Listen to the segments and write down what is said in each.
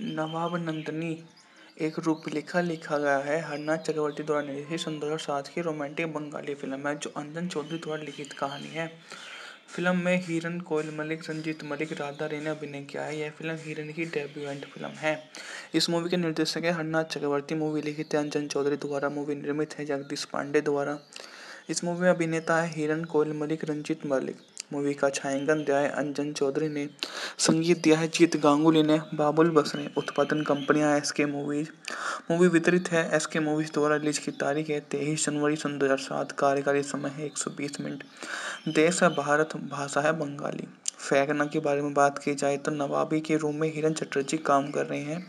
नवाब नंदनी एक रूपलेखा लिखा गया है हरनाथ चक्रवर्ती द्वारा निर्देशित सुंदर और साथ की रोमांटिक बंगाली फिल्म है जो अंजन चौधरी द्वारा लिखित कहानी है फिल्म में हिरन कोयल मलिक संजीत मलिक राधा रे ने अभिनय किया है यह फिल्म हिरन की डेब्यूएंट फिल्म है इस मूवी के निर्देशक है हरनाथ चक्रवर्ती मूवी लिखित है अंजन चौधरी द्वारा मूवी निर्मित है जगदीश पांडे द्वारा इस मूवी में अभिनेता है हिरन कोयल मलिक रंजित मलिक मूवी का छायांकन दिया है अंजन चौधरी ने संगीत दिया है जीत गांगुली ने बाबुल बस ने उत्पादन कंपनियां एस के मूवीज मूवी वितरित है एस के मूवीज द्वारा रिलीज की तारीख है तेईस जनवरी सन दो हज़ार सात कार्यकारी समय है एक सौ बीस मिनट देश है भारत भाषा है बंगाली फैगना के बारे में बात की जाए तो नवाबी के रूम में हिरन चटर्जी काम कर रहे हैं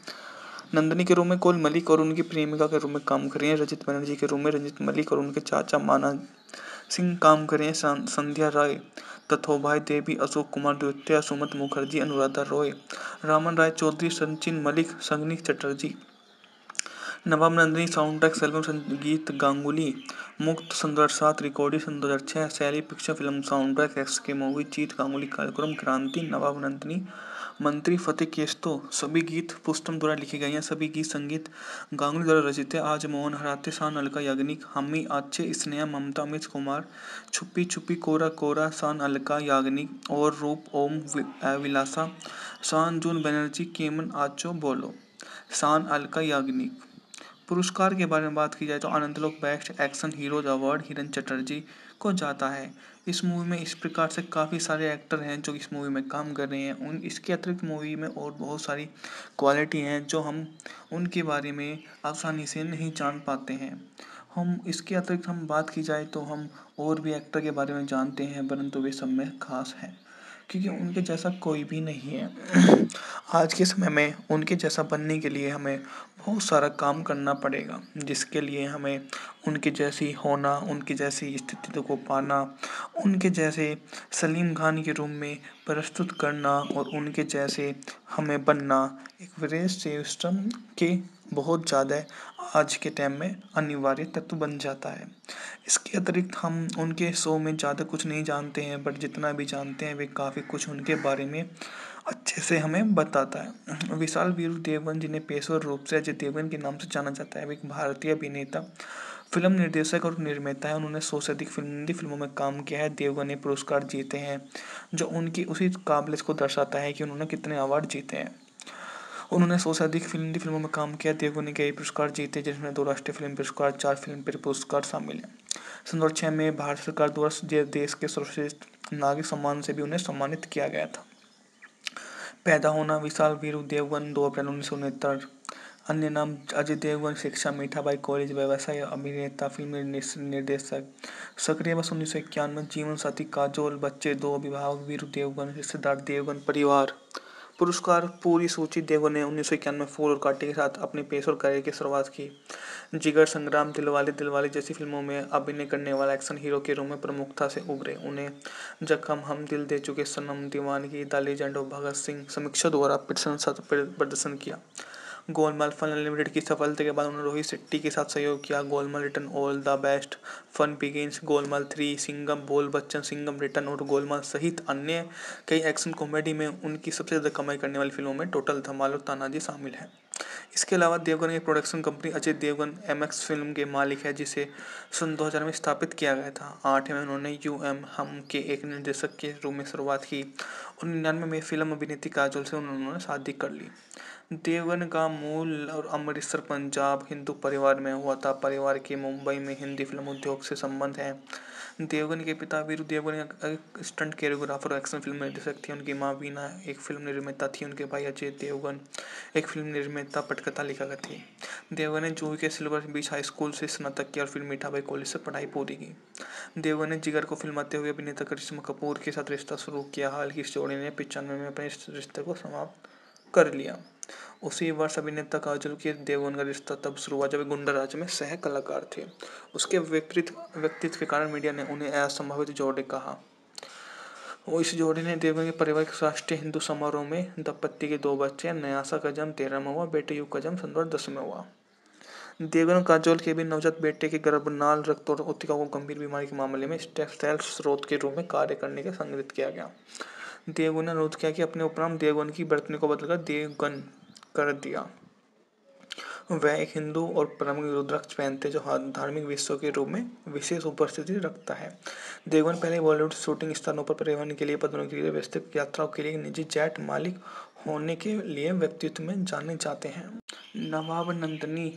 नंदनी के रूम में कोल मलिक और उनकी प्रेमिका के रूम में काम कर रही हैं रजित बनर्जी के रूम में रंजित मलिक और उनके चाचा माना सिंह काम करें संध्या राय तथोभाई देवी अशोक कुमार द्वितीय सुमत मुखर्जी अनुराधा रॉय रामन राय चौधरी सचिन मलिक संगनी Chatterjee Nawab Nandini sound track album संगीत गांगुली मुक्त सुंदर सात रिकॉर्डिंग दो हज़ार छः शैली picture film sound track X के मूवी जीत गांगुली कार्यक्रम क्रांति नवाब नंदिनी मंत्री फतेह केस्तो सभी गीत पुष्टम द्वारा लिखे गए हैं सभी गीत संगीत गांगुली द्वारा रचित है आज मोहन हराते शान अलका याग्निक हमी आचे स्नेहा ममता अमित कुमार छुपी छुपी कोरा कोरा शान अलका याग्निक और रूप ओम विलासा शान जून बनर्जी केमन आचो बोलो शान अलका याग्निक पुरस्कार के बारे में बात की जाए तो आनंद लोक best action heroes award Hiran Chatterjee को जाता है इस मूवी में इस प्रकार से काफ़ी सारे एक्टर हैं जो इस मूवी में काम कर रहे हैं उन इसके अतिरिक्त मूवी में और बहुत सारी क्वालिटी हैं जो हम उनके बारे में आसानी से नहीं जान पाते हैं हम इसके अतिरिक्त हम बात की जाए तो हम और भी एक्टर के बारे में जानते हैं परंतु वे सब में खास हैं क्योंकि उनके जैसा कोई भी नहीं है आज के समय में उनके जैसा बनने के लिए हमें बहुत सारा काम करना पड़ेगा जिसके लिए हमें उनके जैसी होना उनके जैसी स्थिति को पाना उनके जैसे सलीम खान के रूम में प्रस्तुत करना और उनके जैसे हमें बनना एक वरेस्ट सिस्टम के बहुत ज़्यादा आज के टाइम में अनिवार्य तत्व बन जाता है इसके अतिरिक्त हम उनके शो में ज़्यादा कुछ नहीं जानते हैं बट जितना भी जानते हैं वे काफ़ी कुछ उनके बारे में अच्छे से हमें बताता है विशाल वीर देवन जिन्हें पेशवर रूप से अजय देवन के नाम से जाना जाता है वे एक भारतीय अभिनेता फिल्म निर्देशक और निर्माता है उन्होंने सौ से अधिक फिल्म हिंदी फिल्मों में काम किया है देवगन ने पुरस्कार जीते हैं जो उनकी उसी काबिलियत को दर्शाता है कि उन्होंने कितने अवार्ड जीते हैं उन्होंने सौ से अधिक हिंदी फिल्मों में काम किया देवगन ने कई पुरस्कार जीते जिसमें दो राष्ट्रीय फिल्म पुरस्कार चार फिल्म पुरस्कार शामिल हैं सन दो में भारत सरकार द्वारा देश के सर्वश्रेष्ठ नागरिक सम्मान से भी उन्हें सम्मानित किया गया था पैदा होना विशाल वीरू देवगन दो अप्रैल उन्नीस सौ उनहत्तर अन्य नाम अजय देवगन शिक्षा मीठाबाई कॉलेज व्यवसाय अभिनेता फिल्म निर्देशक सक्रिय वर्ष उन्नीस सौ इक्यानवे जीवन साथी काजोल बच्चे दो अभिभावक वीरू देवगन रिश्तेदार देवगन परिवार पुरस्कार पूरी सूची देवो ने उन्नीस सौ इक्यानवे फूल और कांटे के साथ अपने पेश और करियर की शुरुआत की जिगर संग्राम दिलवाले दिलवाले जैसी फिल्मों में अभिनय करने वाला एक्शन हीरो के रूप में प्रमुखता से उभरे उन्हें जखम हम दिल दे चुके सनम दीवानगी की दाली जंडो भगत सिंह समीक्षा द्वारा प्रदर्शन किया गोलमाल फन अनलिमिटेड की सफलता के बाद उन्होंने रोहित शेट्टी के साथ सहयोग किया Golmaal return all the best fun begins Golmaal three Singham Bol Bachchan Singham return और गोलमाल सहित अन्य कई एक्शन कॉमेडी में उनकी सबसे ज़्यादा कमाई करने वाली फिल्मों में टोटल धमाल और तानाजी शामिल है इसके अलावा देवगन एक production company Ajay Devgan M X film के मालिक है जिसे सन 2000 में स्थापित किया गया था आठ में उन्होंने यू एम हम के एक निर्देशक के रूप में शुरुआत की और निन्यानवे में फिल्म अभिनेत्री काजोल से उन्होंने शादी कर ली देवगन का मूल और अमृतसर पंजाब हिंदू परिवार में हुआ था परिवार के मुंबई में हिंदी फिल्म उद्योग से संबंध है देवगन के पिता वीरू देवगन एक स्टंट कोरियोग्राफर और एक्शन फिल्म निर्देशक थे उनकी माँ वीना एक फिल्म निर्माता थी उनके भाई अजय देवगन एक फिल्म निर्माता पटकथा लिखा थी देवगन ने जूह के सिल्वर बीच हाई स्कूल से स्नातक किया और फिर मीठाबाई कॉलेज से पढ़ाई पूरी की देवगन ने जिगर को फिल्माते हुए अभिनेता करिश्मा कपूर के साथ रिश्ता शुरू किया हाल की इस जोड़े ने पिचानवे में अपने रिश्ते को समाप्त कर लिया उसी वर्ष अभिनेता काजोल के देवगन का रिश्ता तब शुरू हुआ जब गुंडा राज में सह कलाकार थे उसके विपरीत व्यक्तित्व के कारण मीडिया ने उन्हें असंभावित जोड़े कहा वो इस जोड़ी ने देवगन के परिवार के राष्ट्रीय हिंदू समारोह में दंपत्ति के दो बच्चे नयासा का जन्म तेरह में हुआ बेटे युग का जन्म सनवर दस में हुआ देवगन काजोल के भी नवजात बेटे के गर्भनाल रक्त और उत्तिका को गंभीर बीमारी के मामले में टेक्सटाइल स्रोत के रूप में कार्य करने के संग्रहित किया गया देवगन ने अनुरोध किया कि अपने उपनाम देवगन की बर्तनी को बदलकर देवगन कर दिया वह एक हिंदू और परम रुद्राक्ष पहनते जो धार्मिक विश्व के रूप में विशेष उपस्थिति रखता है देवगन पहले बॉलीवुड शूटिंग स्थानों पर परिवहन के लिए पदों के लिए व्यस्त यात्राओं के लिए निजी जैट मालिक होने के लिए व्यक्तित्व में जाने जाते हैं नवाब नंदनी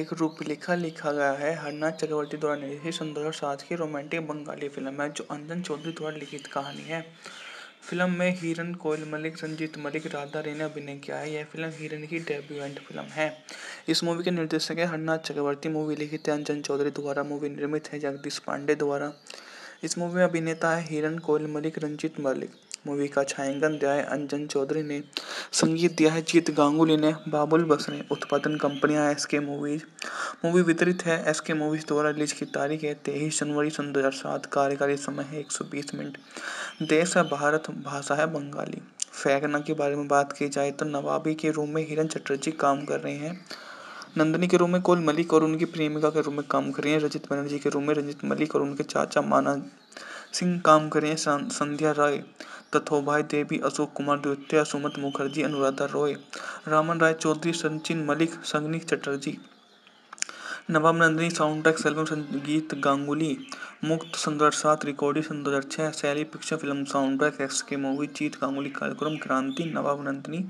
एक रूपलेखा लिखा गया है हरनाथ चक्रवर्ती द्वारा निर्देशित सुंदर हजार सात की रोमांटिक बंगाली फिल्म है जो अंजन चौधरी द्वारा लिखित कहानी है फिल्म में हिरन कोयल मलिक संजीत मलिक राधा रेने अभिनय किया है यह फिल्म हिरन की डेब्यू एंड फिल्म है इस मूवी के निर्देशक है हरनाथ चक्रवर्ती मूवी लिखित है अंजन चौधरी द्वारा मूवी निर्मित है जगदीश पांडे द्वारा इस मूवी में अभिनेता है हिरन कोयल मलिक रंजित मलिक मूवी का छायांकन दिया है अंजन चौधरी ने संगीत दिया है जीत गांगुली ने बाबुल बस ने उत्पादन कंपनियां एस के मूवीज मूवी वितरित है एस के मूवीज द्वारा रिलीज की तारीख है तेईस जनवरी सन दो हज़ार सात कार्यकारी समय है एक सौ बीस मिनट देश है भारत भाषा है बंगाली फैगना के बारे में बात की जाए तो नवाबी के रूम में हिरन चटर्जी काम कर रहे हैं नंदनी के रूम में कोल मलिक और उनकी प्रेमिका के रूम में काम कर रही हैं रजित बनर्जी के रूम में रंजित मलिक और उनके चाचा माना सिंह काम कर रहे हैं संध्या राय तथोभाई देवी अशोक कुमार द्वितीय सुमत मुखर्जी अनुराधा रॉय रामन राय चौधरी सचिन मलिक संगनी Chatterjee Nawab Nandini sound track album संगीत गांगुली मुक्त संदर सात रिकॉर्डिशन दो हज़ार छः शैली picture film sound track X के मूवी चीत गांगुली कार्यक्रम क्रांति नवाब नंदिनी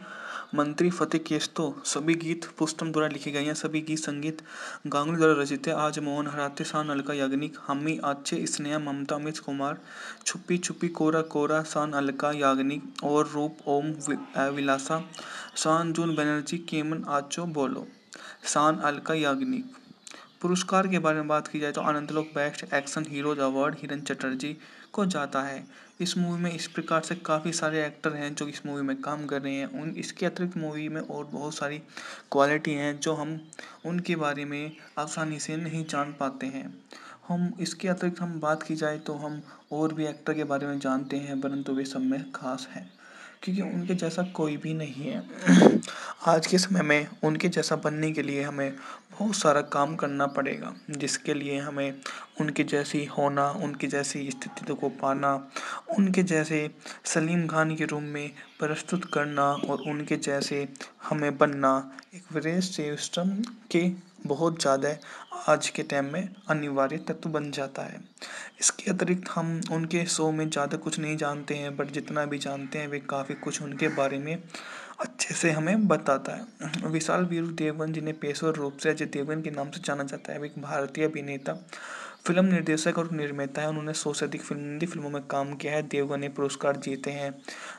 मंत्री फतेह केस्तो सभी गीत पुस्तम द्वारा लिखे गए हैं सभी गीत संगीत गांगुली द्वारा रचित है आज मोहन हराते शान अलका याग्निक हमी आचे स्नेहा ममता अमित कुमार छुपी छुपी कोरा कोरा शान अलका याग्निक और रूप ओम विलासा शान जून बनर्जी केमन आचो बोलो शान अलका याग्निक पुरस्कार के बारे में बात की जाए तो आनंद लोक best action heroes award Hiran Chatterjee को जाता है इस मूवी में इस प्रकार से काफ़ी सारे एक्टर हैं जो इस मूवी में काम कर रहे हैं उन इसके अतिरिक्त मूवी में और बहुत सारी क्वालिटी हैं जो हम उनके बारे में आसानी से नहीं जान पाते हैं हम इसके अतिरिक्त हम बात की जाए तो हम और भी एक्टर के बारे में जानते हैं परंतु वे सब में खास हैं क्योंकि उनके जैसा कोई भी नहीं है आज के समय में उनके जैसा बनने के लिए हमें बहुत सारा काम करना पड़ेगा जिसके लिए हमें उनके जैसी होना उनके जैसी स्थिति को पाना उनके जैसे सलीम खान के रूम में प्रस्तुत करना और उनके जैसे हमें बनना एक विदेश सिस्टम के बहुत ज़्यादा आज के टाइम में अनिवार्य तत्व बन जाता है इसके अतिरिक्त हम उनके शो में ज़्यादा कुछ नहीं जानते हैं बट जितना भी जानते हैं वे काफ़ी कुछ उनके बारे में अच्छे से हमें बताता है विशाल वीर देवन जिन्हें पेशवर रूप से अजय देवगन के नाम से जाना जाता है वे एक भारतीय अभिनेता फिल्म निर्देशक और निर्माता है उन्होंने सौ से अधिक फिल्म हिंदी फिल्मों में काम किया है देवगन ने पुरस्कार जीते हैं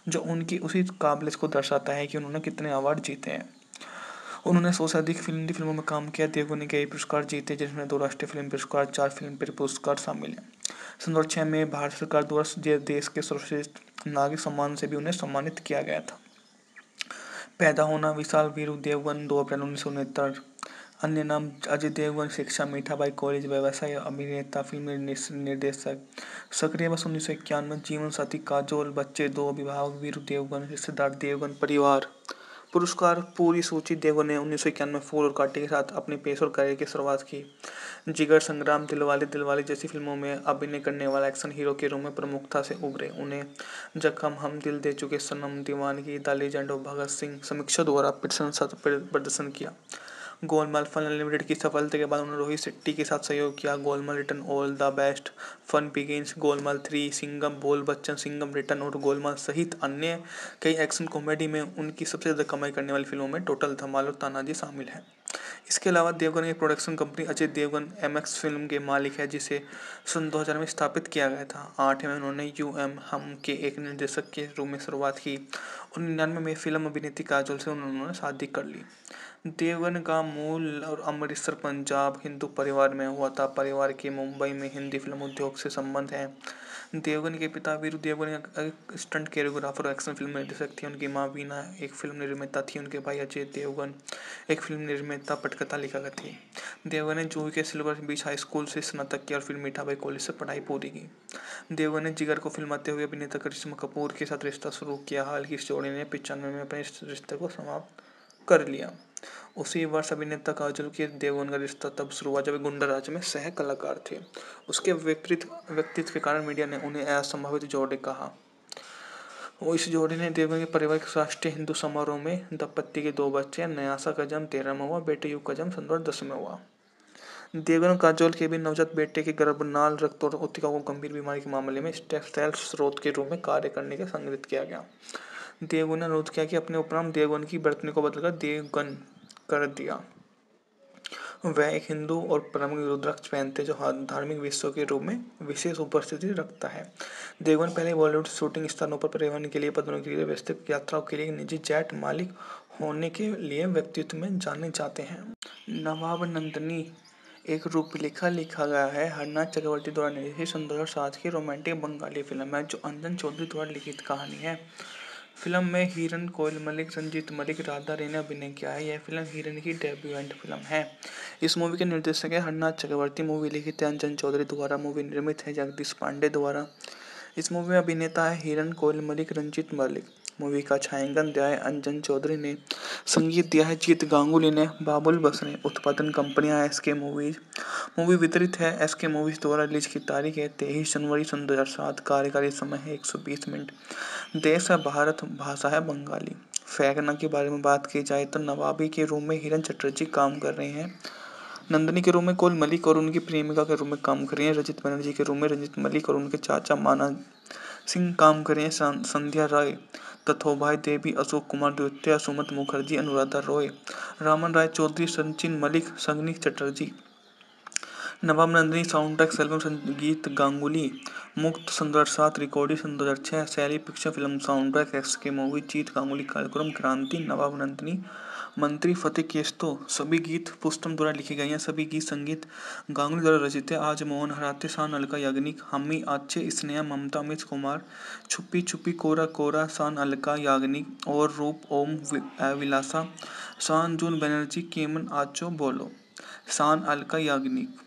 जो उनकी उसी काबिलियत को दर्शाता है कि उन्होंने कितने अवार्ड जीते हैं उन्होंने सौ से सर्वाधिक हिंदी फिल्मों में काम किया दियोगो ने कई पुरस्कार जीते जिसमें दो राष्ट्रीय फिल्म पुरस्कार चार फिल्म फेयर पुरस्कार शामिल हैं सन दो छः में भारत सरकार द्वारा देश के सर्वश्रेष्ठ नागरिक सम्मान से भी उन्हें सम्मानित किया गया था पैदा होना विशाल वीरू देवगन दो अप्रैल उन्नीस सौ उनहत्तर अन्य नाम अजय देवगन शिक्षा मीठाबाई कॉलेज व्यवसाय अभिनेता फिल्म निर्देशक सक्रिय वर्ष उन्नीस सौ इक्यानवे जीवन साथी काजोल बच्चे दो अभिभावक वीरू देवगन रिश्तेदार देवगन परिवार पुरस्कार पूरी सूची देवों ने उन्नीस सौ इक्यानवे फूल और कांटे के साथ अपने पेश और करियर की शुरुआत की जिगर संग्राम दिलवाले दिलवाले जैसी फिल्मों में अभिनय करने वाला एक्शन हीरो के रूप में प्रमुखता से उभरे उन्हें जख्म हम दिल दे चुके सनम दीवानगी दाली जंडो भगत सिंह समीक्षा द्वारा प्रशंसा प्रदर्शन किया गोलमाल फन अनलिमिटेड की सफलता के बाद उन्होंने रोहित शेट्टी के साथ सहयोग किया Golmaal return all the best fun begins Golmaal three Singham Bol Bachchan Singham return और गोलमाल सहित अन्य कई एक्शन कॉमेडी में उनकी सबसे ज़्यादा कमाई करने वाली फिल्मों में टोटल धमाल और तानाजी शामिल है इसके अलावा देवगन की production company Ajay Devgn X film के मालिक है जिसे सन हजार में स्थापित किया गया था आठ में उन्होंने यू एम हम के एक निर्देशक के रूप में शुरुआत की और निन्यानवे में फिल्म अभिनेत्री काजोल से उन्होंने शादी कर ली देवगन का मूल और अमृतसर पंजाब हिंदू परिवार में हुआ था परिवार के मुंबई में हिंदी फिल्म उद्योग से संबंध है देवगन के पिता वीरु देवगन स्टंट कोरियोग्राफर और एक्शन फिल्म निर्देशक थे उनकी माँ वीना एक फिल्म निर्माता थी उनके भाई अजय देवगन एक फिल्म निर्माता पटकथा लिखा थी देवगन ने जूह के सिल्वर बीच हाई स्कूल से स्नातक किया और फिर मीठाबाई कॉलेज से पढ़ाई पूरी की देवगन ने जिगर को फिल्माते हुए अभिनेता करिश्मा कपूर के साथ रिश्ता शुरू किया हाल की इस जोड़ी ने पिचानवे में अपने रिश्ते को समाप्त कर लिया उसी वर्ष अभिनेता काजोल के देवगन का रिश्ता तब शुरू हुआ जब गुंडा राज में सह कलाकार थे उसके विपरीत व्यक्तित्व के कारण मीडिया ने उन्हें असंभावित जोड़े कहा वो इस जोड़े ने देवगन के परिवार के राष्ट्रीय हिंदू समारोह में दंपत्ति के दो बच्चे नयासा का जन्म तेरह में हुआ बेटे युग का जन्म सन्दर दस में हुआ देवगन काजोल के भी नवजात बेटे के गर्भनाल रक्त और उत्तिका को गंभीर बीमारी के मामले में टेक्सटाइल स्रोत के रूप में कार्य करने के संग्रहित किया गया देवगन ने अनुरोध किया कि अपने उपनाम देवगन की बर्तनी को बदलकर देवगन कर दिया वह एक हिंदू और परम रुद्राक्ष पहनते जो धार्मिक विश्व के रूप में विशेष उपस्थिति रखता है देवगन पहले बॉलीवुड शूटिंग स्थानों पर परिवहन के लिए पदों के लिए व्यवस्थित यात्राओं के लिए निजी जेट मालिक होने के लिए व्यक्तित्व में जाने जाते हैं नवाब नंदनी एक रूप लिखा लिखा गया है हरनाथ चक्रवर्ती द्वारा निर्देशित सन साथ की रोमांटिक बंगाली फिल्म है जो अंजन चौधरी द्वारा लिखित कहानी है फिल्म में हिरन कोयल मलिक संजीत मलिक राधा रे ने अभिनय किया है यह फिल्म हिरन की डेब्यू एंड फिल्म है इस मूवी के निर्देशक है हरनाथ चक्रवर्ती मूवी लिखी अंजन चौधरी द्वारा मूवी निर्मित है जगदीश पांडे द्वारा इस मूवी में अभिनेता है हिरन कोयल मलिक रंजित मलिक मूवी का छायांकन दिया है अंजन चौधरी ने संगीत दिया है जीत गांगुली ने बाबुल बस ने उत्पादन कंपनियां एस के मूवीज मूवी वितरित है एस के मूवीज द्वारा रिलीज की तारीख है तेईस जनवरी सन दो हज़ार सात कार्यकारी समय है एक सौ बीस मिनट देश है भारत भाषा है बंगाली फैगना के बारे में बात की जाए तो नवाबी के रूम में हिरन चटर्जी काम कर रहे हैं नंदनी के रूम में कोल मलिक और उनकी प्रेमिका के रूम में काम कर रही हैं रजित बनर्जी के रूम में रंजित मलिक और उनके चाचा माना सिंह काम कर रहे हैं संध्या राय तथोभाई देवी अशोक कुमार द्वितीय सुमत मुखर्जी अनुराधा रॉय रामन राय चौधरी सचिन मलिक संगनी चटर्जी नवाब नंदिनी ट्रैक एल्बम संगीत गांगुली मुक्त सन दो सात रिकॉर्डिंग सन दो हज़ार छः शैली picture film sound track X के मूवी चीत गांगुली कार्यक्रम क्रांति नवाब नंदिनी मंत्री फतेह केस्तो सभी गीत पुस्तम द्वारा लिखे गए हैं सभी गीत संगीत गांगुली द्वारा रचित है आज मोहन हराते शान अलका याग्निक हमी आचे स्नेहा ममता अमित कुमार छुपी छुपी कोरा कोरा शान अलका याग्निक और रूप ओम विलासा शान जून बनर्जी केमन आचो बोलो शान अलका याग्निक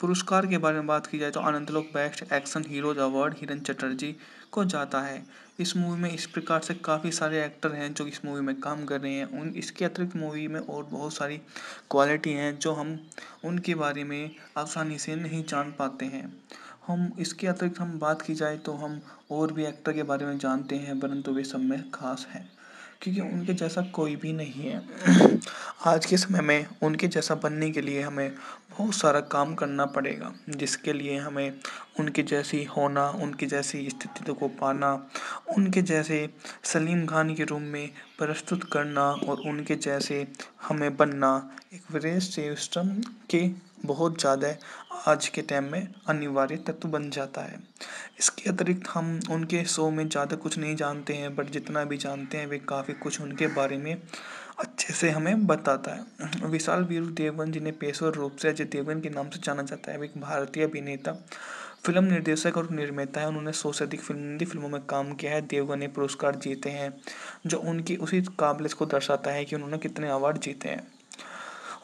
पुरस्कार के बारे में बात की जाए तो आनंद लोक best action heroes award Hiran Chatterjee को जाता है इस मूवी में इस प्रकार से काफ़ी सारे एक्टर हैं जो इस मूवी में काम कर रहे हैं उन इसके अतिरिक्त मूवी में और बहुत सारी क्वालिटी हैं जो हम उनके बारे में आसानी से नहीं जान पाते हैं हम इसके अतिरिक्त हम बात की जाए तो हम और भी एक्टर के बारे में जानते हैं परंतु वे सब में खास हैं क्योंकि उनके जैसा कोई भी नहीं है आज के समय में उनके जैसा बनने के लिए हमें बहुत सारा काम करना पड़ेगा जिसके लिए हमें उनके जैसी होना उनके जैसी स्थिति को पाना उनके जैसे सलीम खान के रूम में प्रस्तुत करना और उनके जैसे हमें बनना एक विदेश सिस्टम के बहुत ज़्यादा आज के टाइम में अनिवार्य तत्व बन जाता है इसके अतिरिक्त हम उनके शो में ज़्यादा कुछ नहीं जानते हैं बट जितना भी जानते हैं वे काफ़ी कुछ उनके बारे में अच्छे से हमें बताता है विशाल वीरू देवन जिन्हें पेशवर रूप से अजय देवन के नाम से जाना जाता है वे एक भारतीय अभिनेता फिल्म निर्देशक और निर्माता है उन्होंने सौ से अधिक फिल्म हिंदी फिल्मों में काम किया है देवगन ने पुरस्कार जीते हैं जो उनकी उसी काबिलियत को दर्शाता है कि उन्होंने कितने अवार्ड जीते हैं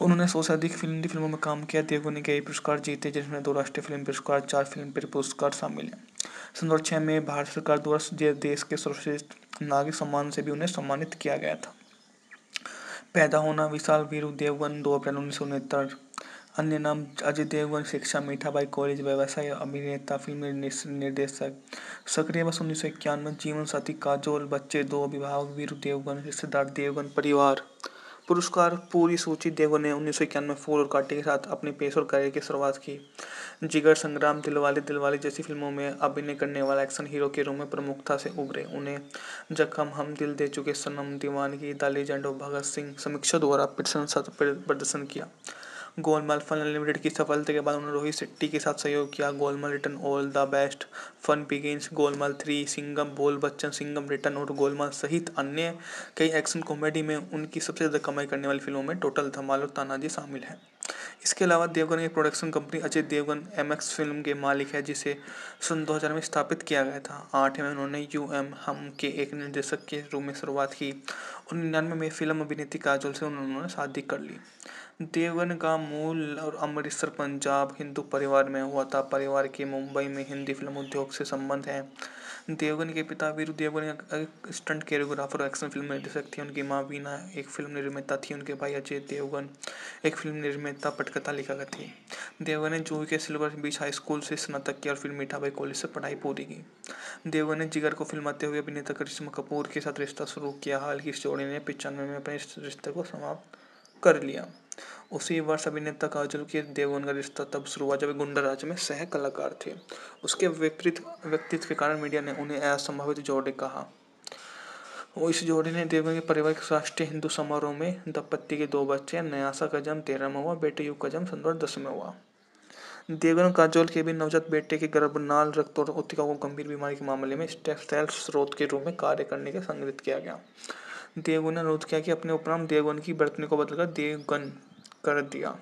उन्होंने सौ से अधिक हिंदी फिल्मों में काम किया देवगो ने कई पुरस्कार जीते जिसमें दो राष्ट्रीय फिल्म पुरस्कार चार फिल्म फेयर पुरस्कार शामिल हैं सन दो छः में भारत सरकार द्वारा देश के सर्वश्रेष्ठ नागरिक सम्मान से भी उन्हें सम्मानित किया गया था पैदा होना विशाल वीरू देवगन दो अप्रैल उन्नीस सौ उनहत्तर अन्य नाम अजय देवगन शिक्षा मीठाबाई कॉलेज व्यवसाय अभिनेता फिल्म निर्देशक सक्रिय वर्ष उन्नीस सौ इक्यानवे जीवन साथी काजोल बच्चे दो अभिभावक वीरू देवगन रिश्तेदार देवगन परिवार पुरस्कार पूरी सूची देवो ने उन्नीस सौ इक्यानवे फूल और कांटे के साथ अपने पेश और करियर की शुरुआत की जिगर संग्राम दिलवाले दिलवाले जैसी फिल्मों में अभिनय करने वाला एक्शन हीरो के रूप में प्रमुखता से उभरे उन्हें जखम हम दिल दे चुके सनम दीवानगी द लेजेंड जंडो भगत सिंह समीक्षा द्वारा प्रदर्शन किया गोलमाल फन अनलिमिटेड की सफलता के बाद उन्होंने रोहित शेट्टी के साथ सहयोग किया Golmaal return all the best fun begins Golmaal three Singham Bol Bachchan Singham return और गोलमाल सहित अन्य कई एक्शन कॉमेडी में उनकी सबसे ज़्यादा कमाई करने वाली फिल्मों में टोटल धमाल और तानाजी शामिल है इसके अलावा देवगन की production company Ajay Devgan M film के मालिक है जिसे सन 2000 में स्थापित किया गया था आठ में उन्होंने यू एम हम के एक निर्देशक के रूप में शुरुआत की और निन्यानवे में फिल्म अभिनेत्री काजोल से उन्होंने शादी कर ली देवगन का मूल और अमृतसर पंजाब हिंदू परिवार में हुआ था परिवार के मुंबई में हिंदी फिल्म उद्योग से संबंध है देवगन के पिता वीरू देवगन एक स्टंट कैरियोग्राफर और एक्शन फिल्म निर्देशक थे उनकी माँ वीना एक फिल्म निर्माता थी उनके भाई अजय देवगन एक फिल्म निर्माता पटकथा लेखक थी देवगन ने जूही के सिल्वर बीच हाई स्कूल से स्नातक किया और फिर मीठाबाई कॉलेज से पढ़ाई पूरी की देवगन ने जिगर को फिल्माते हुए अभिनेता करिश्मा कपूर के साथ रिश्ता शुरू किया हाल की इस जोड़ी ने पिचानवे में अपने रिश्ते को समाप्त कर लिया उसी वर्ष अभिनेता काजल के देवगन का रिश्ता तब शुरू हुआ जब गुंडा राज में सह कलाकार थे उसके विपरीत व्यक्तित्व के कारण मीडिया ने उन्हें असंभावित जोड़े कहा वो इस जोड़े ने देवगन के परिवार के राष्ट्रीय हिंदू समारोह में दंपत्ति के दो बच्चे नयासा का जन्म तेरह में हुआ बेटे युग का जन्म सन दस में हुआ देवगन काजोल के भी नवजात बेटे के गर्भनाल रक्त और उत्तिका को गंभीर बीमारी के मामले में टेक्सटाइल स्रोत के रूप में कार्य करने के संग्रहित किया गया देवगन ने अनुरोध किया कि अपने उपनाम देवगन की बर्तनी को बदलकर देवगन कर दिया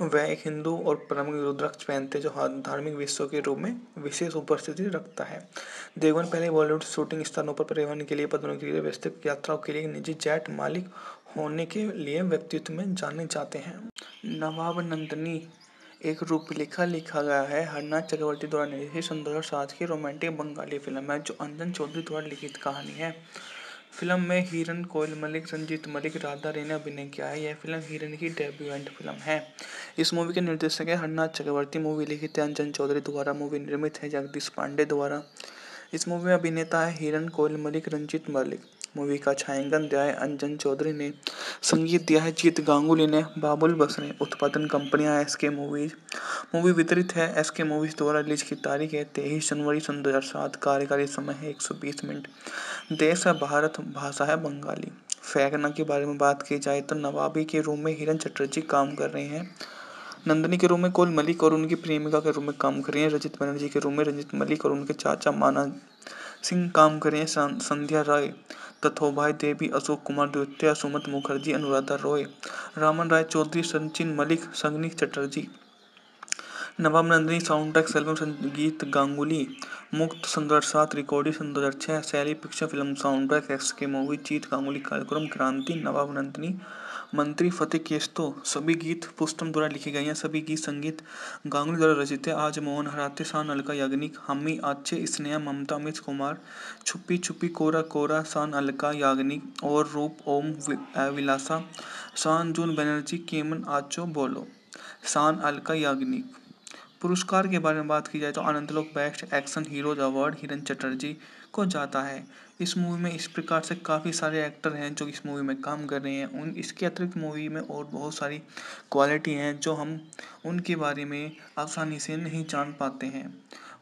वह एक हिंदू और परम रुद्राक्ष पहनते जो धार्मिक विश्व के रूप में विशेष उपस्थिति रखता है देवगन पहले बॉलीवुड शूटिंग स्थानों पर परिवहन के लिए पदों के लिए व्यवस्थित यात्राओं के लिए निजी जैट मालिक होने के लिए व्यक्तित्व में जाने जाते हैं नवाब नंदनी एक रूपलेखा लिखा गया है हरनाथ चक्रवर्ती द्वारा निर्देशित सन दो की रोमांटिक बंगाली फिल्म है जो अंजन चौधरी द्वारा लिखित कहानी है फिल्म में हिरन कोयल मलिक संजीत मलिक राधा रे ने अभिनय किया है यह फिल्म हिरन की डेब्यूएंट फिल्म है इस मूवी के निर्देशक है हरनाथ चक्रवर्ती मूवी लिखित है अंजन चौधरी द्वारा मूवी निर्मित है जगदीश पांडे द्वारा इस मूवी में अभिनेता है हिरन कोयल मलिक रंजित मलिक मूवी का छायांकन दिया है अंजन चौधरी ने संगीत दिया है जीत गांगुली ने बाबुल बस ने उत्पादन कंपनियां एस के मूवीज मूवी वितरित है एस के मूवीज द्वारा रिलीज की तारीख है तेईस जनवरी सन दो हज़ार सात कार्यकारी समय है एक सौ बीस मिनट देश है भारत भाषा है बंगाली फैगना के बारे में बात की जाए तो नवाबी के रूम में हिरन चटर्जी काम कर रहे हैं नंदनी के रूम में कोल मलिक और उनकी प्रेमिका के रूम में काम कर रही हैं रजित बनर्जी के रूम में रंजित मलिक और उनके चाचा माना सिंह काम कर रहे हैं संध्या राय तथोभाई देवी अशोक कुमार द्वितीय सुमत मुखर्जी अनुराधा रॉय रामन राय चौधरी सचिन मलिक संगनी Chatterjee Nawab Nandini sound track album संगीत गांगुली मुक्त सुंदर सात रिकॉर्डिंग सन दो हज़ार छः शैली picture film sound track X के मूवी जीत गांगुली कार्यक्रम क्रांति नवाब नंदिनी मंत्री फतेह केस्तो सभी गीत पुष्टम द्वारा लिखे गए हैं सभी गीत संगीत गांगुली द्वारा रचित है आज मोहन हराते शान अलका याग्निक हमी आचे स्नेहा ममता अमित कुमार छुपी छुपी कोरा कोरा शान अलका याग्निक और रूप ओम विलासा शान जून बनर्जी केमन आचो बोलो शान अलका याग्निक पुरस्कार के बारे में बात की जाए तो Anandalok best action heroes award Hiran Chatterjee को जाता है इस मूवी में इस प्रकार से काफ़ी सारे एक्टर हैं जो इस मूवी में काम कर रहे हैं उन इसके अतिरिक्त मूवी में और बहुत सारी क्वालिटी हैं जो हम उनके बारे में आसानी से नहीं जान पाते हैं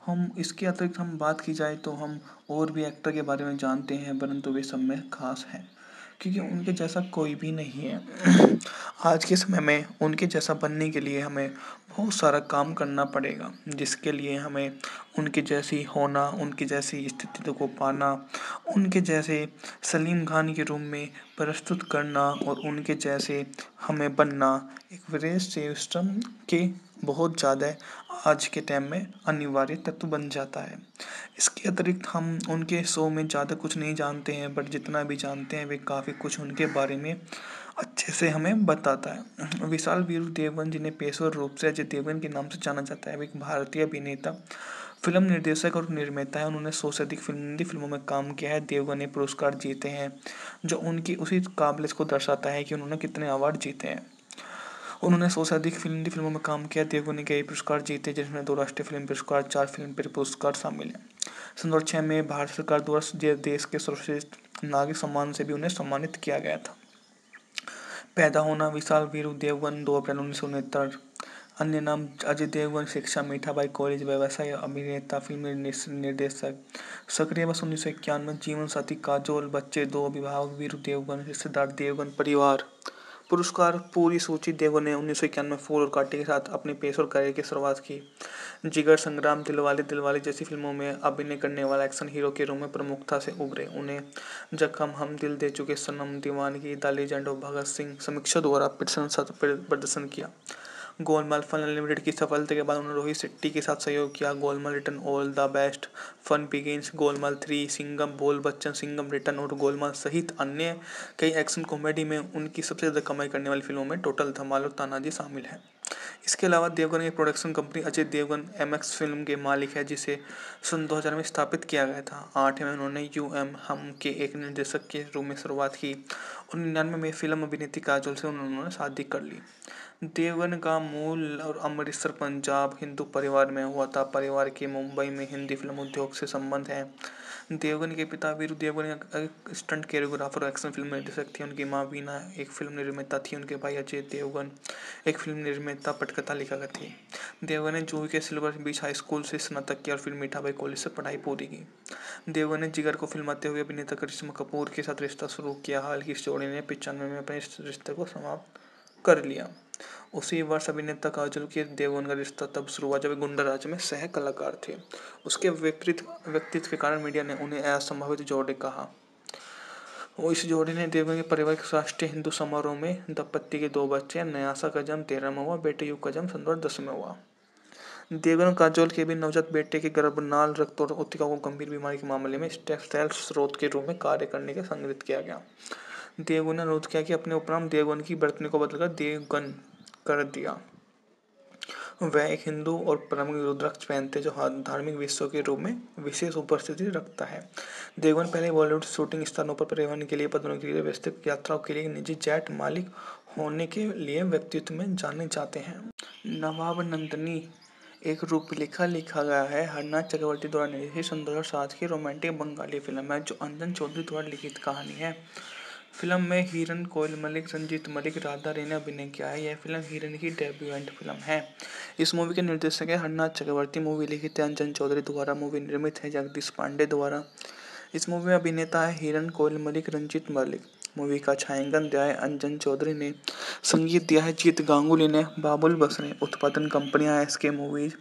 हम इसके अतिरिक्त हम बात की जाए तो हम और भी एक्टर के बारे में जानते हैं परंतु वे सब में खास हैं क्योंकि उनके जैसा कोई भी नहीं है आज के समय में उनके जैसा बनने के लिए हमें बहुत सारा काम करना पड़ेगा जिसके लिए हमें उनके जैसी होना उनकी जैसी स्थिति को पाना उनके जैसे सलीम खान के रूम में प्रस्तुत करना और उनके जैसे हमें बनना एक वेस्ट सिस्टम के बहुत ज़्यादा आज के टाइम में अनिवार्य तत्व बन जाता है इसके अतिरिक्त हम उनके शो में ज़्यादा कुछ नहीं जानते हैं बट जितना भी जानते हैं वे काफ़ी कुछ उनके बारे में अच्छे से हमें बताता है विशाल वीर देवगन जिन्हें पेशवर रूप से अजय देवगन के नाम से जाना जाता है एक भारतीय अभिनेता फिल्म निर्देशक और निर्माता है उन्होंने सौ से अधिक फिल्म हिंदी फिल्मों में काम किया है देवगन ने पुरस्कार जीते हैं जो उनकी उसी काबिलियत को दर्शाता है कि उन्होंने कितने अवार्ड जीते हैं उन्होंने सौ से अधिक फिल्म हिंदी फिल्मों में काम किया देवगन ने कई पुरस्कार जीते जिसमें दो राष्ट्रीय फिल्म पुरस्कार चार फिल्म फेयर पुरस्कार शामिल हैं सन दो में भारत सरकार द्वारा देश के सर्वश्रेष्ठ नागरिक सम्मान से भी उन्हें सम्मानित किया गया था पैदा होना विशाल वीरू देवगन दो अप्रैल उन्नीस सौ उनहत्तर अन्य नाम अजय देवगन शिक्षा मीठाबाई कॉलेज व्यवसाय अभिनेता फिल्म निर्देशक सक्रिय वर्ष उन्नीस सौ इक्यानवे जीवन साथी काजोल बच्चे दो अभिभावक वीरू देवगन रिश्तेदार देवगन परिवार पुरस्कार पूरी सूची देवो ने उन्नीस सौ इक्यानवे फूल और कांटे के साथ अपने पेश और करियर की शुरुआत की जिगर संग्राम दिलवाले दिलवाले जैसी फिल्मों में अभिनय करने वाला एक्शन हीरो के रूप में प्रमुखता से उभरे उन्हें जखम हम दिल दे चुके सनम दीवानगी की दाली ऑफ भगत सिंह समीक्षा द्वारा प्रदर्शन किया गोलमाल फन अनलिमिटेड की सफलता के बाद उन्होंने रोहित शेट्टी के साथ सहयोग किया Golmaal return all the best fun begins Golmaal three Singham Bol Bachchan Singham return और गोलमाल सहित अन्य कई एक्शन कॉमेडी में उनकी सबसे ज़्यादा कमाई करने वाली फिल्मों में टोटल धमाल और तानाजी शामिल है इसके अलावा देवगन एक production company Ajay Devgan M X film के मालिक है जिसे सन 2000 में स्थापित किया गया था आठ में उन्होंने यू एम हम के एक निर्देशक के रूप में शुरुआत की और निन्यानवे में फिल्म अभिनेत्री काजोल से उन्होंने शादी कर ली देवगन का मूल और अमृतसर पंजाब हिंदू परिवार में हुआ था परिवार के मुंबई में हिंदी फिल्म उद्योग से संबंध है देवगन के पिता वीरू देवगन एक स्टंट कैरियोग्राफर और एक्शन फिल्म निर्देशक थी उनकी माँ वीना एक फिल्म निर्माता थी उनके भाई अजय देवगन एक फिल्म निर्माता पटकथा लिखा थे देवगन ने जूह के सिल्वर बीच हाई स्कूल से स्नातक किया और फिर मीठाबाई कॉलेज से पढ़ाई पूरी की देवगन ने जिगर को फिल्माते हुए अभिनेता करिश्मा कपूर के साथ रिश्ता शुरू किया हाल की इस ने पिचानवे में अपने रिश्ते को समाप्त कर लिया उसी वर्ष अभिनेता काजल के देवगन का रिश्ता तब शुरू हुआ जब गुंडा राज में सह कलाकार थे उसके विपरीत व्यक्तित्व के कारण मीडिया ने उन्हें असंभावित जोड़े कहा वो इस जोड़ी ने देवगन के परिवार के राष्ट्रीय हिंदू समारोह में दंपत्ति के दो बच्चे नयासा का जन्म तेरह में हुआ बेटे युग का जन्म सन्दर दस में हुआ देवगन काजोल के भी नवजात बेटे के गर्भनाल रक्त और उत्तिका को गंभीर बीमारी के मामले में टेक्सटाइल स्रोत के रूप में कार्य करने के संग्रहित किया गया देवगन ने अनुरोध किया कि अपने उपनाम देवगन की बर्तनी को बदलकर देवगन कर दिया वह एक हिंदू और परम रुद्राक्ष पहनते जो धार्मिक विश्व के रूप में विशेष उपस्थिति रखता है देवगन पहले बॉलीवुड शूटिंग स्थानों पर परिवहन के लिए पदों के लिए व्यस्त यात्राओं के लिए निजी जैट मालिक होने के लिए व्यक्तित्व में जाने जाते हैं नवाब नंदनी एक रूपलेखा लिखा गया है हरनाथ चक्रवर्ती द्वारा निर्देशित सन दो की रोमांटिक बंगाली फिल्म है जो अंजन चौधरी द्वारा लिखित कहानी है फिल्म में हिरन कोयल मलिक संजीत मलिक राधा रेना अभिनय किया है यह फिल्म हिरन की एंड फिल्म है इस मूवी के निर्देशक हैं हरनाथ चक्रवर्ती मूवी लिखित है अंजन चौधरी द्वारा मूवी निर्मित है जगदीश पांडे द्वारा इस मूवी में अभिनेता है हिरन कोयल मलिक रंजित मलिक मूवी का छायांकन दिया है अंजन चौधरी ने संगीत दिया है जीत गांगुली ने बाबुल बस ने उत्पादन कंपनियां एस के मूवीज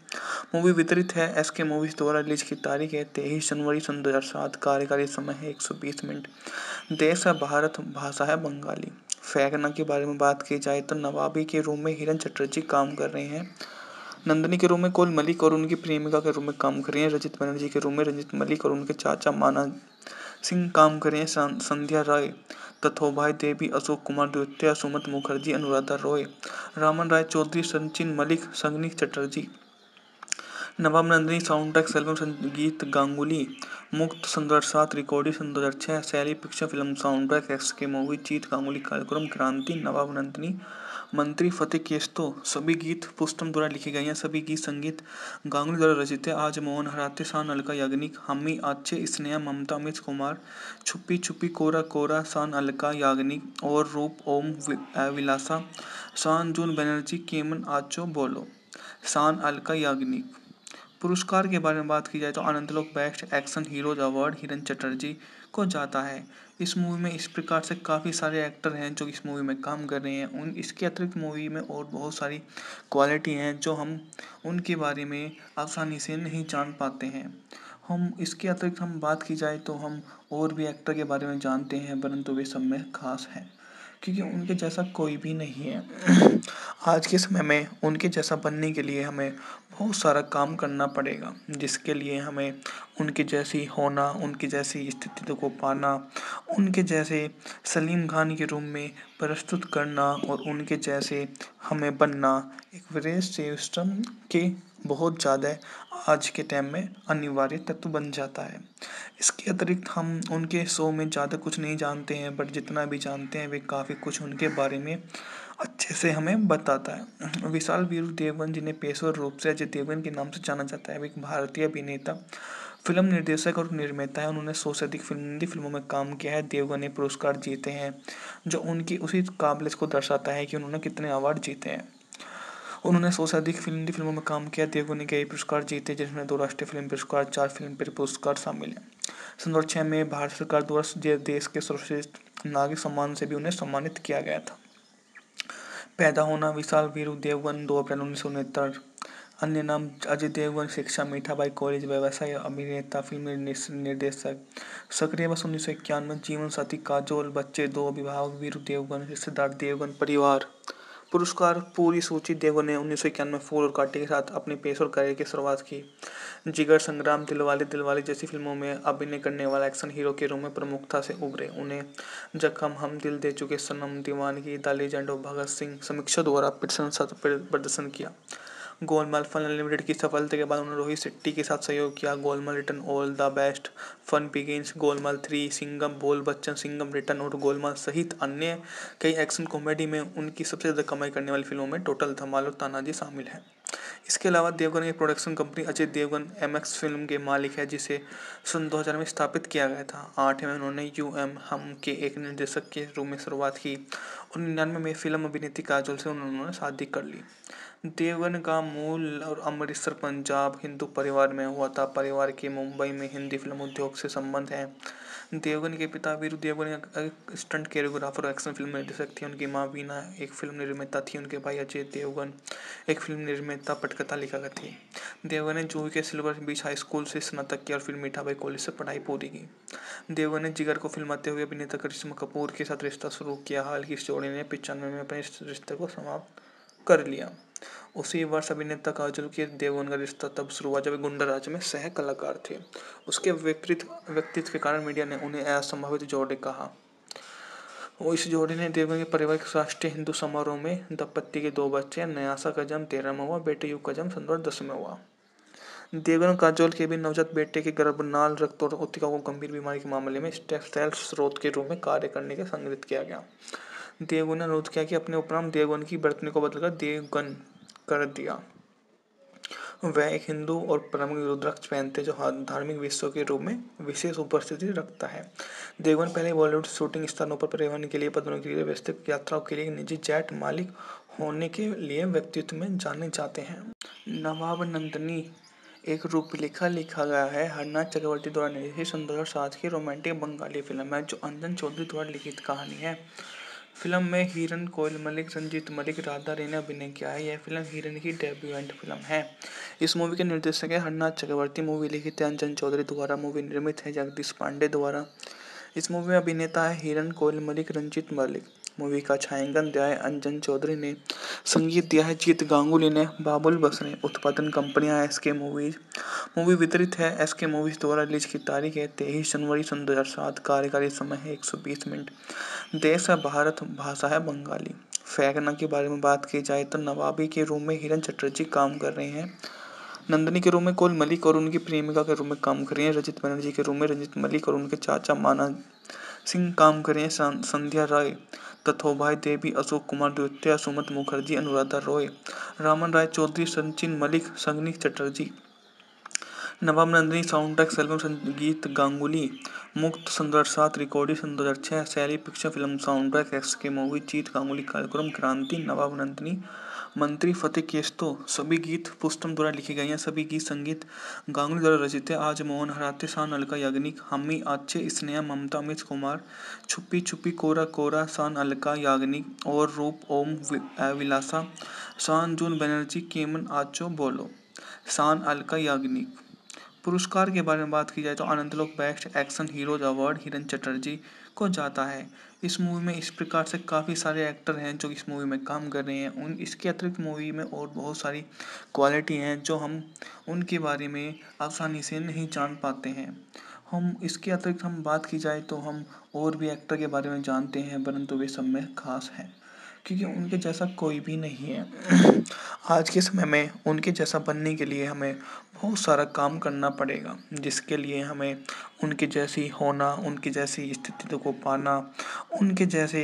मूवी वितरित है एस के मूवीज द्वारा रिलीज की तारीख है तेईस जनवरी सन दो हज़ार सात कार्यकारी समय है एक सौ बीस मिनट देश है भारत भाषा है बंगाली फैगना के बारे में बात की जाए तो नवाबी के रूम में हिरन चटर्जी काम कर रहे हैं नंदनी के रूम में कोल मलिक और उनकी प्रेमिका के रूम में काम कर रही हैं रजित बनर्जी के रूम में रंजित मलिक और उनके चाचा माना सिंह काम कर रहे हैं संध्या राय तथोभाई देवी अशोक कुमार द्वितीय सुमत मुखर्जी अनुराधा रॉय रामन राय चौधरी सचिन मलिक संगनी Chatterjee Nawab Nandini sound track album संगीत गांगुली मुक्त सुंदर सात रिकॉर्डिशन दो हज़ार शैली picture film sound track X के मूवी जीत गांगुली कार्यक्रम क्रांति नवाब नंदिनी मंत्री फतेह केस्तो सभी गीत पुस्तम द्वारा लिखे गए हैं सभी गीत संगीत गांगुली द्वारा रचित है आज मोहन हराते शान अलका याग्निक हमी आचे स्नेहा ममता अमित कुमार छुपी छुपी कोरा कोरा शान अलका याग्निक और रूप ओम विलासा शान जून बनर्जी केमन आचो बोलो शान अलका याग्निक पुरस्कार के बारे में बात की जाए तो आनंद लोक best action heroes award Hiran Chatterjee को जाता है इस मूवी में इस प्रकार से काफ़ी सारे एक्टर हैं जो इस मूवी में काम कर रहे हैं उन इसके अतिरिक्त मूवी में और बहुत सारी क्वालिटी हैं जो हम उनके बारे में आसानी से नहीं जान पाते हैं हम इसके अतिरिक्त हम बात की जाए तो हम और भी एक्टर के बारे में जानते हैं परंतु वे सब में खास हैं क्योंकि उनके जैसा कोई भी नहीं है आज के समय में उनके जैसा बनने के लिए हमें बहुत सारा काम करना पड़ेगा जिसके लिए हमें उनके जैसी होना उनकी जैसी स्थिति को पाना उनके जैसे सलीम खान के रूम में प्रस्तुत करना और उनके जैसे हमें बनना एक विदेश सिस्टम के बहुत ज़्यादा आज के टाइम में अनिवार्य तत्व बन जाता है इसके अतिरिक्त हम उनके शो में ज़्यादा कुछ नहीं जानते हैं बट जितना भी जानते हैं वे काफ़ी कुछ उनके बारे में अच्छे से हमें बताता है विशाल वीर देवन जिन्हें पेशवर रूप से अजय देवगन के नाम से जाना जाता है एक भारतीय अभिनेता फिल्म निर्देशक और निर्माता है उन्होंने सौ से अधिक फिल्म हिंदी फिल्मों में काम किया है देवगन ने पुरस्कार जीते हैं जो उनकी उसी काबिलियत को दर्शाता है कि उन्होंने कितने अवार्ड जीते हैं उन्होंने सौ से अधिक फिल्म हिंदी फिल्मों में काम किया देवगन ने कई पुरस्कार जीते जिसमें दो राष्ट्रीय फिल्म पुरस्कार चार फिल्म पुरस्कार शामिल हैं सन दो में भारत सरकार द्वारा देश के सर्वश्रेष्ठ नागरिक सम्मान से भी उन्हें सम्मानित किया गया था पैदा होना विशाल वीरू देवगन दो अप्रैल उन्नीस सौ उनहत्तर अन्य नाम अजय देवगन शिक्षा मीठाबाई कॉलेज व्यवसाय अभिनेता फिल्म निर्देशक सक्रिय वर्ष उन्नीस सौ इक्यानवे जीवन साथी काजोल बच्चे दो अभिभावक वीरू देवगन रिश्तेदार देवगन परिवार पुरस्कार पूरी सूची देवों ने उन्नीस सौ इक्यानवे फूल और काटे के साथ अपने पेश और करियर की शुरुआत की जिगर संग्राम दिलवाले दिलवाले जैसी फिल्मों में अभिनय करने वाला एक्शन हीरो के रूप में प्रमुखता से उभरे उन्हें जख्म हम दिल दे चुके सनम दीवानगी दाली जंडो भगत सिंह समीक्षा द्वारा प्रदर्शन किया गोलमाल फन अनलिमिटेड की सफलता के बाद उन्होंने रोहित शेट्टी के साथ सहयोग किया Golmaal return all the best fun begins Golmaal three Singham Bol Bachchan Singham return और गोलमाल सहित अन्य कई एक्शन कॉमेडी में उनकी सबसे ज़्यादा कमाई करने वाली फिल्मों में टोटल धमाल और तानाजी शामिल है इसके अलावा देवगन की production company Ajay Devgan M X film के मालिक है जिसे सन 2000 में स्थापित किया गया था आठ में उन्होंने यू एम हम के एक निर्देशक के रूप में शुरुआत की और निन्यानवे में फिल्म अभिनेत्री काजोल से उन्होंने शादी कर ली देवगन का मूल और अमृतसर पंजाब हिंदू परिवार में हुआ था परिवार के मुंबई में हिंदी फिल्म उद्योग से संबंध है देवगन के पिता वीरु देवगन स्टंट कैरियोग्राफर और एक्शन फिल्म निर्देशक थी उनकी माँ वीना एक फिल्म निर्माता थी उनके भाई अजय देवगन एक फिल्म निर्माता पटकथा लिखा लेखक थी देवगन ने जूह के सिल्वर बीच हाई स्कूल से स्नातक किया और फिर मीठाबाई कॉलेज से पढ़ाई पूरी की देवगन ने जिगर को फिल्माते हुए अभिनेता करिश्मा कपूर के साथ रिश्ता शुरू किया हाल की इस जोड़ी ने पिचानवे में अपने रिश्ते को समाप्त कर लिया उसी वर्ष अभिनेता काजोल के देवगन का रिश्ता तब शुरू हुआ जब गुंडा राज में सह कलाकार थे उसके विपरीत व्यक्तित्व के कारण मीडिया ने उन्हें असंभावित जोड़े कहा इस जोड़ी ने देवगन के परिवार के राष्ट्रीय हिंदू समारोह में दंपत्ति के दो बच्चे नयासा का जन्म तेरह में हुआ बेटे युग का जन्म सन दस में हुआ देवगन काजोल के भी नवजात बेटे के गर्भनाल रक्त और उत्तिका को गंभीर बीमारी के मामले में टेक्सटाइल स्रोत के रूप में कार्य करने के संग्रहित किया गया देवगन ने अनुरोध किया कि अपने उपनाम देवगन की बरतने को बदलकर देवगन कर दिया वह एक हिंदू और परम रुद्राक्ष पहनते जो धार्मिक विश्व के रूप में विशेष उपस्थिति रखता है देवगन पहले बॉलीवुड शूटिंग स्थानों पर परिवहन के लिए पदों के लिए व्यवस्थित यात्राओं के लिए निजी जेट मालिक होने के लिए व्यक्तित्व में जाने जाते हैं नवाब नंदनी एक रूपलेखा लिखा गया है हरनाथ चक्रवर्ती द्वारा निर्देशित सन दो की रोमांटिक बंगाली फिल्म है जो अंजन चौधरी द्वारा लिखित कहानी है फिल्म में हिरन कोयल मलिक संजीत मलिक राधा रे ने अभिनय किया है यह फिल्म हिरन की डेब्यू एंड फिल्म है इस मूवी के निर्देशक है हरनाथ चक्रवर्ती मूवी लिखित है अंजन चौधरी द्वारा मूवी निर्मित है जगदीश पांडे द्वारा इस मूवी में अभिनेता है हिरन कोयल मलिक रंजित मलिक मूवी का छायांकन दिया है अंजन चौधरी ने संगीत दिया है जीत गांगुली ने बाबुल बस ने उत्पादन कंपनियां एस के मूवीज मूवी वितरित है एस के मूवीज द्वारा रिलीज की तारीख है तेईस जनवरी सन दो हज़ार सात कार्यकारी समय है एक सौ बीस मिनट देश है भारत भाषा है बंगाली फैगना के बारे में बात की जाए तो नवाबी के रूम में हिरन चटर्जी काम कर रहे हैं नंदनी के रूम में कोल मलिक और उनकी प्रेमिका के रूम में काम कर रही हैं रजित बनर्जी के रूम में रंजित मलिक और उनके चाचा माना सिंह काम कर रहे हैं संध्या राय तथोभाई देवी अशोक कुमार द्वितीय सुमत मुखर्जी अनुराधा रॉय रामन राय चौधरी सचिन मलिक संगनी Chatterjee Nawab Nandini sound track album संगीत गांगुली मुक्त संदर्भ सात रिकॉर्डिशन दो हज़ार शैली picture film sound track X के मूवी चीत गांगुली कार्यक्रम क्रांति नवाब नंदिनी मंत्री फतेह केस्तो सभी गीत पुस्तम द्वारा लिखे गए हैं सभी गीत संगीत गांगुली द्वारा रचित है आज मोहन हराते शान अलका याग्निक हमी आचे स्नेहा ममता अमित कुमार छुपी छुपी कोरा कोरा सान अलका याग्निक और रूप ओम विलासा शान जून बनर्जी केमन आचो बोलो शान अलका याग्निक पुरस्कार के बारे में बात की जाए तो लोक best action heroes award Hiran Chatterjee को जाता है इस मूवी में इस प्रकार से काफ़ी सारे एक्टर हैं जो इस मूवी में काम कर रहे हैं उन इसके अतिरिक्त मूवी में और बहुत सारी क्वालिटी हैं जो हम उनके बारे में आसानी से नहीं जान पाते हैं हम इसके अतिरिक्त हम बात की जाए तो हम और भी एक्टर के बारे में जानते हैं परंतु वे सब में खास हैं क्योंकि उनके जैसा कोई भी नहीं है आज के समय में उनके जैसा बनने के लिए हमें बहुत सारा काम करना पड़ेगा जिसके लिए हमें उनके जैसी होना उनके जैसी स्थिति को पाना उनके जैसे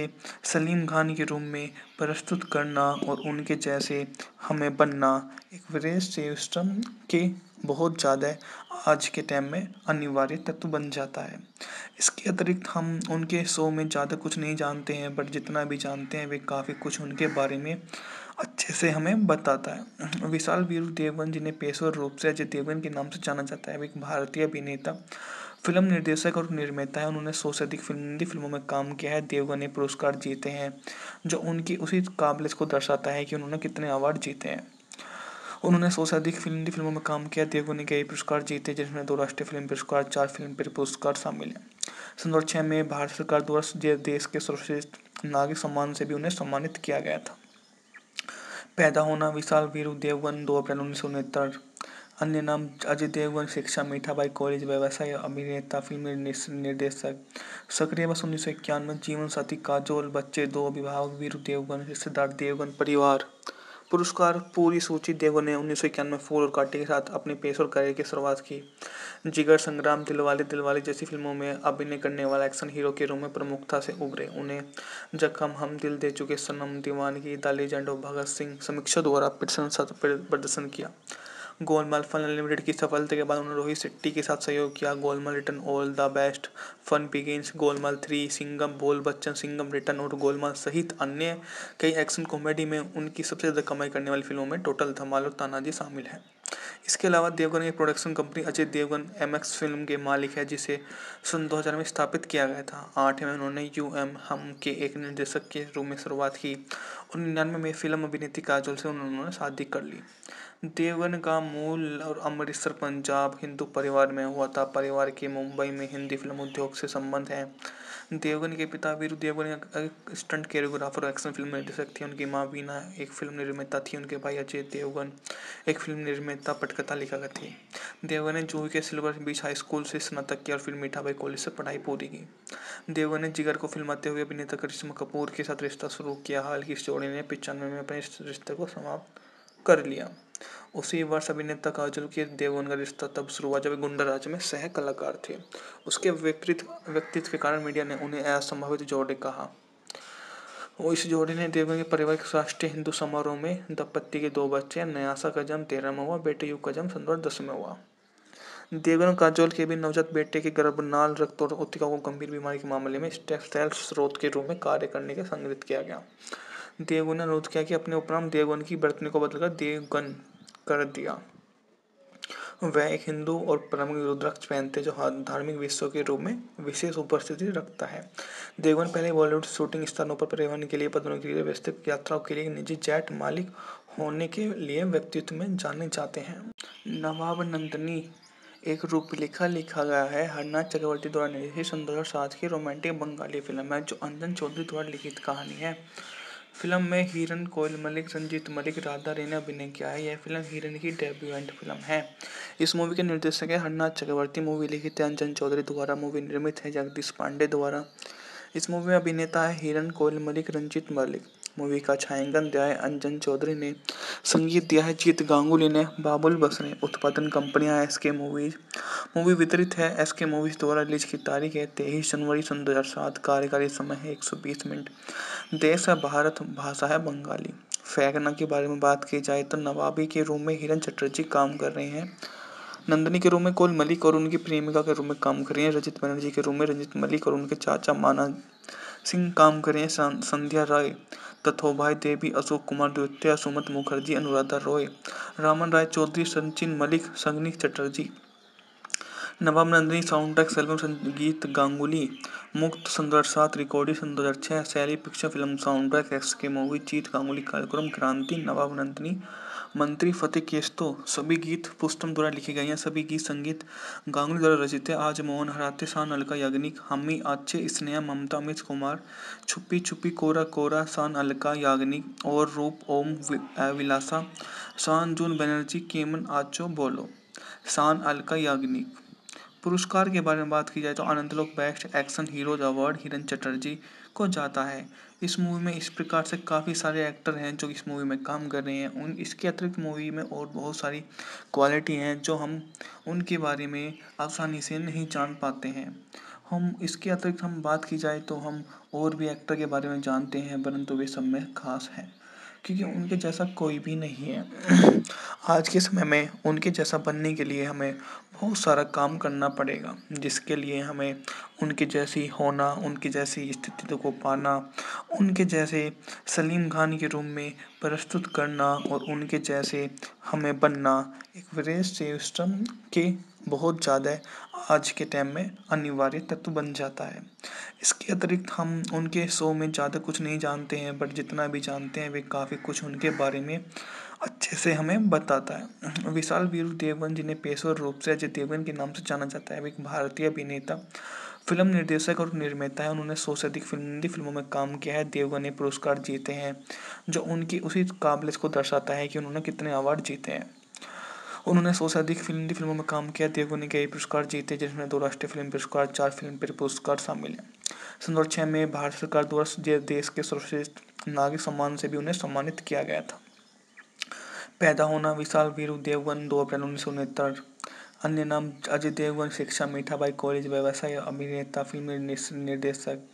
सलीम खान के रूम में प्रस्तुत करना और उनके जैसे हमें बनना एक वरेश सिस्टम के बहुत ज़्यादा आज के टाइम में अनिवार्य तत्व बन जाता है इसके अतिरिक्त हम उनके शो में ज़्यादा कुछ नहीं जानते हैं बट जितना भी जानते हैं वे काफ़ी कुछ उनके बारे में अच्छे से हमें बताता है विशाल वीर देवन जिन्हें पेशवर रूप से अजय देवगन के नाम से जाना जाता है वे एक भारतीय अभिनेता फिल्म निर्देशक और निर्माता है उन्होंने सौ से अधिक फिल्म हिंदी फिल्मों में काम किया है देवगन ने पुरस्कार जीते हैं जो उनकी उसी काबिलियत को दर्शाता है कि उन्होंने कितने अवार्ड जीते हैं उन्होंने सौ से अधिक फिल्म फिल्मों में काम किया देवगो ने कई पुरस्कार जीते जिसमें दो राष्ट्रीय फिल्म पुरस्कार चार फिल्मफेयर पुरस्कार शामिल हैं सन दो छः में भारत सरकार द्वारा देश के सर्वश्रेष्ठ नागरिक सम्मान से भी उन्हें सम्मानित किया गया था पैदा होना विशाल वीरू देवगन दो अप्रैल उन्नीस सौ उनहत्तर अन्य नाम अजय देवगन शिक्षा मीठाबाई कॉलेज व्यवसाय अभिनेता फिल्म निर्देशक सक्रिय वर्ष उन्नीस सौ इक्यानवे जीवन साथी काजोल बच्चे दो अभिभावक वीरू देवगन रिश्तेदार देवगन परिवार पुरस्कार पूरी सूची देव ने उन्नीस सौ इक्यानवे फूल और काटे के साथ अपने पेश और करियर की शुरुआत की जिगर संग्राम दिलवाले दिलवाले जैसी फिल्मों में अभिनय करने वाला एक्शन हीरो के रूप में प्रमुखता से उभरे उन्हें जखम हम दिल दे चुके सनम दीवानगी द लेजेंड भगत सिंह समीक्षा द्वारा प्रदर्शन किया गोलमाल फन अनलिमिटेड की सफलता के बाद उन्होंने रोहित शेट्टी के साथ सहयोग किया Golmaal return all the best fun begins Golmaal three Singham Bol Bachchan Singham return और गोलमाल सहित अन्य कई एक्शन कॉमेडी में उनकी सबसे ज़्यादा कमाई करने वाली फिल्मों में टोटल धमाल और तानाजी शामिल हैं इसके अलावा देवगन की production company Ajay Devgan M film के मालिक है जिसे सन 2000 में स्थापित किया गया था आठ में उन्होंने यू एम हम के एक निर्देशक के रूप में शुरुआत की और निन्यानवे में फिल्म अभिनेत्री काजोल से उन्होंने शादी कर ली देवगन का मूल और अमृतसर पंजाब हिंदू परिवार में हुआ था परिवार के मुंबई में हिंदी फिल्म उद्योग से संबंध है देवगन के पिता वीरू देवगन स्टंट कोरियोग्राफर और एक्शन फिल्म निर्देशक थे उनकी माँ वीना एक फिल्म निर्माता थी उनके भाई अजय देवगन एक फिल्म निर्माता पटकथा लेखक थी देवगन ने जूह के सिल्वर बीच हाई स्कूल से स्नातक किया और फिर मीठाबाई कॉलेज से पढ़ाई पूरी की देवगन ने जिगर को फिल्माते हुए अभिनेता करिश्मा कपूर के साथ रिश्ता शुरू किया हाल की इस जोड़ी ने पिचानवे में अपने रिश्ते को समाप्त कर लिया उसी वर्ष अभिनेता काजोल के देवगन का रिश्ता तब शुरू हुआ जब गुंडा राज में सह कलाकार थे उसके विपरीत व्यक्तित्व के कारण मीडिया ने उन्हें असंभावित जोड़े कहा वो इस जोड़ी ने देवगन के परिवार के राष्ट्रीय हिंदू समारोह में दंपत्ति के दो बच्चे नयासा का जन्म तेरह में हुआ बेटे युग का जन्म सन दस में हुआ देवगन काजोल के भी नवजात बेटे के गर्भनाल रक्त और उत्तिका को गंभीर बीमारी के मामले में टेक्सटाइल स्रोत के रूप में कार्य करने के संग्रहित किया गया देवगन ने अनुरोध किया कि अपने उपनाम देवगन की बर्तनी को बदलकर देवगन कर दिया वह एक हिंदू और परम रुद्राक्ष पहनते जो धार्मिक विश्व के रूप में विशेष उपस्थिति रखता है देवगन पहले बॉलीवुड शूटिंग स्थानों पर परिवहन के लिए पदों के लिए व्यवस्थित यात्राओं के लिए निजी जेट मालिक होने के लिए व्यक्तित्व में जाने जाते हैं नवाब नंदनी एक रूपलेखा लिखा गया है हरनाथ चक्रवर्ती द्वारा निर्देशित सन दो की रोमांटिक बंगाली फिल्म है जो अंजन चौधरी द्वारा लिखित कहानी है फिल्म में हिरन कोयल मलिक संजीत मलिक राधा रे ने अभिनय किया है यह फिल्म हिरन की डेब्यू एंड फिल्म है इस मूवी के निर्देशक है हरनाथ चक्रवर्ती मूवी लिखी अंजन चौधरी द्वारा मूवी निर्मित है जगदीश पांडे द्वारा इस मूवी में अभिनेता है हिरन कोयल मलिक रंजीत मलिक मूवी का छायांकन दिया है अंजन चौधरी ने संगीत दिया है जीत गांगुली ने बाबुल बस ने उत्पादन कंपनियां एस के मूवीज मूवी वितरित है एस के मूवीज द्वारा रिलीज की तारीख है तेईस जनवरी सन दो हज़ार सात कार्यकारी समय है एक सौ बीस मिनट देश है भारत भाषा है बंगाली फैगना के बारे में बात की जाए तो नवाबी के रूम में हिरन चटर्जी काम कर रहे हैं नंदनी के रूम में कोल मलिक और उनकी प्रेमिका के रूम में काम कर रही हैं रजित बनर्जी के रूम में रजित मलिक और उनके चाचा माना सिंह काम कर रहे हैं संध्या राय तथोभाई देवी अशोक कुमार द्वितीय सुमत मुखर्जी अनुराधा रॉय रामन राय चौधरी सचिन मलिक संगनी Chatterjee Nawab Nandini sound track album संगीत गांगुली मुक्त संदर्भ सात रिकॉर्डिंग सन दो हज़ार छः शैली picture film sound track X के मूवी चीत गांगुली कार्यक्रम क्रांति नवाब नंदिनी मंत्री फतेह केस्तो सभी गीत पुष्टम द्वारा लिखे गए हैं सभी गीत संगीत गांगुली द्वारा रचित है आज मोहन हराते शान अलका याग्निक हमी आचे स्नेहा ममता अमित कुमार छुपी छुपी कोरा कोरा शान अलका याग्निक और रूप ओम विलासा शान जून बनर्जी केमन आचो बोलो शान अलका याग्निक पुरस्कार के बारे में बात की जाए तो लोक best action heroes award Hiran Chatterjee को जाता है इस मूवी में इस प्रकार से काफ़ी सारे एक्टर हैं जो इस मूवी में काम कर रहे हैं उन इसके अतिरिक्त मूवी में और बहुत सारी क्वालिटी हैं जो हम उनके बारे में आसानी से नहीं जान पाते हैं हम इसके अतिरिक्त हम बात की जाए तो हम और भी एक्टर के बारे में जानते हैं परंतु वे सब में खास हैं क्योंकि उनके जैसा कोई भी नहीं है आज के समय में उनके जैसा बनने के लिए हमें बहुत सारा काम करना पड़ेगा जिसके लिए हमें उनके जैसी होना उनके जैसी स्थिति को पाना उनके जैसे सलीम खान के रूम में प्रस्तुत करना और उनके जैसे हमें बनना एक वरेश सिस्टम के बहुत ज़्यादा आज के टाइम में अनिवार्य तत्व बन जाता है इसके अतिरिक्त हम उनके शो में ज़्यादा कुछ नहीं जानते हैं बट जितना भी जानते हैं वे काफ़ी कुछ उनके बारे में अच्छे से हमें बताता है विशाल वीरु देवन जिन्हें पेशवर रूप से अजय देवगन के नाम से जाना जाता है वे एक भारतीय अभिनेता फिल्म निर्देशक और निर्माता है उन्होंने सौ से अधिक फिल्म हिंदी फिल्मों में काम किया है देवगन ने पुरस्कार जीते हैं जो उनकी उसी काबिलियत को दर्शाता है कि उन्होंने कितने अवार्ड जीते हैं उन्होंने सौ से अधिक फिल्म हिंदी फिल्मों में काम किया देवगन ने कई पुरस्कार जीते जिसमें दो राष्ट्रीय फिल्म पुरस्कार चार फिल्म फेयर पुरस्कार शामिल हैं सन दो छः में भारत सरकार द्वारा देश के सर्वश्रेष्ठ नागरिक सम्मान से भी उन्हें सम्मानित किया गया था पैदा होना विशाल वीरू देवगन दो अप्रैल उन्नीस अन्य नाम अजय देवगन शिक्षा मीठाबाई कॉलेज व्यवसाय अभिनेता फिल्म निर्देशक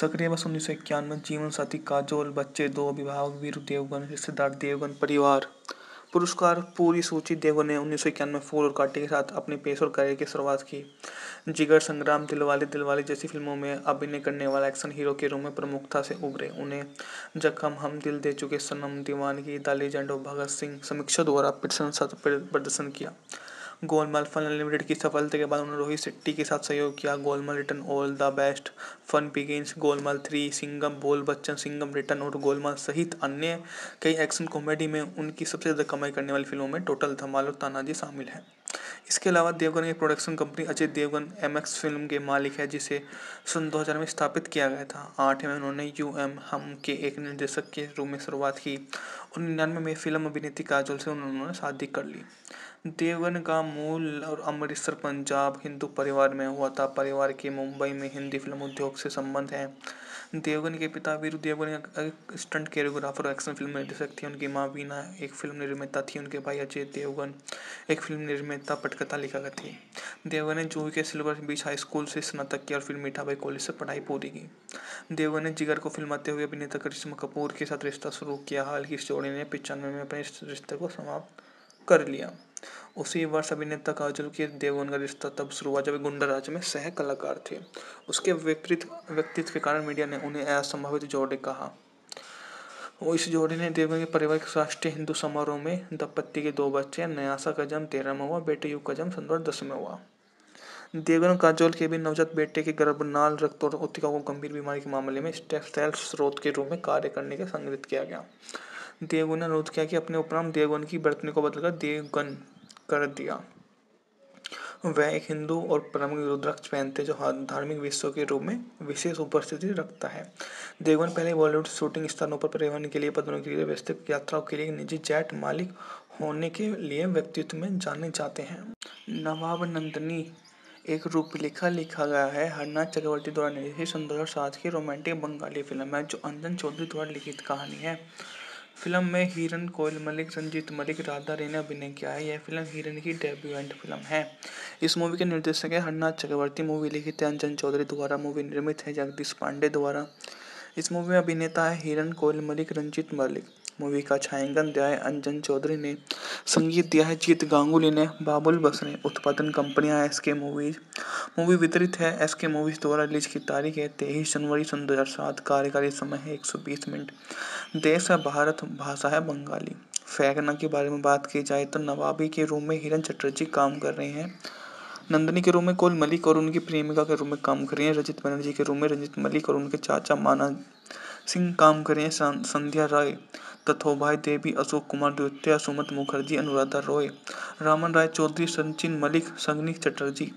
सक्रिय वर्ष उन्नीस सौ इक्यानवे जीवन साथी काजोल बच्चे दो अभिभावक वीरू देवगन रिश्तेदार देवगन परिवार पुरस्कार पूरी सूची देवो ने उन्नीस सौ इक्यानवे फूल और काटे के साथ अपने पेश और करियर की शुरुआत की जिगर संग्राम दिलवाले दिलवाले जैसी फिल्मों में अभिनय करने वाला एक्शन हीरो के रूप में प्रमुखता से उभरे उन्हें जखम हम दिल दे चुके सनम दीवानगी की दाली ऑफ भगत सिंह समीक्षा द्वारा प्रदर्शन किया गोलमाल फन अनलिमिटेड की सफलता के बाद उन्होंने रोहित शेट्टी के साथ सहयोग किया Golmaal return all the best fun begins Golmaal three Singham Bol Bachchan Singham return और गोलमाल सहित अन्य कई एक्शन कॉमेडी में उनकी सबसे ज़्यादा कमाई करने वाली फिल्मों में टोटल धमाल और तानाजी शामिल है इसके अलावा देवगन एक production company Ajay Devgan M film के मालिक है जिसे सन 2000 में स्थापित किया गया था आठ में उन्होंने यू एम हम के एक निर्देशक के रूप में शुरुआत की और निन्यानवे में फिल्म अभिनेत्री काजोल से उन्होंने शादी कर ली देवगन का मूल और अमृतसर पंजाब हिंदू परिवार में हुआ था परिवार के मुंबई में हिंदी फिल्म उद्योग से संबंध है देवगन के पिता वीरू देवगन एक स्टंट कोरियोग्राफर और एक्शन फिल्म निर्देशक थे उनकी माँ वीना एक फिल्म निर्माता थी उनके भाई अजय देवगन एक फिल्म निर्माता पटकथा लेखक थी देवगन ने जूह के सिल्वर बीच हाई स्कूल से स्नातक किया और फिर मीठाबाई कॉलेज से पढ़ाई पूरी की देवगन ने जिगर को फिल्माते हुए अभिनेता करिश्मा कपूर के साथ रिश्ता शुरू किया हाल की इस जोड़े ने पिचानवे में अपने रिश्ते को समाप्त कर लिया उसी वर्ष अभिनेता काजोल के देवगन का रिश्ता तब शुरू हुआ जब गुंडा राज में सह कलाकार थे उसके विपरीत व्यक्तित्व के कारण मीडिया ने उन्हें असंभावित जोड़े कहा वो इस जोड़े ने देवगन के परिवार के राष्ट्रीय हिंदू समारोह में दंपत्ति के दो बच्चे न्यासा का जन्म तेरह में हुआ बेटे युग का जन्म सन दस में हुआ देवगन काजोल के भी नवजात बेटे के गर्भनाल रक्त और उत्तिका को गंभीर बीमारी के मामले में टेक्सटाइल स्रोत के रूप में कार्य करने का संग्रहित किया गया देवगन ने अनुरोध किया कि अपने उपनाम देवगन की बर्तनी को बदलकर देवगन कर दिया वह एक हिंदू और प्रमुख रुद्राक्ष पहनते जो धार्मिक विश्व के रूप में विशेष उपस्थिति रखता है देवगन पहले बॉलीवुड शूटिंग स्थानों पर परिवहन के लिए पदों के लिए व्यस्त यात्राओं के लिए निजी जैट मालिक होने के लिए व्यक्तित्व में जाने जाते हैं नवाब नंदनी एक रूपलेखा लिखा गया है हरनाथ चक्रवर्ती द्वारा निर्देशित सन दो की रोमांटिक बंगाली फिल्म है जो अंजन चौधरी द्वारा लिखित कहानी है फिल्म में हिरन कोयल मलिक संजीत मलिक राधा ने अभिनय किया है यह फिल्म हिरन की डेब्यूएंट फिल्म है इस मूवी के निर्देशक है हरनाथ चक्रवर्ती मूवी लिखित है अंजन चौधरी द्वारा मूवी निर्मित है जगदीश पांडे द्वारा इस मूवी में अभिनेता है हिरन कोयल मलिक रंजित मलिक मूवी का छायांकन दिया है अंजन चौधरी ने संगीत दिया है जीत गांगुली ने बाबुल बस ने उत्पादन कंपनियां एस के मूवीज मूवी वितरित है एस के मूवीज द्वारा रिलीज की तारीख है तेईस जनवरी सन दो हज़ार सात कार्यकारी समय है एक सौ बीस मिनट देश है भारत भाषा है बंगाली फैगना के बारे में बात की जाए तो नवाबी के रूम में हिरन चटर्जी काम कर रहे हैं नंदनी के रूम में कोल मलिक और उनकी प्रेमिका के रूम में काम कर रही हैं रजित बनर्जी के रूम में रंजित मलिक और उनके चाचा माना सिंह काम करें संध्या राय तथोभाई देवी अशोक कुमार द्वितीय सुमत मुखर्जी अनुराधा रॉय रामन राय चौधरी सचिन मलिक संगनी Chatterjee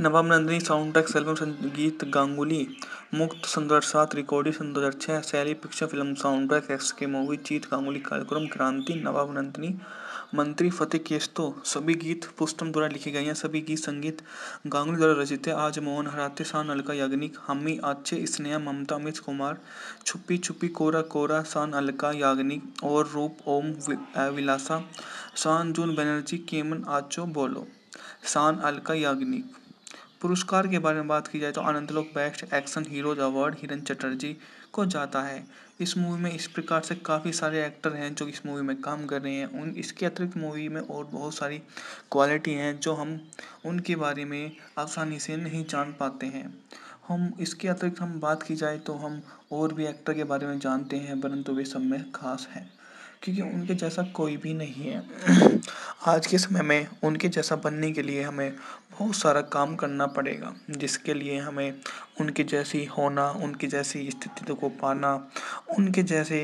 Nawab Nandini sound track album संगीत गांगुली मुक्त सुंदर सात रिकॉर्डिंग सन दो हज़ार छः शैली picture film sound track X के मूवी जीत गांगुली कार्यक्रम क्रांति नवाब नंदिनी मंत्री फतेह केस्तो सभी गीत पुस्तम द्वारा लिखे गए हैं सभी गीत संगीत गांगुली द्वारा रचित है आज मोहन हराते शान अलका याग्निक हमी आचे स्नेहा ममता अमित कुमार छुपी छुपी कोरा कोरा सान अलका याग्निक और रूप ओम विलासा शान जून बनर्जी केमन आचो बोलो शान अलका याग्निक पुरस्कार के बारे में बात की जाए तो आनंद लोक best action heroes award Hiran Chatterjee को जाता है इस मूवी में इस प्रकार से काफ़ी सारे एक्टर हैं जो इस मूवी में काम कर रहे हैं उन इसके अतिरिक्त मूवी में और बहुत सारी क्वालिटी हैं जो हम उनके बारे में आसानी से नहीं जान पाते हैं हम इसके अतिरिक्त हम बात की जाए तो हम और भी एक्टर के बारे में जानते हैं परंतु वे सब में खास हैं क्योंकि उनके जैसा कोई भी नहीं है आज के समय में उनके जैसा बनने के लिए हमें बहुत सारा काम करना पड़ेगा जिसके लिए हमें उनके जैसी होना उनकी जैसी स्थिति को पाना उनके जैसे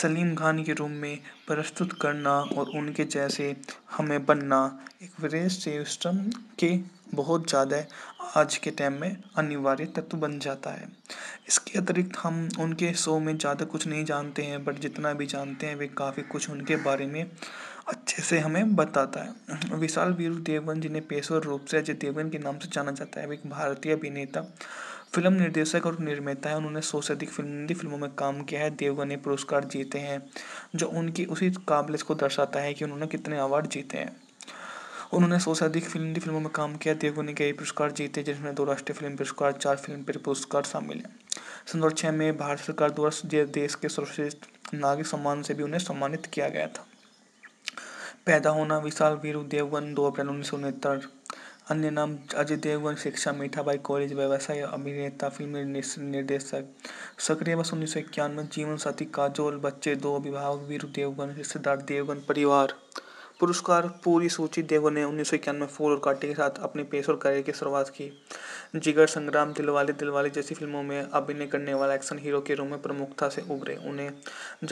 सलीम खान के रूम में प्रस्तुत करना और उनके जैसे हमें बनना एक विदेश सिस्टम के बहुत ज़्यादा आज के टाइम में अनिवार्य तत्व बन जाता है इसके अतिरिक्त हम उनके शो में ज़्यादा कुछ नहीं जानते हैं बट जितना भी जानते हैं वे काफ़ी कुछ उनके बारे में अच्छे से हमें बताता है विशाल वीर देवन जिन्हें पेशवर रूप से अजय देवगन के नाम से जाना जाता है एक भारतीय अभिनेता फिल्म निर्देशक और निर्माता है उन्होंने सौ से अधिक फिल्म हिंदी फिल्मों में काम किया है देवगन ने पुरस्कार जीते हैं जो उनकी उसी काबिलियत को दर्शाता है कि उन्होंने कितने अवार्ड जीते हैं उन्होंने सौ से अधिक फिल्म हिंदी फिल्मों में काम किया देवगन ने कई पुरस्कार जीते जिसमें दो राष्ट्रीय फिल्म पुरस्कार चार फिल्म पुरस्कार शामिल हैं सन दो में भारत सरकार द्वारा देश के सर्वश्रेष्ठ नागरिक सम्मान से भी उन्हें सम्मानित किया गया था पैदा होना विशाल वीरू देवगन दो अप्रैल उन्नीस सौ उनहत्तर अन्य नाम अजय देवगन शिक्षा मीठाबाई कॉलेज व्यवसाय अभिनेता फिल्म निर्देशक सक्रिय वर्ष उन्नीस सौ इक्यानवे जीवन साथी काजोल बच्चे दो अभिभावक वीरू देवगन रिश्तेदार देवगन परिवार पुरस्कार पूरी सूची देवों ने उन्नीस सौ इक्यानवे फूल और काटे के साथ अपने पेश और करियर की शुरुआत की जिगर संग्राम दिलवाले दिलवाले जैसी फिल्मों में अभिनय करने वाला एक्शन हीरो के रूप में प्रमुखता से उभरे उन्हें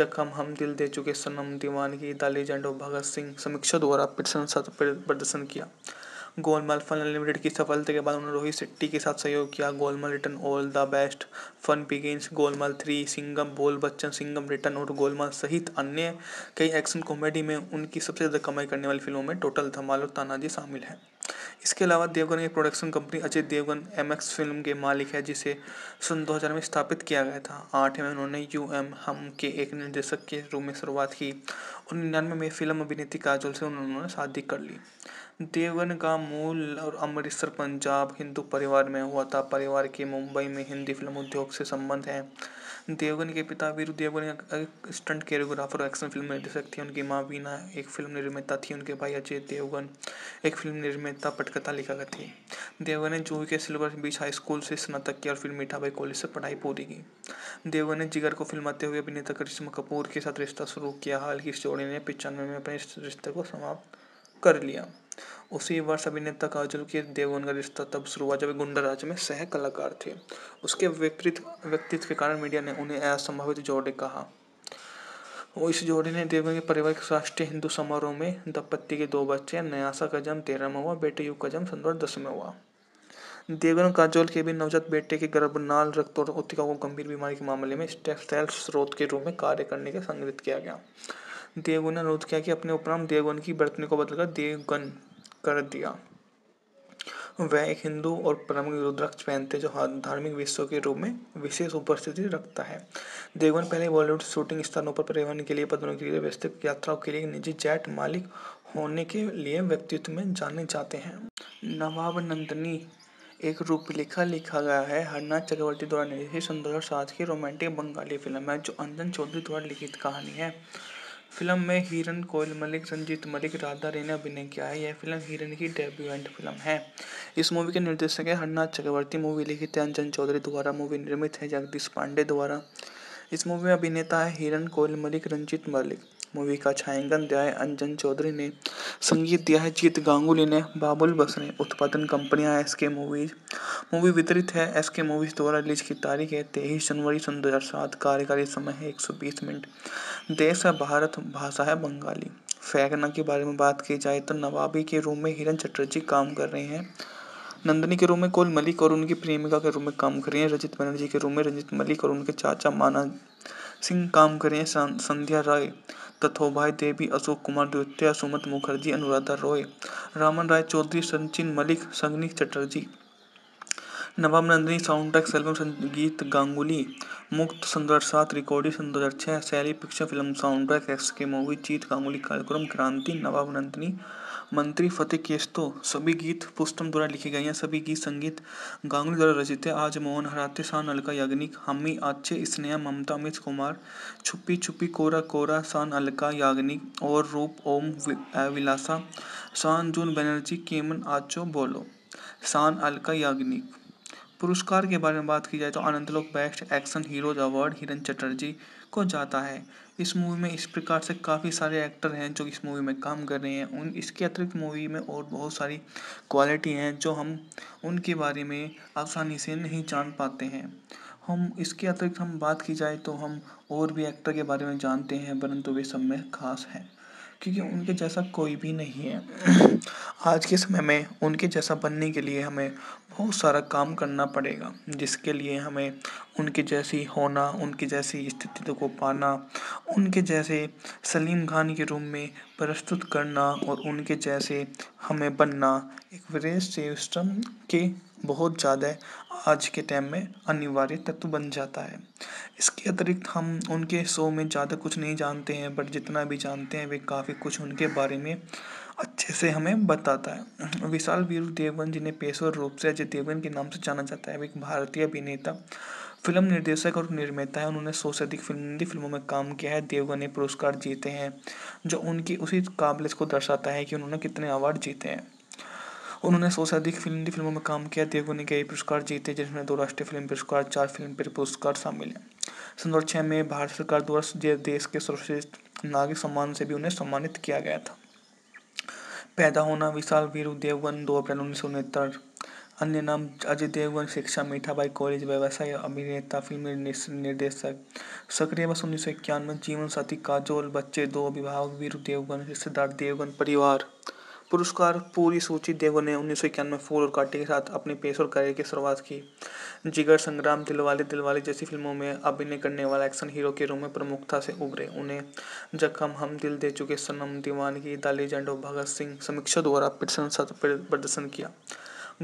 जखम हम दिल दे चुके सनम दीवानगी की दाली और भगत सिंह समीक्षा द्वारा प्रदर्शन किया गोलमाल फन अनलिमिटेड की सफलता के बाद उन्होंने रोहित शेट्टी के साथ सहयोग किया Golmaal return all the best fun begins Golmaal three Singham Bol Bachchan Singham return और गोलमाल सहित अन्य कई एक्शन कॉमेडी में उनकी सबसे ज़्यादा कमाई करने वाली फिल्मों में टोटल धमाल और तानाजी शामिल है इसके अलावा देवगन की production company Ajay Devgan M film के मालिक है जिसे सन 2000 में स्थापित किया गया था आठ में उन्होंने यू एम हम के एक निर्देशक के रूप में शुरुआत की और निन्यानवे में फिल्म अभिनेत्री काजोल से उन्होंने शादी कर ली देवगन का मूल और अमृतसर पंजाब हिंदू परिवार में हुआ था परिवार के मुंबई में हिंदी फिल्म उद्योग से संबंध है देवगन के पिता वीरु देवगन एक स्टंट कैरियोग्राफर और एक्शन फिल्म निर्देशक थी उनकी माँ वीना एक फिल्म निर्माता थी उनके भाई अजय देवगन एक फिल्म निर्माता पटकथा लिखा थी देवगन ने जूह के सिल्वर बीच हाई स्कूल से स्नातक किया और फिर मीठाबाई कॉलेज से पढ़ाई पूरी की देवगन ने जिगर को फिल्माते हुए अभिनेता करिश्मा कपूर के साथ रिश्ता शुरू किया हाल की जोड़े ने पिचानवे में अपने रिश्ते को समाप्त कर लिया उसी वर्ष अभिनेता काजल के देवगन का रिश्ता तब शुरू हुआ जब गुंडा राज में सह कलाकार थे उसके विपरीत व्यक्तित्व के कारण मीडिया ने उन्हें असंभावित जोड़े कहा वो इस जोड़े ने देवगन के परिवार के राष्ट्रीय हिंदू समारोह में दंपत्ति के दो बच्चे नयासा का जन्म तेरह में हुआ बेटे युग का जन्म सन दस में हुआ देवगन काजोल के भी नवजात बेटे के गर्भनाल रक्त और उत्तिका को गंभीर बीमारी के मामले में टेक्सटाइल स्रोत के रूप में कार्य करने के संग्रहित किया गया देवगुन ने अनुरोध किया कि अपने उपनाम देवगन की बरतने को बदलकर देवगन कर दिया वह एक हिंदू और परम रुद्राक्ष पहनते जो धार्मिक विश्व के रूप में विशेष उपस्थिति रखता है देवगन पहले बॉलीवुड शूटिंग स्थानों पर परिवहन के लिए पदों के लिए व्यस्तित यात्राओं के लिए निजी जेट मालिक होने के लिए व्यक्तित्व में जाने जाते हैं नवाब नंदनी एक रूपलेखा लिखा गया है हरनाथ चक्रवर्ती द्वारा निर्देशित सन साथ की रोमांटिक बंगाली फिल्म है जो अंजन चौधरी द्वारा लिखित कहानी है फिल्म में हिरन कोयल मलिक संजीत मलिक राधा रे ने अभिनय किया है यह फिल्म हिरन की डेब्यू एंड फिल्म है इस मूवी के निर्देशक है हरनाथ चक्रवर्ती मूवी लिखित है अंजन चौधरी द्वारा मूवी निर्मित है जगदीश पांडे द्वारा इस मूवी में अभिनेता है हिरन कोयल मलिक रंजित मलिक मूवी का छायांकन दिया है अंजन चौधरी ने संगीत दिया है जीत गांगुली ने बाबुल बस ने उत्पादन कंपनियां एस के मूवीज मूवी वितरित है एस के मूवीज द्वारा रिलीज की तारीख है तेईस जनवरी सन दो हज़ार सात कार्यकारी समय है एक सौ बीस मिनट देश है भारत भाषा है बंगाली फैगना के बारे में बात की जाए तो नवाबी के रूम में हिरन चटर्जी काम कर रहे हैं नंदनी के रूम में कोल मलिक और उनकी प्रेमिका के रूम में काम कर रही हैं रजित बनर्जी के रूम में रंजित मलिक और उनके चाचा माना सिंह काम कर रहे हैं संध्या राय तथोभाई देवी अशोक कुमार द्वितीय सुमत मुखर्जी अनुराधा रॉय रामन राय चौधरी सचिन मलिक संगनी Chatterjee Nawab Nandini sound track album संगीत गांगुली मुक्त सुंदर सात रिकॉर्डिशन दो हज़ार छः शैली picture film sound track X के मूवी चीत गांगुली कार्यक्रम क्रांति नवाब नंदिनी मंत्री फतेह केस्तो सभी गीत पुस्तम द्वारा लिखे गए हैं सभी गीत संगीत गांगुली द्वारा रचित है आज मोहन हराते शान अलका याग्निक हमी आचे स्नेहा ममता अमित कुमार छुपी छुपी कोरा कोरा शान अलका याग्निक और रूप ओम विलासा शान जून बनर्जी केमन आचो बोलो शान अलका याग्निक पुरस्कार के बारे में बात की जाए तो आनंद लोक best action heroes award Hiran Chatterjee को जाता है इस मूवी में इस प्रकार से काफ़ी सारे एक्टर हैं जो इस मूवी में काम कर रहे हैं उन इसके अतिरिक्त मूवी में और बहुत सारी क्वालिटी हैं जो हम उनके बारे में आसानी से नहीं जान पाते हैं हम इसके अतिरिक्त हम बात की जाए तो हम और भी एक्टर के बारे में जानते हैं परंतु वे सब में खास हैं क्योंकि उनके जैसा कोई भी नहीं है आज के समय में उनके जैसा बनने के लिए हमें बहुत सारा काम करना पड़ेगा जिसके लिए हमें उनके जैसी होना उनके जैसी स्थिति को पाना उनके जैसे सलीम खान के रूम में प्रस्तुत करना और उनके जैसे हमें बनना एक विदेश सिस्टम के बहुत ज़्यादा आज के टाइम में अनिवार्य तत्व बन जाता है इसके अतिरिक्त हम उनके शो में ज़्यादा कुछ नहीं जानते हैं बट जितना भी जानते हैं वे काफ़ी कुछ उनके बारे में अच्छे से हमें बताता है विशाल वीर देवगन जिन्हें पेशवर रूप से अजय देवगन के नाम से जाना जाता है एक भारतीय अभिनेता फिल्म निर्देशक और निर्माता है उन्होंने सौ से अधिक फिल्म हिंदी फिल्मों में काम किया है देवगन ने पुरस्कार जीते हैं जो उनकी उसी काबिलियत को दर्शाता है कि उन्होंने कितने अवार्ड जीते हैं उन्होंने सौ से अधिक फिल्म हिंदी फिल्मों में काम किया देवगन ने कई पुरस्कार जीते जिसमें दो राष्ट्रीय फिल्म पुरस्कार चार फिल्म फेयर पुरस्कार शामिल हैं सन दो छः में भारत सरकार द्वारा देश के सर्वश्रेष्ठ नागरिक सम्मान से भी उन्हें सम्मानित किया गया था पैदा होना विशाल वीरू देवगन दो अप्रैल उन्नीस सौ उनहत्तर अन्य नाम अजय देवगन शिक्षा मीठाबाई कॉलेज व्यवसाय अभिनेता फिल्म निर्देशक सक्रिय वर्ष उन्नीस सौ इक्यानवे जीवन साथी काजोल बच्चे दो अभिभावक वीर देवगन रिश्तेदार देवगन परिवार पुरस्कार पूरी सूची देवगन ने उन्नीस सौ इक्यानवे फूल और काटे के साथ अपने पेश और करियर की शुरुआत की जिगर संग्राम दिलवाले दिलवाले जैसी फिल्मों में अभिनय करने वाला एक्शन हीरो के रूप में प्रमुखता से उभरे उन्हें जखम हम दिल दे चुके सनम दीवानगी द लेजेंड भगत सिंह समीक्षा द्वारा प्रदर्शन किया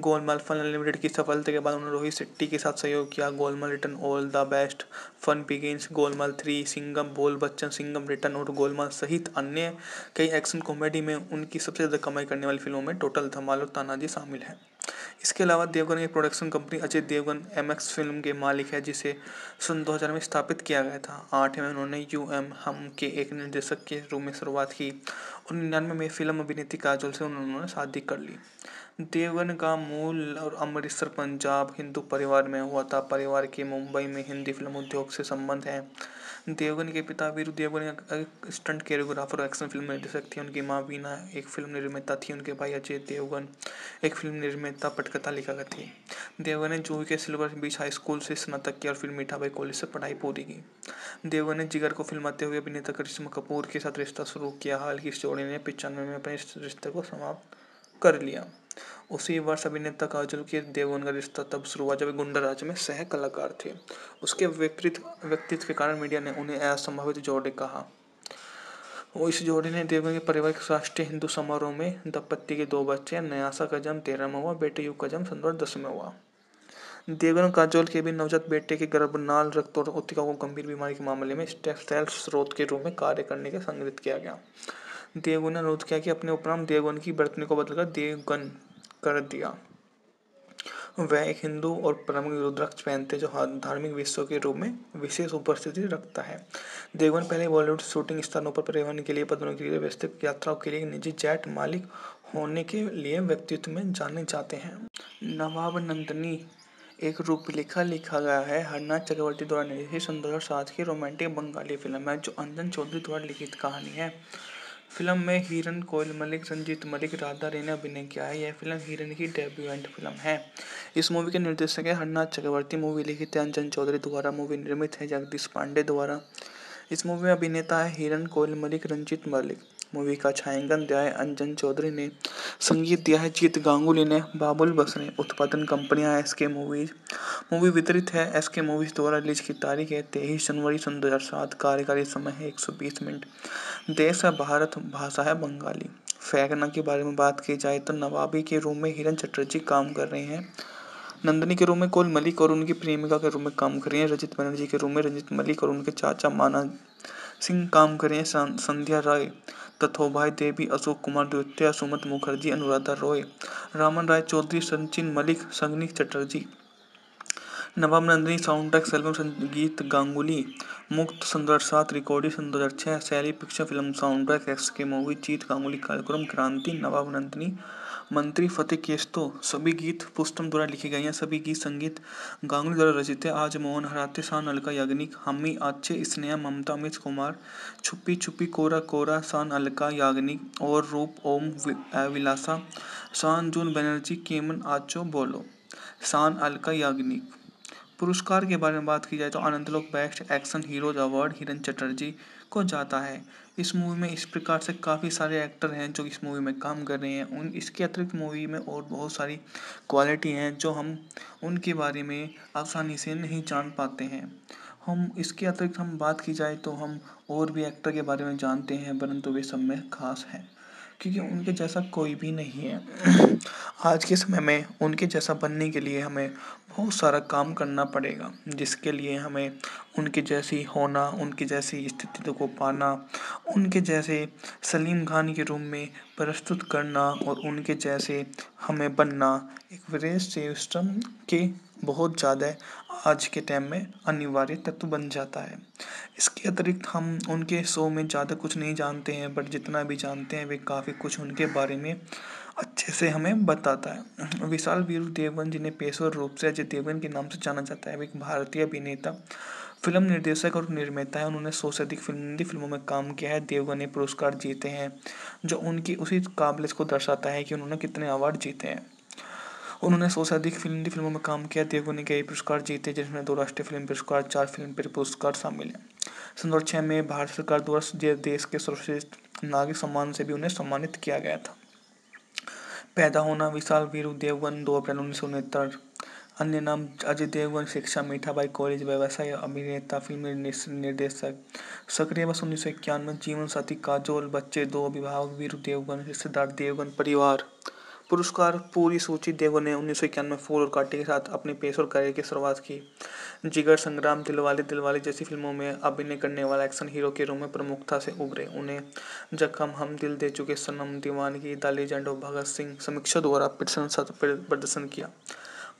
गोलमाल फन अनलिमिटेड की सफलता के बाद उन्होंने रोहित शेट्टी के साथ सहयोग किया Golmaal return all the best fun begins Golmaal three Singham Bol Bachchan Singham return और गोलमाल सहित अन्य कई एक्शन कॉमेडी में उनकी सबसे ज़्यादा कमाई करने वाली फिल्मों में टोटल धमाल और तानाजी शामिल है इसके अलावा देवगन एक production company Ajay Devgan M film के मालिक है जिसे सन 2000 में स्थापित किया गया था आठ में उन्होंने यू एम हम के एक निर्देशक के रूप में शुरुआत की और निन्यानवे में फिल्म अभिनेत्री काजोल से उन्होंने शादी कर ली देवगन का मूल और अमृतसर पंजाब हिंदू परिवार में हुआ था परिवार के मुंबई में हिंदी फिल्म उद्योग से संबंध है देवगन के पिता वीरू देवगन एक स्टंट कैरियोग्राफर और एक्शन फिल्म निर्देशक थी उनकी माँ वीना एक फिल्म निर्माता थी उनके भाई अजय देवगन एक फिल्म निर्माता पटकथा लेखक थी देवगन ने जूह के सिल्वर बीच हाई स्कूल से स्नातक किया और फिर मीठाबाई कॉलेज से पढ़ाई पूरी की देवगन ने जिगर को फिल्माते हुए अभिनेता करिश्मा कपूर के साथ रिश्ता शुरू किया हाल की इस जोड़ी ने पिचानवे में अपने रिश्ते को समाप्त कर लिया उसी वर्ष अभिनेता काजोल के देवगन का रिश्ता तब शुरू हुआ जब गुंडा राज में सह कलाकार थे उसके विपरीत व्यक्तित्व के कारण मीडिया ने उन्हें असंभावित जोड़े कहा वो इस जोड़ी ने देवगन के परिवार के राष्ट्रीय हिंदू समारोह में दंपत्ति के दो बच्चे नयासा का जन्म तेरह में हुआ बेटे युग का जन्म सन्दर दस में हुआ देवगन काजोल के भी नवजात बेटे के गर्भनाल रक्त और उत्तिका को गंभीर बीमारी के मामले में टेक्सटाइल स्रोत के रूप में कार्य करने के संग्रहित किया गया देवगन ने अनुरोध किया कि अपने उपनाम देवगन की बरतने को बदलकर देवगन कर दिया वह एक हिंदू और परम रुद्राक्ष पहनते जो धार्मिक विश्व के रूप में विशेष उपस्थिति रखता है देवगन पहले बॉलीवुड शूटिंग स्थानों पर परिवहन के लिए पदों के लिए व्यवस्थित यात्राओं के लिए निजी जेट मालिक होने के लिए व्यक्तित्व में जाने जाते हैं नवाब नंदनी एक रूप लिखा लिखा गया है हरनाथ चक्रवर्ती द्वारा निर्देशित सन साथ की रोमांटिक बंगाली फिल्म है जो अंजन चौधरी द्वारा लिखित कहानी है फिल्म में हिरन कोयल मलिक संजीत मलिक राधा रे ने अभिनय किया है यह फिल्म हिरन की डेब्यू एंड फिल्म है इस मूवी के निर्देशक है हरनाथ चक्रवर्ती मूवी लिखी अंजन चौधरी द्वारा मूवी निर्मित है जगदीश पांडे द्वारा इस मूवी में अभिनेता है हिरन कोयल मलिक रंजित मलिक मूवी का छायांकन दिया है अंजन चौधरी ने संगीत दिया है जीत गांगुली ने बाबुल बस ने उत्पादन कंपनियां एस के मूवीज मूवी वितरित है एस के मूवीज द्वारा रिलीज की तारीख है तेईस जनवरी सन दो हजार सात कार्यकारी समय है एक सौ बीस मिनट देश है भारत भाषा है बंगाली फैगना के बारे में बात की जाए तो नवाबी के रूम में हिरन चटर्जी काम कर रहे हैं नंदनी के रूम में कोल मलिक और उनकी प्रेमिका के रूम में काम कर रही हैं रजित बनर्जी के रूम में रंजित मलिक और उनके चाचा माना सिंह काम कर रहे हैं संध्या राय तथोभाई देवी अशोक कुमार द्वितीय सुमत मुखर्जी अनुराधा रॉय रामन राय चौधरी संचिन मलिक संगनी चटर्जी नवाब नंदिनी साउंड एल्बम संगीत गांगुली मुक्त सन दो सात रिकॉर्डिंग सन दो हज़ार छः सैली picture film sound track X के मूवी चीत गांगुली कार्यक्रम क्रांति नवाब नंदिनी मंत्री फतेह केस्तो सभी गीत पुस्तम द्वारा लिखे गए हैं सभी गीत संगीत गांगुली द्वारा रचित है आज मोहन हराते शान अलका याग्निक हमी आचे स्नेहा ममता अमित कुमार छुपी छुपी कोरा कोरा शान अलका याग्निक और रूप ओम विलासा शान जून बनर्जी केमन आचो बोलो शान अलका याग्निक पुरस्कार के बारे में बात की जाए तो आनंद लोक best action heroes award Hiran Chatterjee को जाता है इस मूवी में इस प्रकार से काफ़ी सारे एक्टर हैं जो इस मूवी में काम कर रहे हैं उन इसके अतिरिक्त मूवी में और बहुत सारी क्वालिटी हैं जो हम उनके बारे में आसानी से नहीं जान पाते हैं हम इसके अतिरिक्त हम बात की जाए तो हम और भी एक्टर के बारे में जानते हैं परंतु वे सब में खास हैं क्योंकि उनके जैसा कोई भी नहीं है आज के समय में उनके जैसा बनने के लिए हमें बहुत सारा काम करना पड़ेगा जिसके लिए हमें उनके जैसी होना उनके जैसी स्थिति को पाना उनके जैसे सलीम खान के रूम में प्रस्तुत करना और उनके जैसे हमें बनना एक विदेश सिस्टम के बहुत ज़्यादा आज के टाइम में अनिवार्य तत्व बन जाता है इसके अतिरिक्त हम उनके शो में ज़्यादा कुछ नहीं जानते हैं बट जितना भी जानते हैं वे काफ़ी कुछ उनके बारे में अच्छे से हमें बताता है विशाल वीरू देवन जिन्हें पेशवर रूप से अजय देवन के नाम से जाना जाता है वे एक भारतीय अभिनेता फिल्म निर्देशक और निर्माता है उन्होंने सौ से अधिक फिल्म हिंदी फिल्मों में काम किया है देवगन ने पुरस्कार जीते हैं जो उनकी उसी काबिलियत को दर्शाता है कि उन्होंने कितने अवार्ड जीते हैं उन्होंने सौ से अधिक हिंदी फिल्मों में काम किया देवगन ने कई पुरस्कार जीते जिसमें दो राष्ट्रीय फिल्म पुरस्कार चार फिल्म फेयर पुरस्कार शामिल हैं सन दो में भारत सरकार द्वारा देश के सर्वश्रेष्ठ नागरिक सम्मान से भी उन्हें सम्मानित किया गया था पैदा होना विशाल वीर देवगन दो अप्रैल उन्नीस सौ उनहत्तर अन्य नाम अजय देवगन शिक्षा मीठाबाई कॉलेज व्यवसाय अभिनेता फिल्म निर्देशक सक्रिय वर्ष उन्नीस सौ इक्यानवे जीवन साथी काजोल बच्चे दो अभिभावक वीर देवगन रिश्तेदार देवगन परिवार पुरस्कार पूरी सूची देवो ने उन्नीस सौ इक्यानवे फूल और काटे के साथ अपने पेश और करियर की शुरुआत की जिगर संग्राम दिलवाले दिलवाले जैसी फिल्मों में अभिनय करने वाला एक्शन हीरो के रूप में प्रमुखता से उभरे उन्हें जख्म हम दिल दे चुके सनम दीवानगी द लेजेंड भगत सिंह समीक्षा द्वारा प्रदर्शन किया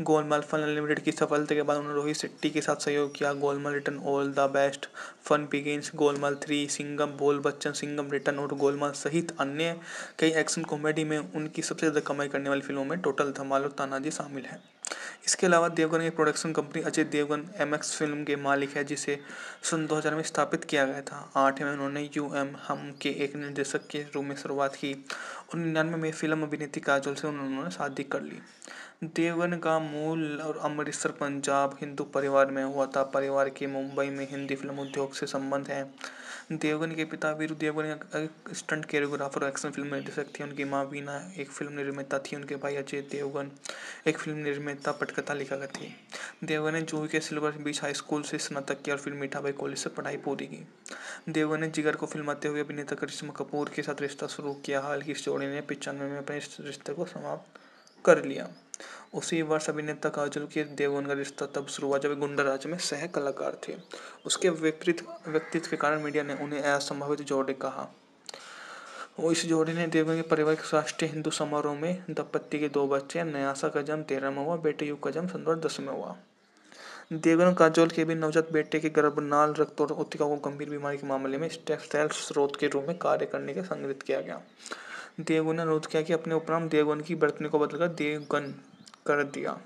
गोलमाल फन अनलिमिटेड की सफलता के बाद उन्होंने रोहित शेट्टी के साथ सहयोग किया Golmaal return all the best fun begins Golmaal three Singham Bol Bachchan Singham return और गोलमाल सहित अन्य कई एक्शन कॉमेडी में उनकी सबसे ज़्यादा कमाई करने वाली फिल्मों में टोटल धमाल और तानाजी शामिल है इसके अलावा देवगन एक production company Ajay Devgan M film के मालिक है जिसे सन 2000 में स्थापित किया गया था आठ में उन्होंने यू एम हम के एक निर्देशक के रूप में शुरुआत की और निन्यानवे में फिल्म अभिनेत्री काजोल से उन्होंने शादी कर ली देवगन का मूल और अमृतसर पंजाब हिंदू परिवार में हुआ था परिवार के मुंबई में हिंदी फिल्म उद्योग से संबंध है देवगन के पिता वीरू देवगन एक स्टंट कैरियोग्राफर और एक्शन फिल्म निर्देशक थे उनकी माँ वीना एक फिल्म निर्माता थी उनके भाई अजय देवगन एक फिल्म निर्माता पटकथा लिखा थी देवगन ने जूही के सिल्वर बीच हाई स्कूल से स्नातक किया और फिर मीठाबाई कॉलेज से पढ़ाई पूरी की देवगन ने जिगर को फिल्माते हुए अभिनेता करिश्मा कपूर के साथ रिश्ता शुरू किया हाल की इस ने पिचानवे में अपने रिश्ते को समाप्त कर लिया उसी वर्ष अभिनेता काजल के देवगन का रिश्ता तब शुरू हुआ जब गुंडा राज में सह कलाकार थे उसके विपरीत व्यक्तित्व के कारण मीडिया ने उन्हें असंभावित जोड़े कहा वो इस जोड़े ने देवगन के परिवार के राष्ट्रीय हिंदू समारोह में दंपत्ति के दो बच्चे न्यासा का जन्म तेरह में हुआ बेटे युग का जन्म सन दस में हुआ देवगन काजोल के भी नवजात बेटे के गर्भनाल रक्त और उत्तिका को गंभीर बीमारी के मामले में स्टेप स्रोत के रूप में कार्य करने के संग्रहित किया गया देवगुन ने अनुरोध किया कि अपने उपनाम देवगन की बरतने को बदलकर देवगन कर दिया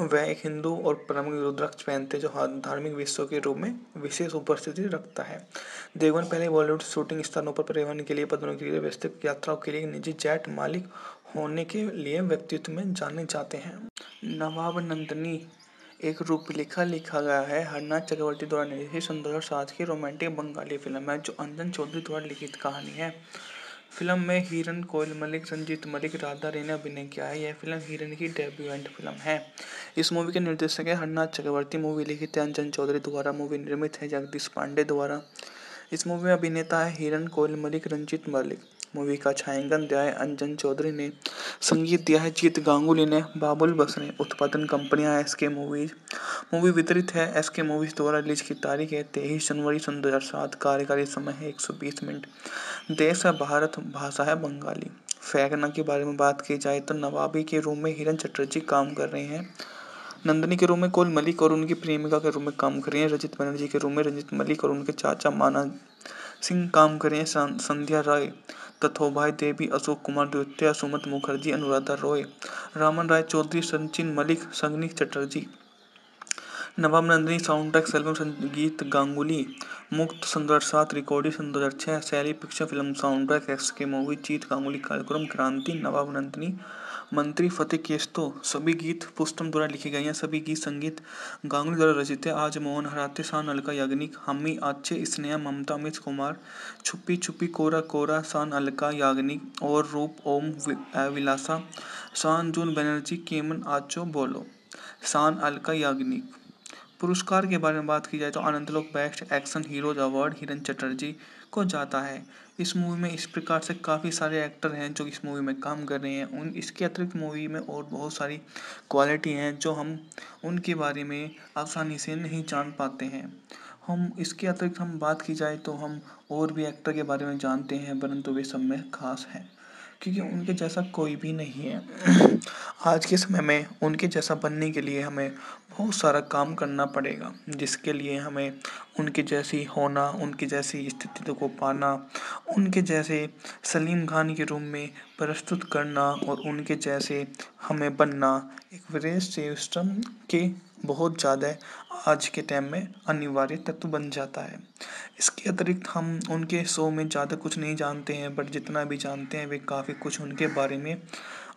वह एक हिंदू और परम रुद्राक्ष पहनते जो धार्मिक विश्व के रूप में विशेष उपस्थिति रखता है देवगन पहले बॉलीवुड शूटिंग स्थानों पर परिवहन के लिए पदों के लिए व्यस्त यात्राओं के लिए निजी जैट मालिक होने के लिए व्यक्तित्व में जाने जाते हैं नवाब नंदनी एक रूपलेखा लिखा गया है हरनाथ चक्रवर्ती द्वारा निर्देशित सन दो की रोमांटिक बंगाली फिल्म है जो अंजन चौधरी द्वारा लिखित कहानी है फिल्म में हिरन कोयल मलिक संजीत मलिक राधा रेना अभिनय किया है यह फिल्म हिरन की डेब्यूएंट फिल्म है इस मूवी के निर्देशक है हरनाथ चक्रवर्ती मूवी लिखी अंजन चौधरी द्वारा मूवी निर्मित है जगदीश पांडे द्वारा इस मूवी में अभिनेता है हिरन कोयल मलिक रंजित मलिक मूवी का छायांकन दिया है अंजन चौधरी ने संगीत दिया है जीत गांगुली ने बाबुल बस ने उत्पादन कंपनियां एस के मूवीज मूवी वितरित है एस के मूवीज द्वारा रिलीज की तारीख है तेईस जनवरी सन दो हज़ार सात कार्यकारी समय है एक सौ बीस मिनट देश है भारत भाषा है बंगाली फैगना के बारे में बात की जाए तो नवाबी के रूम में हिरन चटर्जी काम कर रहे हैं नंदनी के रूम में कोल मलिक और उनकी प्रेमिका के रूम में काम कर रही हैं रजित बनर्जी के रूम में रंजित मलिक और उनके चाचा माना सिंह काम कर रहे हैं संध्या राय तथोभाई देवी अशोक कुमार द्वितीय सुमत मुखर्जी अनुराधा रॉय रामन राय चौधरी सचिन मलिक संगनी Chatterjee Nawab Nandini sound track album संगीत गांगुली मुक्त संघर्ष सात सन दो हज़ार छः शैली picture film sound track X के मूवी जीत गांगुली कार्यक्रम क्रांति नवाब नंदिनी मंत्री फतेह केस्तो सभी गीत पुस्तम द्वारा लिखे गए हैं सभी गीत संगीत गांगुली द्वारा रचित है आज मोहन हराते शान अलका याग्निक हमी आचे स्नेहा ममता अमित कुमार छुपी छुपी कोरा कोरा शान अलका याग्निक और रूप ओम विलासा शान जून बनर्जी केमन आचो बोलो शान अलका याग्निक पुरस्कार के बारे में बात की जाए तो आनंद लोक best action heroes award Hiran Chatterjee को जाता है इस मूवी में इस प्रकार से काफ़ी सारे एक्टर हैं जो इस मूवी में काम कर रहे हैं उन इसके अतिरिक्त मूवी में और बहुत सारी क्वालिटी हैं जो हम उनके बारे में आसानी से नहीं जान पाते हैं हम इसके अतिरिक्त हम बात की जाए तो हम और भी एक्टर के बारे में जानते हैं परंतु वे सब में खास हैं क्योंकि उनके जैसा कोई भी नहीं है आज के समय में उनके जैसा बनने के लिए हमें बहुत सारा काम करना पड़ेगा जिसके लिए हमें उनके जैसी होना उनकी जैसी स्थिति को पाना उनके जैसे सलीम खान के रूम में प्रस्तुत करना और उनके जैसे हमें बनना एक विदेश सिस्टम के बहुत ज़्यादा आज के टाइम में अनिवार्य तत्व बन जाता है इसके अतिरिक्त हम उनके शो में ज़्यादा कुछ नहीं जानते हैं बट जितना भी जानते हैं वे काफ़ी कुछ उनके बारे में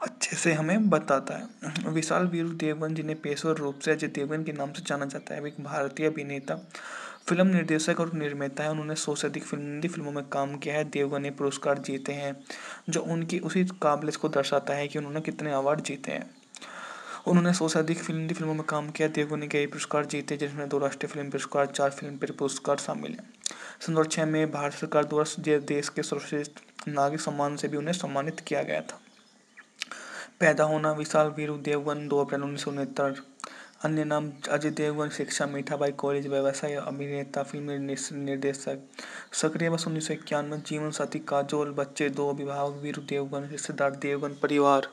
अच्छे से हमें बताता है विशाल वीर देवन जिन्हें पेशवर रूप से अजय देवगन के नाम से जाना जाता है एक भारतीय अभिनेता फिल्म निर्देशक और निर्माता है उन्होंने सौ से अधिक फिल्म हिंदी फिल्मों में काम किया है देवगन ने पुरस्कार जीते हैं जो उनकी उसी काबिलियत को दर्शाता है कि उन्होंने कितने अवार्ड जीते हैं उन्होंने सौ से अधिक फिल्म हिंदी फिल्मों में काम किया देवगन ने कई पुरस्कार जीते जिसमें दो राष्ट्रीय फिल्म पुरस्कार चार फिल्म फेयर पुरस्कार शामिल हैं सन दो में भारत सरकार द्वारा देश के सर्वश्रेष्ठ नागरिक सम्मान से भी उन्हें सम्मानित किया गया था पैदा होना विशाल वीरू देवगन दो अप्रैल उन्नीस सौ उनहत्तर अन्य नाम अजय देवगन शिक्षा मीठाबाई कॉलेज व्यवसाय अभिनेता फिल्म निर्देशक सक्रिय वर्ष उन्नीस सौ इक्यानवे जीवन साथी काजोल बच्चे दो अभिभावक वीरू देवगन रिश्तेदार देवगन परिवार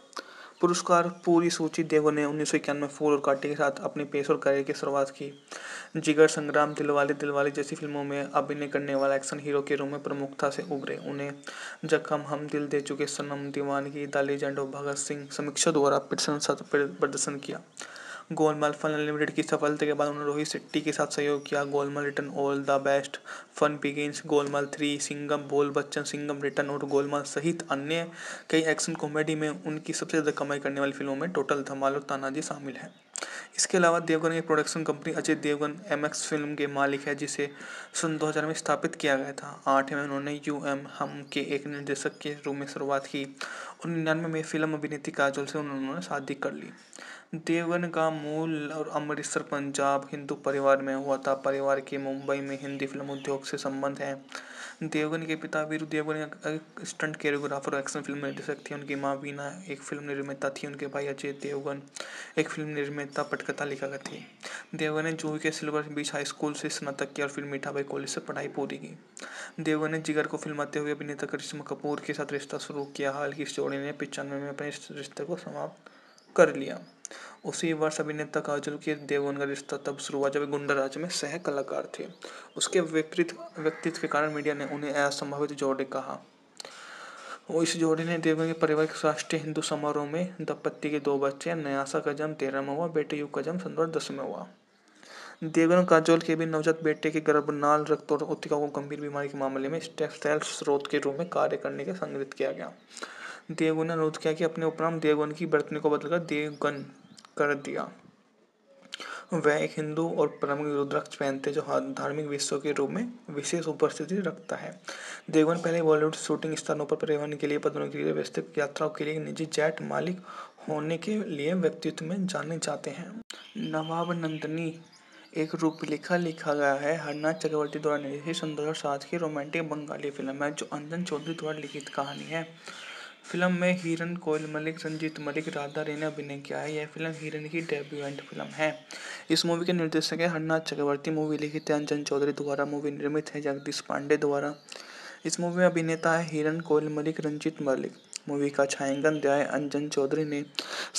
पुरस्कार पूरी सूची देवों ने उन्नीस सौ इक्यानवे फूल और काटे के साथ अपने पेश और करियर की शुरुआत की जिगर संग्राम दिलवाले दिलवाले जैसी फिल्मों में अभिनय करने वाला एक्शन हीरो के रूप में प्रमुखता से उभरे उन्हें जखम हम दिल दे चुके सनम दीवानगी की दाली जंडो भगत सिंह समीक्षा द्वारा प्रदर्शन किया गोलमाल फन अनलिमिटेड की सफलता के बाद उन्होंने रोहित शेट्टी के साथ सहयोग किया Golmaal return all the best fun begins Golmaal three Singham Bol Bachchan Singham return और गोलमाल सहित अन्य कई एक्शन कॉमेडी में उनकी सबसे ज़्यादा कमाई करने वाली फिल्मों में टोटल धमाल और तानाजी शामिल है इसके अलावा देवगन एक production company Ajay Devgan M film के मालिक है जिसे सन 2000 में स्थापित किया गया था आठ में उन्होंने यू एम हम के एक निर्देशक के रूप में शुरुआत की और निन्यानवे में फिल्म अभिनेत्री काजोल से उन्होंने शादी कर ली देवगन का मूल और अमृतसर पंजाब हिंदू परिवार में हुआ था परिवार के मुंबई में हिंदी फिल्म उद्योग से संबंध है देवगन के पिता वीरु देवगन एक स्टंट कैरियोग्राफर और एक्शन फिल्म निर्देशक थी उनकी माँ वीना एक फिल्म निर्माता थी उनके भाई अजय देवगन एक फिल्म निर्माता पटकथा लिखा थे देवगन ने जूह के सिल्वर बीच हाई स्कूल से स्नातक किया और फिर मीठाबाई कॉलेज से पढ़ाई पूरी की देवगन ने जिगर को फिल्माते हुए अभिनेता करिश्मा कपूर के साथ रिश्ता शुरू किया हाल की इस जोड़ी ने पिचानवे में अपने रिश्ते को समाप्त कर लिया उसी वर्ष अभिनेता काजोल के देवगन का रिश्ता तब शुरू हुआ जब गुंडा राज में सह कलाकार थे उसके विपरीत व्यक्तित्व के कारण मीडिया ने उन्हें असंभावित जोड़े कहा वो इस जोड़े ने देवगन के परिवार के राष्ट्रीय हिंदू समारोह में दंपत्ति के दो बच्चे न्यासा का जन्म तेरह में हुआ बेटे युग का जन्म सन दस में हुआ देवगन काजोल के भी नवजात बेटे के गर्भनाल रक्त और उत्तिका को गंभीर बीमारी के मामले में टेक्सटाइल स्रोत के रूप में कार्य करने के संग्रहित किया गया देवगन ने अनुरोध किया कि अपने उपनाम देवगन की बर्तनी को बदलकर देवगन कर दिया वह एक हिंदू और परम रुद्राक्ष पहनते जो धार्मिक विश्व के रूप में विशेष उपस्थिति रखता है देवगन पहले बॉलीवुड शूटिंग स्थानों पर परिवहन के लिए पदों के लिए व्यवस्थित यात्राओं के लिए निजी जेट मालिक होने के लिए व्यक्तित्व में जाने जाते हैं नवाब नंदनी एक रूपलेखा लिखा गया है हरनाथ चक्रवर्ती द्वारा निर्देशित सुंदर हजार सात की रोमांटिक बंगाली फिल्म है जो अंजन चौधरी द्वारा लिखित कहानी है फिल्म में हिरन कोयल मलिक संजीत मलिक राधा रेने ने अभिनय किया है यह फिल्म हिरन की डेब्यू एंड फिल्म है इस मूवी के निर्देशक हैं हरनाथ चक्रवर्ती मूवी लिखित है अंजन चौधरी द्वारा मूवी निर्मित है जगदीश पांडे द्वारा इस मूवी में अभिनेता है हिरन कोयल मलिक रंजित मलिक मूवी का छायांकन दिया है अंजन चौधरी ने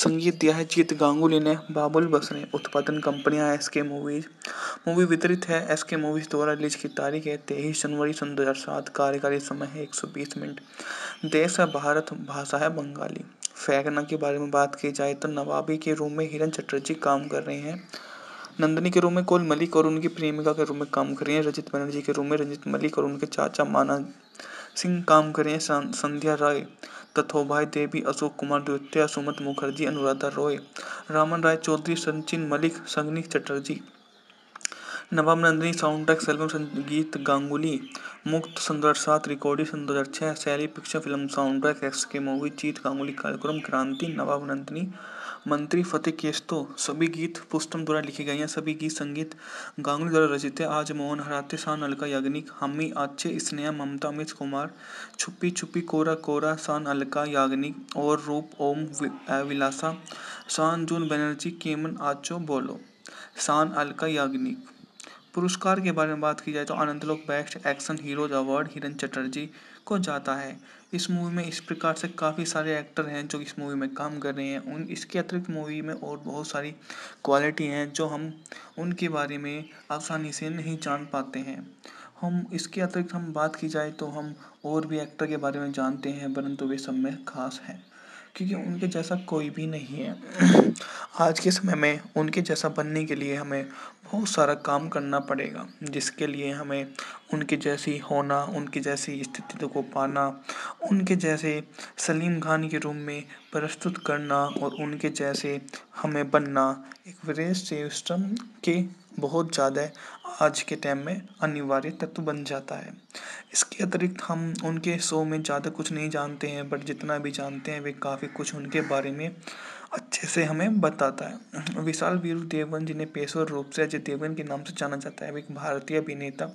संगीत दिया है जीत गांगुली ने बाबुल बस ने उत्पादन कंपनियां एस के मूवीज मूवी वितरित है एस के मूवीज द्वारा रिलीज की तारीख है तेईस जनवरी सन दो हज़ार सात कार्यकारी समय है एक सौ बीस मिनट देश है भारत भाषा है बंगाली फैगना के बारे में बात की जाए तो नवाबी के रूम में हिरन चटर्जी काम कर रहे हैं नंदनी के रूम में कोल मलिक और उनकी प्रेमिका के रूम में काम कर रही हैं रजित बनर्जी के रूम में रंजित मलिक और उनके चाचा माना सिंह काम कर रहे हैं संध्या राय तथोभाई देवी अशोक कुमार द्वितीय सुमत मुखर्जी अनुराधा रॉय रामन राय चौधरी सचिन मलिक संगनी Chatterjee Nawab Nandini sound track album संगीत गांगुली मुक्त संदर सात रिकॉर्डिशन दो हज़ार छः शैली picture film sound track X के मूवी चीत गांगुली कार्यक्रम क्रांति नवाब नंदिनी मंत्री फतेह केस्तो सभी गीत पुष्टम द्वारा लिखे गए हैं सभी गीत संगीत गांगुली द्वारा रचित है आज मोहन हराते शान अलका याग्निक हमी आचे स्नेहा ममता अमित कुमार छुपी छुपी कोरा कोरा शान अलका याग्निक और रूप ओम विलासा शान जून बनर्जी केमन आचो बोलो शान अलका याग्निक पुरस्कार के बारे में बात की जाए तो आनंद लोक best action heroes award Hiran Chatterjee को जाता है इस मूवी में इस प्रकार से काफ़ी सारे एक्टर हैं जो इस मूवी में काम कर रहे हैं उन इसके अतिरिक्त मूवी में और बहुत सारी क्वालिटी हैं जो हम उनके बारे में आसानी से नहीं जान पाते हैं हम इसके अतिरिक्त हम बात की जाए तो हम और भी एक्टर के बारे में जानते हैं परंतु वे सब में खास हैं क्योंकि उनके जैसा कोई भी नहीं है आज के समय में उनके जैसा बनने के लिए हमें बहुत सारा काम करना पड़ेगा जिसके लिए हमें उनके जैसी होना उनके जैसी स्थिति को पाना उनके जैसे सलीम खान के रूम में प्रस्तुत करना और उनके जैसे हमें बनना एक विदेश सिस्टम के बहुत ज़्यादा आज के टाइम में अनिवार्य तत्व बन जाता है इसके अतिरिक्त हम उनके शो में ज़्यादा कुछ नहीं जानते हैं बट जितना भी जानते हैं वे काफ़ी कुछ उनके बारे में अच्छे से हमें बताता है विशाल वीरू देवन जिन्हें पेशवर रूप से अजय देवन के नाम से जाना जाता है एक भारतीय अभिनेता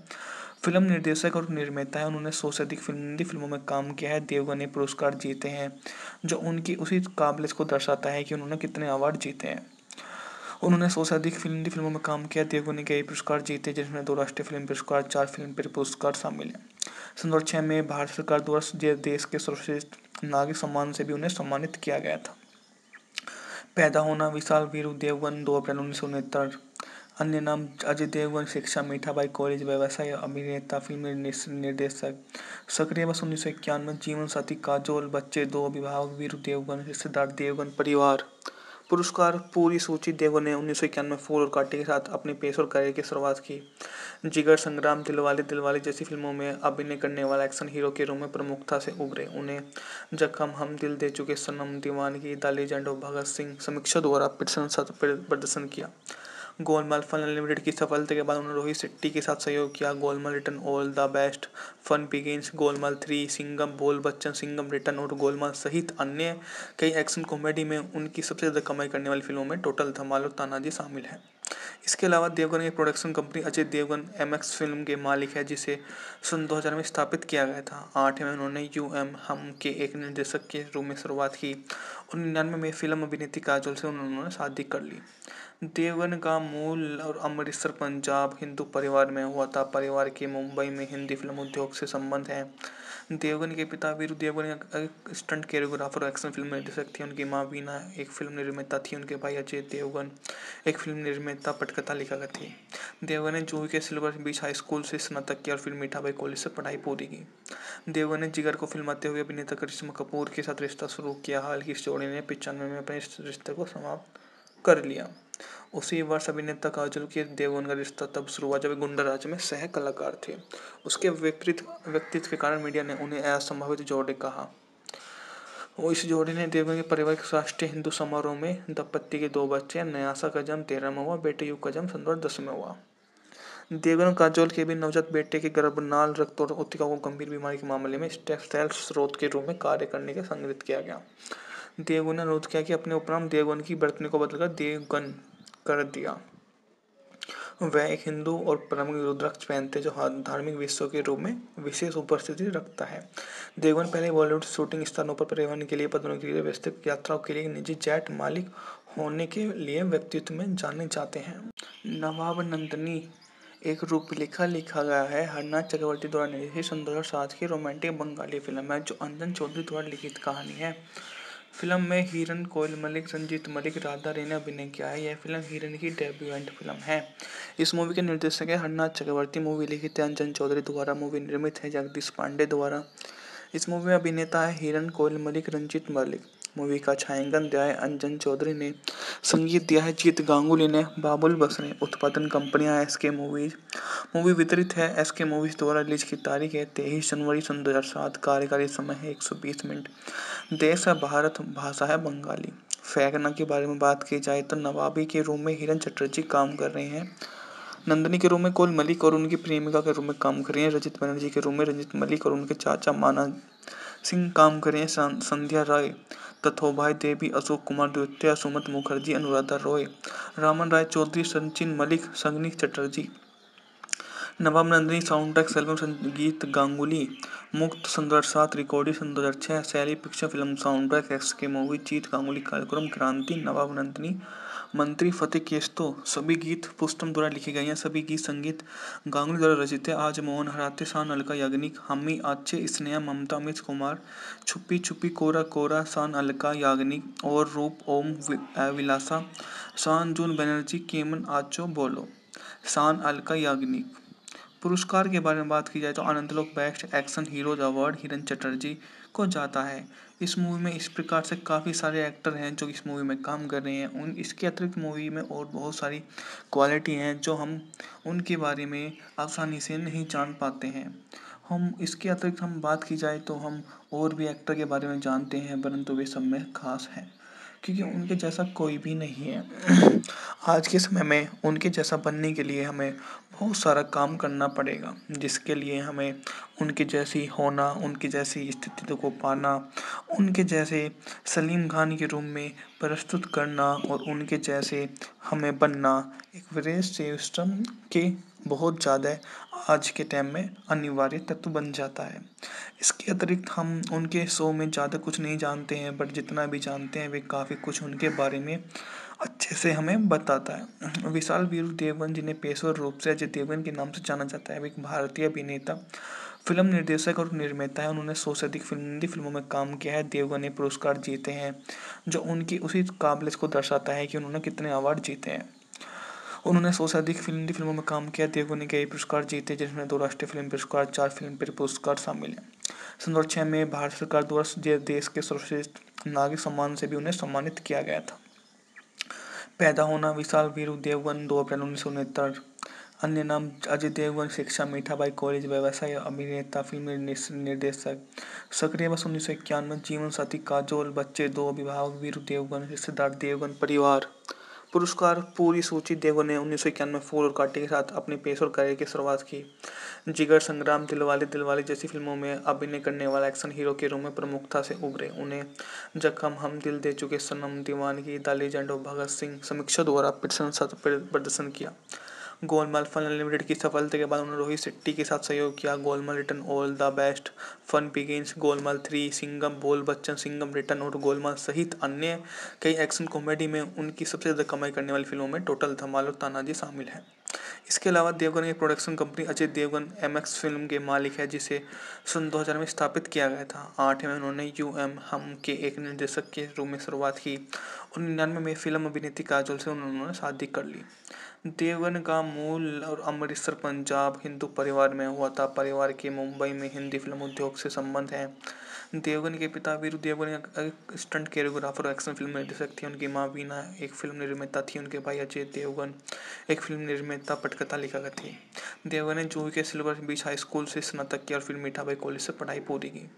फिल्म निर्देशक और निर्माता है उन्होंने सौ से अधिक फिल्म हिंदी फिल्मों में काम किया है देवगन ने पुरस्कार जीते हैं जो उनकी उसी काबिलियत को दर्शाता है कि उन्होंने कितने अवार्ड जीते हैं उन्होंने सौ से अधिक फिल्म हिंदी फिल्मों में काम किया देवगन ने कई पुरस्कार जीते जिसमें दो राष्ट्रीय फिल्म पुरस्कार चार फिल्म पुरस्कार शामिल हैं सन दो में भारत सरकार द्वारा देश के सर्वश्रेष्ठ नागरिक सम्मान से भी उन्हें सम्मानित किया गया था पैदा होना विशाल वीरू देवगन दो अप्रैल उन्नीस सौ उनहत्तर अन्य नाम अजय देवगन शिक्षा मीठाबाई कॉलेज व्यवसाय अभिनेता फिल्म निर्देशक सक्रिय वर्ष उन्नीस सौ इक्यानवे जीवन साथी काजोल बच्चे दो अभिभावक वीर देवगन रिश्तेदार देवगन परिवार पुरस्कार पूरी सूची देवगन ने उन्नीस सौ इक्यानवे फूल और काटे के साथ अपने पेश और करियर की शुरुआत की जिगर संग्राम दिलवाले दिलवाले जैसी फिल्मों में अभिनय करने वाला एक्शन हीरो के रूप में प्रमुखता से उभरे उन्हें जखम हम दिल दे चुके सनम Deewangee the legend of Bhagat Singh समीक्षा द्वारा प्रदर्शन किया गोलमाल फन अनलिमिटेड की सफलता के बाद उन्होंने रोहित शेट्टी के साथ सहयोग किया Golmaal return all the best fun begins Golmaal three Singham Bol Bachchan Singham return और गोलमाल सहित अन्य कई एक्शन कॉमेडी में उनकी सबसे ज़्यादा कमाई करने वाली फिल्मों में टोटल धमाल और तानाजी शामिल है इसके अलावा देवगन की production company Ajay Devgan M film के मालिक है जिसे सन दो में स्थापित किया गया था आठ में उन्होंने यू एम हम के एक निर्देशक के रूप में शुरुआत की और निन्यानवे में फिल्म अभिनेत्री काजोल से उन्होंने शादी कर ली देवगन का मूल और अमृतसर पंजाब हिंदू परिवार में हुआ था परिवार के मुंबई में हिंदी फिल्म उद्योग से संबंध है देवगन के पिता वीरु देवगन स्टंट कोरियोग्राफर और एक्शन फिल्म निर्देशक थे उनकी माँ वीना एक फिल्म निर्माता थी उनके भाई अजय देवगन एक फिल्म निर्माता पटकथा लेखक थी देवगन ने जूह के सिल्वर बीच हाई स्कूल से स्नातक किया और फिर मीठाबाई कॉलेज से पढ़ाई पूरी की देवगन ने जिगर को फिल्माते हुए अभिनेता करिश्मा कपूर के साथ रिश्ता शुरू किया हालांकि इस जोड़ी ने पिचानवे में अपने रिश्ते को समाप्त कर लिया उसी वर्ष अभिनेता काजोल के देवगन का रिश्ता तब शुरू हुआ जब गुंडा राज में सह कलाकार थे उसके विपरीत व्यक्तित्व के कारण मीडिया ने उन्हें असंभावित जोड़े कहा और इस जोड़े ने देवगन के परिवार के राष्ट्रीय हिंदू समारोह में दंपत्ति के दो बच्चे नयासा का जन्म तेरह में हुआ बेटे युग का जन्म सन दस में हुआ देवगन काजोल के भी नवजात बेटे के गर्भनाल रक्त और उत्तिका को गंभीर बीमारी के मामले में टेक्सटाइल स्रोत के रूप में कार्य करने के संग्रहित किया गया देवगन ने अनुरोध किया कि अपने उपनाम देवगन की बर्तनी को बदलकर देवगन कर दिया वह एक हिंदू और परम रुद्राक्ष पहनते जो धार्मिक विश्व के रूप में विशेष उपस्थिति रखता है देवगन पहले बॉलीवुड शूटिंग स्थानों पर परिवहन के लिए पदों के लिए व्यवस्थित यात्राओं के लिए निजी जेट मालिक होने के लिए व्यक्तित्व में जाने जाते हैं नवाब नंदनी एक रूप लिखा लिखा गया है हरनाथ चक्रवर्ती द्वारा निर्देशित सन साथ की रोमांटिक बंगाली फिल्म है जो अंजन चौधरी द्वारा लिखित कहानी है फिल्म में हिरन कोयल मलिक संजीत मलिक राधा रे ने अभिनय किया है यह फिल्म हिरन की डेब्यू एंड फिल्म है इस मूवी के निर्देशक है हरनाथ चक्रवर्ती मूवी लिखी ध्यानचंद चौधरी द्वारा मूवी निर्मित है जगदीश पांडे द्वारा इस मूवी में अभिनेता है हिरन कोयल मलिक रंजित मलिक मूवी का छायांकन दिया है अंजन चौधरी ने संगीत दिया है जीत गांगुली ने बाबुल बस ने उत्पादन कंपनियां एस के मूवीज मूवी वितरित है एस के मूवीज द्वारा रिलीज की तारीख है तेईस जनवरी सन दो हज़ार सात कार्यकारी समय है एक सौ बीस मिनट देश है भारत भाषा है बंगाली फैगना के बारे में बात की जाए तो नवाबी के रूम में हिरन चटर्जी काम कर रहे हैं नंदनी के रूम में कोल मलिक और उनकी प्रेमिका के रूम में काम कर रही हैं रजित बनर्जी के रूम में रंजित मलिक और उनके चाचा माना सिंह काम कर रहे हैं संध्या राय तथोभाई देवी अशोक कुमार द्वितीय सुमत मुखर्जी अनुराधा रॉय रामन राय चौधरी सचिन मलिक संगनी चटर्जी नवाब नंदिनी साउंड एल्बम संगीत गांगुली मुक्त सन दो सात रिकॉर्डिंग सन दो हज़ार छः सैली picture film sound track X के मूवी चीत गांगुली कार्यक्रम क्रांति नवाब नंदिनी मंत्री फतेह केस्तो सभी गीत पुस्तम द्वारा लिखे गए हैं सभी गीत संगीत गांगुली द्वारा रचित है आज मोहन हराते शान अलका याग्निक हमी आचे स्नेहा ममता अमित कुमार छुपी छुपी कोरा कोरा शान अलका याग्निक और रूप ओम विलासा शान जून बनर्जी केमन आचो बोलो शान अलका याग्निक पुरस्कार के बारे में बात की जाए तो आनंद लोक best action heroes award Hiran Chatterjee को जाता है इस मूवी में इस प्रकार से काफ़ी सारे एक्टर हैं जो इस मूवी में काम कर रहे हैं उन इसके अतिरिक्त मूवी में और बहुत सारी क्वालिटी हैं जो हम उनके बारे में आसानी से नहीं जान पाते हैं हम इसके अतिरिक्त हम बात की जाए तो हम और भी एक्टर के बारे में जानते हैं परंतु वे सब में खास हैं क्योंकि उनके जैसा कोई भी नहीं है आज के समय में उनके जैसा बनने के लिए हमें बहुत सारा काम करना पड़ेगा जिसके लिए हमें उनके जैसी होना उनके जैसी स्थिति को पाना उनके जैसे सलीम खान के रूम में प्रस्तुत करना और उनके जैसे हमें बनना एक वरेस्ट सिस्टम के बहुत ज़्यादा आज के टाइम में अनिवार्य तत्व बन जाता है इसके अतिरिक्त हम उनके शो में ज़्यादा कुछ नहीं जानते हैं बट जितना भी जानते हैं वे काफ़ी कुछ उनके बारे में अच्छे से हमें बताता है विशाल वीरू देवन जिन्हें पेशवर रूप से अजय देवन के नाम से जाना जाता है वे एक भारतीय अभिनेता फिल्म निर्देशक और निर्माता है उन्होंने सौ से अधिक फिल्म हिंदी फिल्मों में काम किया है देवगन ने पुरस्कार जीते हैं जो उनकी उसी काबिलियत को दर्शाता है कि उन्होंने कितने अवार्ड जीते हैं उन्होंने सौ से अधिक हिंदी फिल्मों में काम किया देवगो ने कई पुरस्कार जीते जिसमें दो राष्ट्रीय फिल्म पुरस्कार चार फिल्म फेयर पुरस्कार शामिल हैं सन दो छः में भारत सरकार द्वारा देश के सर्वश्रेष्ठ नागरिक सम्मान से भी उन्हें सम्मानित किया गया था पैदा होना विशाल वीरू देवगन दो अप्रैल उन्नीस सौ उनहत्तर अन्य नाम अजय देवगन शिक्षा मीठाबाई कॉलेज व्यवसाय अभिनेता फिल्म निर्देशक सक्रिय वर्ष उन्नीस सौ इक्यानवे जीवन साथी काजोल बच्चे दो अभिभावक वीरू देवगन रिश्तेदार देवगन परिवार पुरस्कार पूरी सूची देवो ने उन्नीस सौ इक्यानवे फूल और कांटे के साथ अपने पेश और करियर की शुरुआत की जिगर संग्राम दिलवाले दिलवाले जैसी फिल्मों में अभिनय करने वाला एक्शन हीरो के रूप में प्रमुखता से उभरे उन्हें जखम हम दिल दे चुके सनम दीवानगी द लेजेंड भगत सिंह समीक्षा द्वारा प्रदर्शन किया गोलमाल फन अनलिमिटेड की सफलता के बाद उन्होंने रोहित शेट्टी के साथ सहयोग किया Golmaal return all the best fun begins Golmaal three Singham Bol Bachchan Singham return और गोलमाल सहित अन्य कई एक्शन कॉमेडी में उनकी सबसे ज़्यादा कमाई करने वाली फिल्मों में टोटल धमाल और तानाजी शामिल हैं इसके अलावा देवगन की production company Ajay Devgan M film के मालिक है जिसे सन 2000 में स्थापित किया गया था आठ में उन्होंने यू एम हम के एक निर्देशक के रूप में शुरुआत की और निन्यानवे में फिल्म अभिनेत्री काजोल से उन्होंने शादी कर ली देवगन का मूल और अमृतसर पंजाब हिंदू परिवार में हुआ था परिवार के मुंबई में हिंदी फिल्म उद्योग से संबंध है देवगन के पिता वीरू देवगन स्टंट कैरियोग्राफर और एक्शन फिल्म निर्देशक थे उनकी माँ वीना एक फिल्म निर्माता थी उनके भाई अजय देवगन एक फिल्म निर्माता पटकथा लेखक थी देवगन ने जूही के सिल्वर बीच हाई स्कूल से स्नातक किया और फिर मीठाबाई कॉलेज से पढ़ाई पूरी की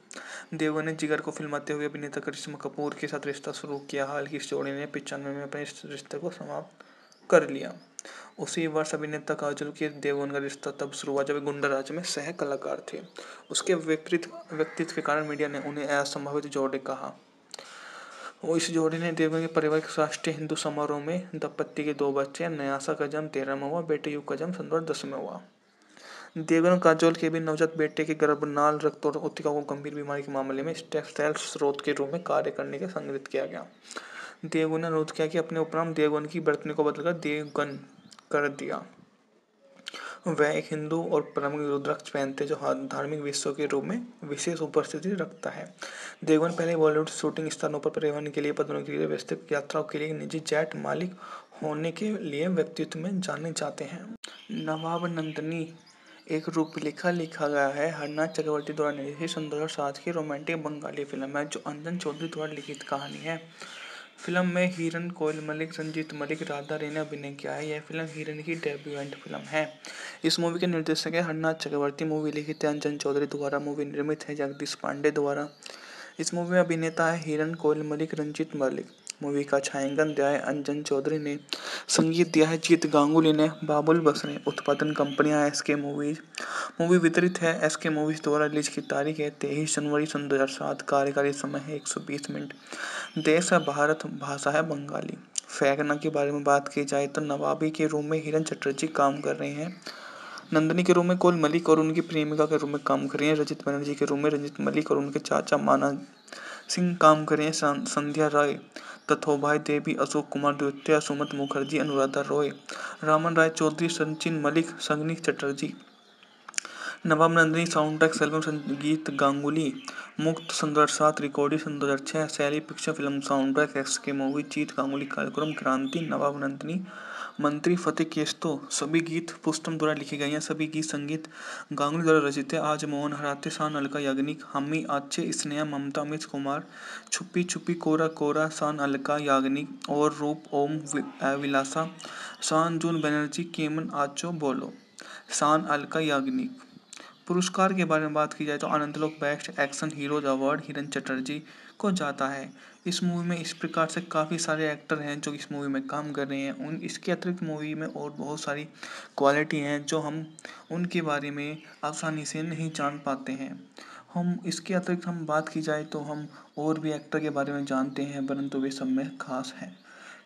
देवगन ने जिगर को फिल्माते हुए अभिनेता करिश्मा कपूर के साथ रिश्ता शुरू किया हाल की इस जोड़ी ने पिचानवे में अपने रिश्ते को समाप्त कर लिया उसी वर्ष अभिनेता काजोल के देवगन का रिश्ता तब शुरू हुआ जब गुंडा राज में सह कलाकार थे उसके विपरीत व्यक्तित्व के कारण मीडिया ने उन्हें असंभावित जोड़े कहा वो इस जोड़े ने देवगन के परिवार के राष्ट्रीय हिंदू समारोह में दंपत्ति के दो बच्चे नयासा का जन्म तेरह में हुआ बेटे युग का जन्म सन दस में हुआ देवगन काजोल के भी नवजात बेटे के गर्भनाल रक्त और उत्तिका को गंभीर बीमारी के मामले में टेक्सटाइल स्रोत के रूप में कार्य करने के संग्रहित किया गया देवगन ने अनुरोध किया कि अपने उपनाम देवगन की बर्तनी को बदलकर देवगन कर दिया वह एक हिंदू और परम रुद्राक्ष पहनते जो धार्मिक विश्व के रूप में विशेष उपस्थिति रखता है देवगन पहले बॉलीवुड शूटिंग स्थानों पर परिवहन के लिए पदों के लिए व्यवस्थित यात्राओं के लिए निजी जेट मालिक होने के लिए व्यक्तित्व में जाने जाते हैं नवाब नंदनी एक रूपलेखा लिखा गया है हरनाथ चक्रवर्ती द्वारा निर्देशित सन दो की रोमांटिक बंगाली फिल्म है जो अंजन चौधरी द्वारा लिखित कहानी है फिल्म में हिरन कोयल मलिक संजीत मलिक राधा रेना अभिनय किया है यह फिल्म हिरन की डेब्यूएंट फिल्म है इस मूवी के निर्देशक है हरनाथ चक्रवर्ती मूवी लिखित अंजन चौधरी द्वारा मूवी निर्मित है जगदीश पांडे द्वारा इस मूवी में अभिनेता है हिरन कोयल मलिक रंजित मलिक मूवी का छायांकन दिया है अंजन चौधरी ने संगीत दिया है जीत गांगुली ने बाबुल बस ने उत्पादन कंपनियां एस के मूवीज मूवी वितरित है एस के मूवीज द्वारा रिलीज की तारीख है तेईस जनवरी सन दो हज़ार सात कार्यकारी समय है एक सौ बीस मिनट देश है भारत भाषा है बंगाली फैगना के बारे में बात की जाए तो नवाबी के रूम में हिरन चटर्जी काम कर रहे हैं नंदनी के रूम में कोल मलिक और उनकी प्रेमिका के रूम में काम कर रही हैं रजित बनर्जी के रूम में रंजित मलिक और उनके चाचा माना सिंह काम कर रहे हैं संध्या राय तथोभाई देवी अशोक कुमार द्वितीय सुमत मुखर्जी अनुराधा रॉय रामन राय चौधरी सचिन मलिक संगनी Chatterjee Nawab Nandini sound track album संगीत गांगुली मुक्त सुंदर सात रिकॉर्डिंग सन दो हज़ार छः शैली picture film sound track X के मूवी जीत गांगुली कार्यक्रम क्रांति नवाब नंदिनी मंत्री फतेह केस्तो सभी गीत पुष्टम द्वारा लिखे गए हैं सभी गीत संगीत गांगुली द्वारा रचित है आज मोहन हराते शान अलका याग्निक हमी आचे स्नेहा ममता अमित कुमार छुपी छुपी कोरा कोरा शान अलका याग्निक और रूप ओम विलासा शान जून बनर्जी केमन आचो बोलो शान अलका याग्निक पुरस्कार के बारे में बात की जाए तो आनंद लोक best action heroes award Hiran Chatterjee को जाता है इस मूवी में इस प्रकार से काफ़ी सारे एक्टर हैं जो इस मूवी में काम कर रहे हैं उन इसके अतिरिक्त मूवी में और बहुत सारी क्वालिटी हैं जो हम उनके बारे में आसानी से नहीं जान पाते हैं हम इसके अतिरिक्त हम बात की जाए तो हम और भी एक्टर के बारे में जानते हैं परंतु वे सब में खास हैं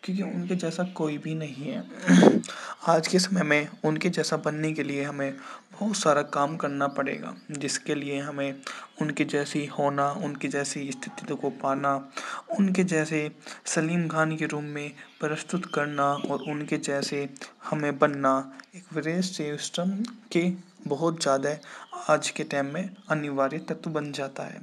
क्योंकि उनके जैसा कोई भी नहीं है आज के समय में उनके जैसा बनने के लिए हमें बहुत सारा काम करना पड़ेगा जिसके लिए हमें उनके जैसी होना उनके जैसी स्थिति को पाना उनके जैसे सलीम खान के रूम में प्रस्तुत करना और उनके जैसे हमें बनना एक वरेस्ट सिस्टम के बहुत ज़्यादा आज के टाइम में अनिवार्य तत्व बन जाता है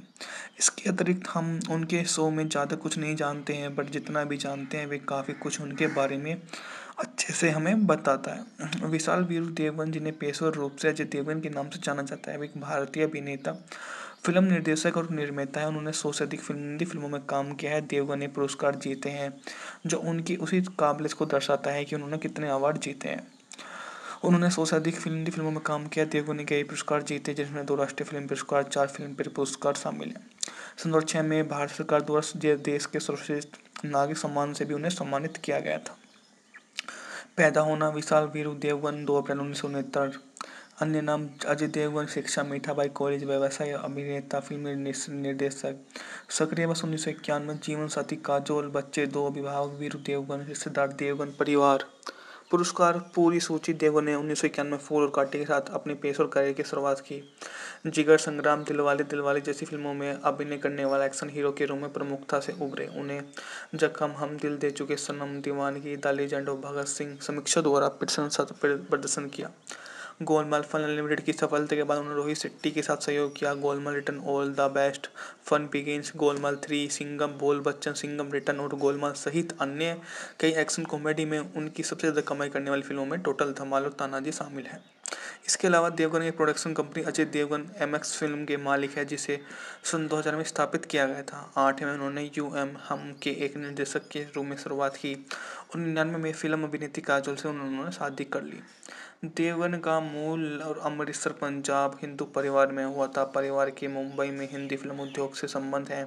इसके अतिरिक्त हम उनके शो में ज़्यादा कुछ नहीं जानते हैं बट जितना भी जानते हैं वे काफ़ी कुछ उनके बारे में अच्छे से हमें बताता है विशाल वीर देवन जिन्हें पेशवर रूप से अजय देवन के नाम से जाना जाता है वे एक भारतीय अभिनेता फिल्म निर्देशक और निर्माता है उन्होंने सौ से अधिक फिल्म हिंदी फिल्मों में काम किया है देवगन ने पुरस्कार जीते हैं जो उनकी उसी काबिलियत को दर्शाता है कि उन्होंने कितने अवार्ड जीते हैं उन्होंने सौ से अधिक हिंदी फिल्मों में काम किया देवगन ने कई पुरस्कार जीते जिसमें दो राष्ट्रीय फिल्म पुरस्कार चार फिल्म फेयर पुरस्कार शामिल हैं सन दो में भारत सरकार द्वारा देश के सर्वश्रेष्ठ नागरिक सम्मान से भी उन्हें सम्मानित किया गया था पैदा होना विशाल वीरू देवगन दो अप्रैल उन्नीस सौ उनहत्तर अन्य नाम अजय देवगन शिक्षा मीठाबाई कॉलेज व्यवसाय अभिनेता फिल्म निर्देशक सक्रिय वर्ष उन्नीस सौ इक्यानवे जीवन साथी काजोल बच्चे दो अभिभावक वीरू देवगन रिश्तेदार देवगन परिवार पुरस्कार पूरी सूची देवो ने उन्नीस सौ इक्यानवे फूल और कांटे के साथ अपने पेश और करियर की शुरुआत की जिगर संग्राम दिलवाले दिलवाले जैसी फिल्मों में अभिनय करने वाला एक्शन हीरो के रूप में प्रमुखता से उभरे उन्हें जखम हम दिल दे चुके सनम दीवानगी दाली जेंडो भगत सिंह समीक्षा द्वारा प्रदर्शन किया गोलमाल फन अनलिमिटेड की सफलता के बाद उन्होंने रोहित शेट्टी के साथ सहयोग किया Golmaal return all the best fun begins Golmaal three Singham Bol Bachchan Singham return और गोलमाल सहित अन्य कई एक्शन कॉमेडी में उनकी सबसे ज़्यादा कमाई करने वाली फिल्मों में टोटल धमाल और तानाजी शामिल है इसके अलावा देवगन एक production company Ajay Devgan M X film के मालिक है जिसे सन 2000 में स्थापित किया गया था आठ में उन्होंने यू एम हम के एक निर्देशक के रूप में शुरुआत की और निन्यानवे में फिल्म अभिनेत्री काजोल से उन्होंने शादी कर ली देवगन का मूल और अमृतसर पंजाब हिंदू परिवार में हुआ था परिवार के मुंबई में हिंदी फिल्म उद्योग से संबंध है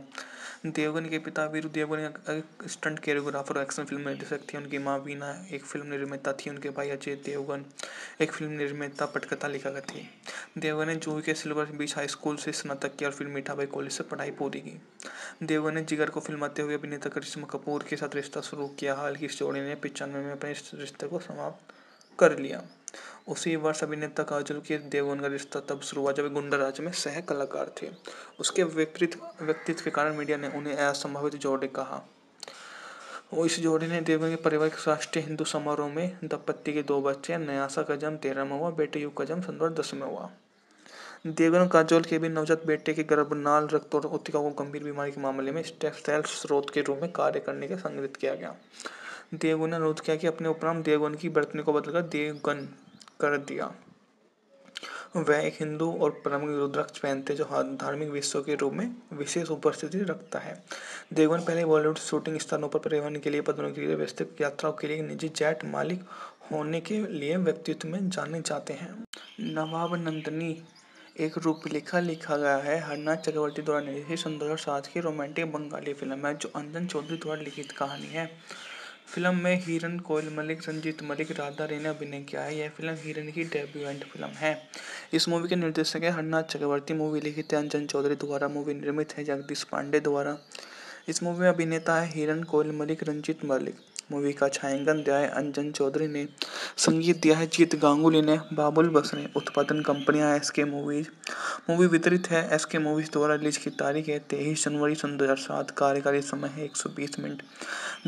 देवगन के पिता वीरू देवगन स्टंट कोरियोग्राफर और एक्शन फिल्म निर्देशक थे उनकी माँ वीना एक फिल्म निर्माता थी उनके भाई अजय देवगन एक फिल्म निर्माता पटकथा लिखा थी देवगन ने जूह के सिल्वर बीच हाई स्कूल से स्नातक किया और फिर मीठाबाई कॉलेज से पढ़ाई पूरी की देवगन ने जिगर को फिल्माते हुए अभिनेता करिश्मा कपूर के साथ रिश्ता शुरू किया हाल की इस जोड़े ने पिचानवे में अपने रिश्ते को समाप्त कर लिया उसी वर्ष अभिनेता काजोल के देवगन का रिश्ता तब शुरू हुआ जब गुंडा राज में सह कलाकार थे उसके विपरीत व्यक्तित्व के कारण मीडिया ने उन्हें असंभावित जोड़े कहा वो इस जोड़ी ने देवगन के परिवार के राष्ट्रीय हिंदू समारोह में दंपत्ति के दो बच्चे नयासा का जन्म तेरह में हुआ बेटे युग का जन्म सनवर दस में हुआ देवगन काजोल के भी नवजात बेटे के गर्भनाल रक्त और उत्तिका को गंभीर बीमारी के मामले में टेक्सटाइल स्रोत के रूप में कार्य करने के संग्रहित किया गया देवगन ने अनुरोध किया कि अपने उपनाम देवगन की बर्तनी को बदलकर देवगन कर दिया वह एक हिंदू और परम रुद्राक्ष पहनते जो धार्मिक विश्व के रूप में विशेष उपस्थिति रखता है देवगन पहले बॉलीवुड शूटिंग स्थानों पर परिवहन के लिए पदों के लिए व्यस्त यात्राओं के लिए निजी जेट मालिक होने के लिए व्यक्तित्व में जाने जाते हैं नवाब नंदनी एक रूपलेखा लिखा गया है हरनाथ चक्रवर्ती द्वारा निर्देशित सन दो की रोमांटिक बंगाली फिल्म है जो अंजन चौधरी द्वारा लिखित कहानी है फिल्म में हिरन कोयल मलिक संजीत मलिक राधा रेना अभिनय किया है यह फिल्म हिरन की डेब्यू एंड फिल्म है इस मूवी के निर्देशक हैं हन्ना चक्रवर्ती मूवी लिखित है अंजन चौधरी द्वारा मूवी निर्मित है जगदीश पांडे द्वारा इस मूवी में अभिनेता है हिरन कोयल मलिक रंजित मलिक मूवी का छायांकन दिया है अंजन चौधरी ने संगीत दिया है जीत गांगुली ने बाबुल बस ने उत्पादन कंपनियां एस के मूवीज मूवी वितरित है एस के मूवीज द्वारा रिलीज की तारीख है तेईस जनवरी सन दो हज़ार सात कार्यकारी समय है एक सौ बीस मिनट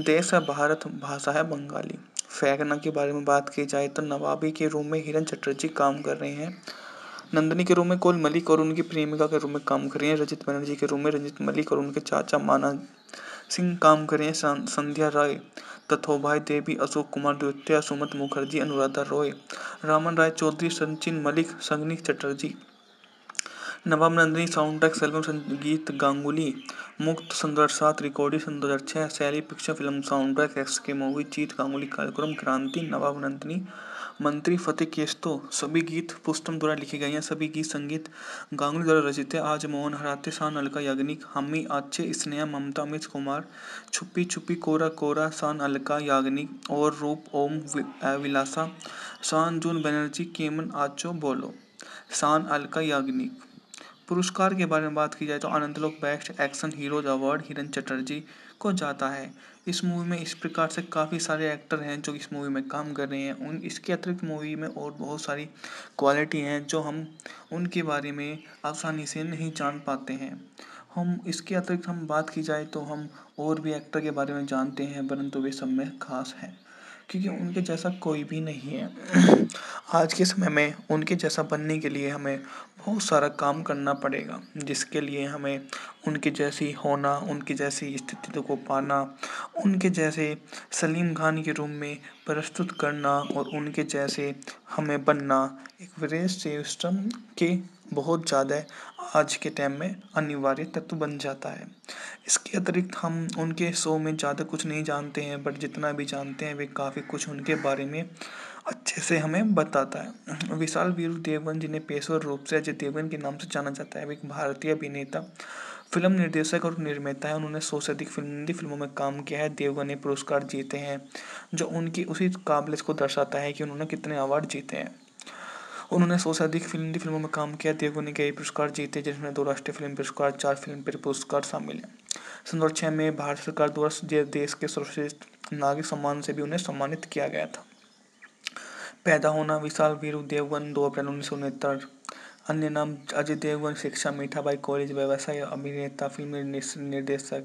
देश है भारत भाषा है बंगाली फैगना के बारे में बात की जाए तो नवाबी के रूम में हिरन चटर्जी काम कर रहे हैं नंदनी के रूम में कोल मलिक और उनकी प्रेमिका के रूम में काम कर रही हैं रजित बनर्जी के रूम में रंजित मलिक और उनके चाचा माना सिंह काम कर रहे हैं संध्या राय तथोभाई देवी अशोक कुमार द्वितीय सुमत मुखर्जी अनुराधा रॉय रामन राय चौधरी सचिन मलिक संगनी Chatterjee Nawab Nandini sound track album संगीत गांगुली मुक्त सुंदर सात रिकॉर्डिंग सन दो हज़ार सैली picture film sound track X के मूवी जीत गांगुली कार्यक्रम क्रांति नवाब नंदिनी मंत्री फतेह केस्तो सभी गीत पुष्टम द्वारा लिखे गए हैं सभी गीत संगीत गांगुली द्वारा रचित है आज मोहन हराते शान अलका याग्निक हमी आचे स्नेहा ममता अमित कुमार छुपी छुपी कोरा कोरा शान अलका याग्निक और रूप ओम विलासा शान जून बनर्जी केमन आचो बोलो शान अलका याग्निक पुरस्कार के बारे में बात की जाए तो आनंद लोक best action heroes award Hiran Chatterjee को जाता है इस मूवी में इस प्रकार से काफ़ी सारे एक्टर हैं जो इस मूवी में काम कर रहे हैं उन इसके अतिरिक्त मूवी में और बहुत सारी क्वालिटी हैं जो हम उनके बारे में आसानी से नहीं जान पाते हैं हम इसके अतिरिक्त हम बात की जाए तो हम और भी एक्टर के बारे में जानते हैं परंतु वे सब में खास हैं क्योंकि उनके जैसा कोई भी नहीं है आज के समय में उनके जैसा बनने के लिए हमें बहुत सारा काम करना पड़ेगा जिसके लिए हमें उनके जैसी होना उनके जैसी स्थिति को पाना उनके जैसे सलीम खान के रूम में प्रस्तुत करना और उनके जैसे हमें बनना एक विदेश सिस्टम के बहुत ज़्यादा आज के टाइम में अनिवार्य तत्व बन जाता है इसके अतिरिक्त हम उनके शो में ज़्यादा कुछ नहीं जानते हैं बट जितना भी जानते हैं वे काफ़ी कुछ उनके बारे में अच्छे से हमें बताता है विशाल वीर देवन जिन्हें पेशवर रूप से अजय देवन के नाम से जाना जाता है वे एक भारतीय अभिनेता फिल्म निर्देशक और निर्माता है उन्होंने सौ से अधिक फिल्म हिंदी फिल्मों में काम किया है देवगन ने पुरस्कार जीते हैं जो उनकी उसी काबिलियत को दर्शाता है कि उन्होंने कितने अवार्ड जीते हैं उन्होंने सौ से अधिक हिंदी फिल्मों में काम किया देखो ने कई पुरस्कार जीते जिसमें दो राष्ट्रीय फिल्म पुरस्कार चार फिल्म पुरस्कार शामिल हैं सन दो में भारत सरकार द्वारा देश के सर्वश्रेष्ठ नागरिक सम्मान से भी उन्हें सम्मानित किया गया था पैदा होना विशाल वीरू देवगन दो अप्रैल उन्नीस सौ उनहत्तर अन्य नाम अजय देवगन शिक्षा मीठाबाई कॉलेज व्यवसाय अभिनेता फिल्म निर्देशक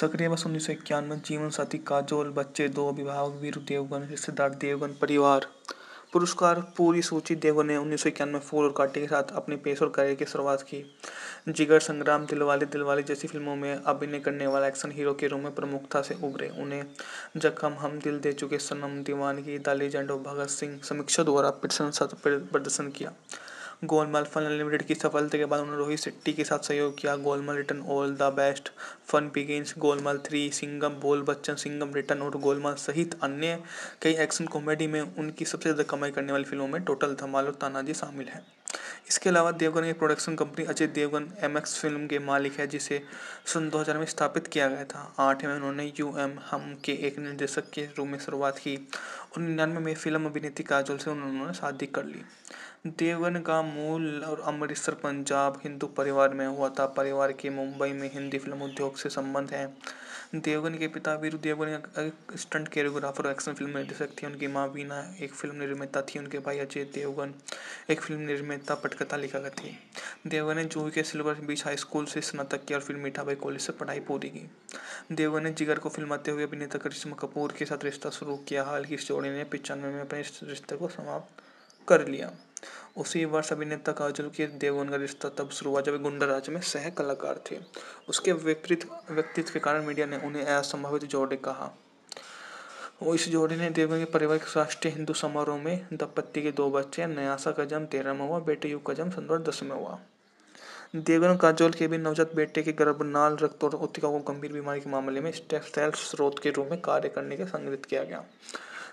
सक्रिय वर्ष उन्नीस सौ इक्यानवे जीवन साथी काजोल बच्चे दो अभिभावक वीरू देवगन रिश्तेदार देवगन परिवार पुरस्कार पूरी सूची देवों ने उन्नीस सौ इक्यानवे फूल और काटे के साथ अपने पेश और करियर की शुरुआत की जिगर संग्राम दिलवाले दिलवाले जैसी फिल्मों में अभिनय करने वाला एक्शन हीरो के रूप में प्रमुखता से उभरे उन्हें जख्म हम दिल दे चुके सनम दीवानगी दाली जंडो भगत सिंह समीक्षा द्वारा प्रदर्शन किया गोलमाल फन अनलिमिटेड की सफलता के बाद उन्होंने रोहित शेट्टी के साथ सहयोग किया Golmaal return all the best fun begins Golmaal three Singham Bol Bachchan Singham return और गोलमाल सहित अन्य कई एक्शन कॉमेडी में उनकी सबसे ज़्यादा कमाई करने वाली फिल्मों में टोटल धमाल और तानाजी शामिल हैं इसके अलावा देवगन एक production company Ajay Devgan M X film के मालिक है जिसे सन 2000 में स्थापित किया गया था आठ में उन्होंने यू एम हम के एक निर्देशक के रूप में शुरुआत की और निन्यानवे में फिल्म अभिनेत्री काजोल से उन्होंने शादी कर ली देवगन का मूल और अमृतसर पंजाब हिंदू परिवार में हुआ था परिवार के मुंबई में हिंदी फिल्म उद्योग से संबंध है देवगन के पिता वीरु देवगन स्टंट कोरियोग्राफर और एक्शन फिल्म निर्देशक थे उनकी माँ वीना एक फिल्म निर्माता थी उनके भाई अजय देवगन एक फिल्म निर्माता पटकथा लेखक थे देवगन ने जूह के सिल्वर बीच हाई स्कूल से स्नातक किया और फिर मीठाबाई कॉलेज से पढ़ाई पूरी की देवगन ने जिगर को फिल्माते हुए अभिनेता करिश्मा कपूर के साथ रिश्ता शुरू किया हाल की इस ने पिचानवे में अपने रिश्ते को समाप्त कर लिया उसी वर्ष अभिनेता काजोल के देवगन का रिश्ता तब शुरू हुआ जब गुंडा राज में सह कलाकार थे उसके विपरीत व्यक्तित्व के कारण मीडिया ने उन्हें असंभावित जोड़े कहा वो इस जोड़ी ने देवगन के परिवार के राष्ट्रीय हिंदू समारोह में दंपत्ति के दो बच्चे नयासा का जन्म तेरह में हुआ बेटे युग का जन्म सन दस में हुआ देवगन काजोल के भी नवजात बेटे के गर्भनाल रक्त और उत्तिका को गंभीर बीमारी के मामले में टेक्सटाइल स्रोत के रूप में कार्य करने के संग्रहित किया गया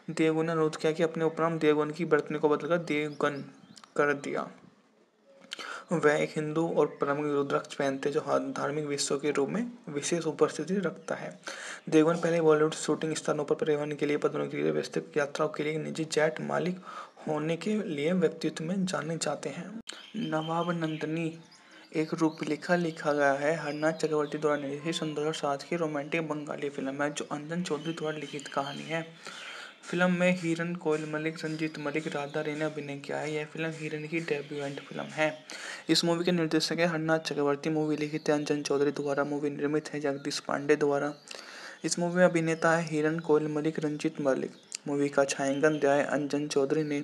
देवगन ने अनुरोध किया कि अपने उपनाम देवगन की बरतने को बदलकर देवगन कर दिया वह एक हिंदू और परम रुद्राक्ष पहनते जो धार्मिक विश्व के रूप में विशेष उपस्थिति रखता है देवगन पहले बॉलीवुड शूटिंग स्थानों पर परिवहन के लिए पदों के लिए व्यवस्थित यात्राओं के लिए निजी जेट मालिक होने के लिए व्यक्तित्व में जाने जाते हैं नवाब नंदनी एक रूपलेखा लिखा गया है हरनाथ चक्रवर्ती द्वारा निर्देशित सन दो की रोमांटिक बंगाली फिल्म है जो अंजन चौधरी द्वारा लिखित कहानी है फिल्म में हिरन कोयल मलिक संजीत मलिक राधा रे ने अभिनय किया है यह फिल्म हिरन की डेब्यू एंड फिल्म है इस मूवी के निर्देशक हैं हरनाथ चक्रवर्ती मूवी लिखित है अंजन चौधरी द्वारा मूवी निर्मित है जगदीश पांडे द्वारा इस मूवी में अभिनेता है हिरन कोयल मलिक रंजित मलिक मूवी का छायांकन दिया है अंजन चौधरी ने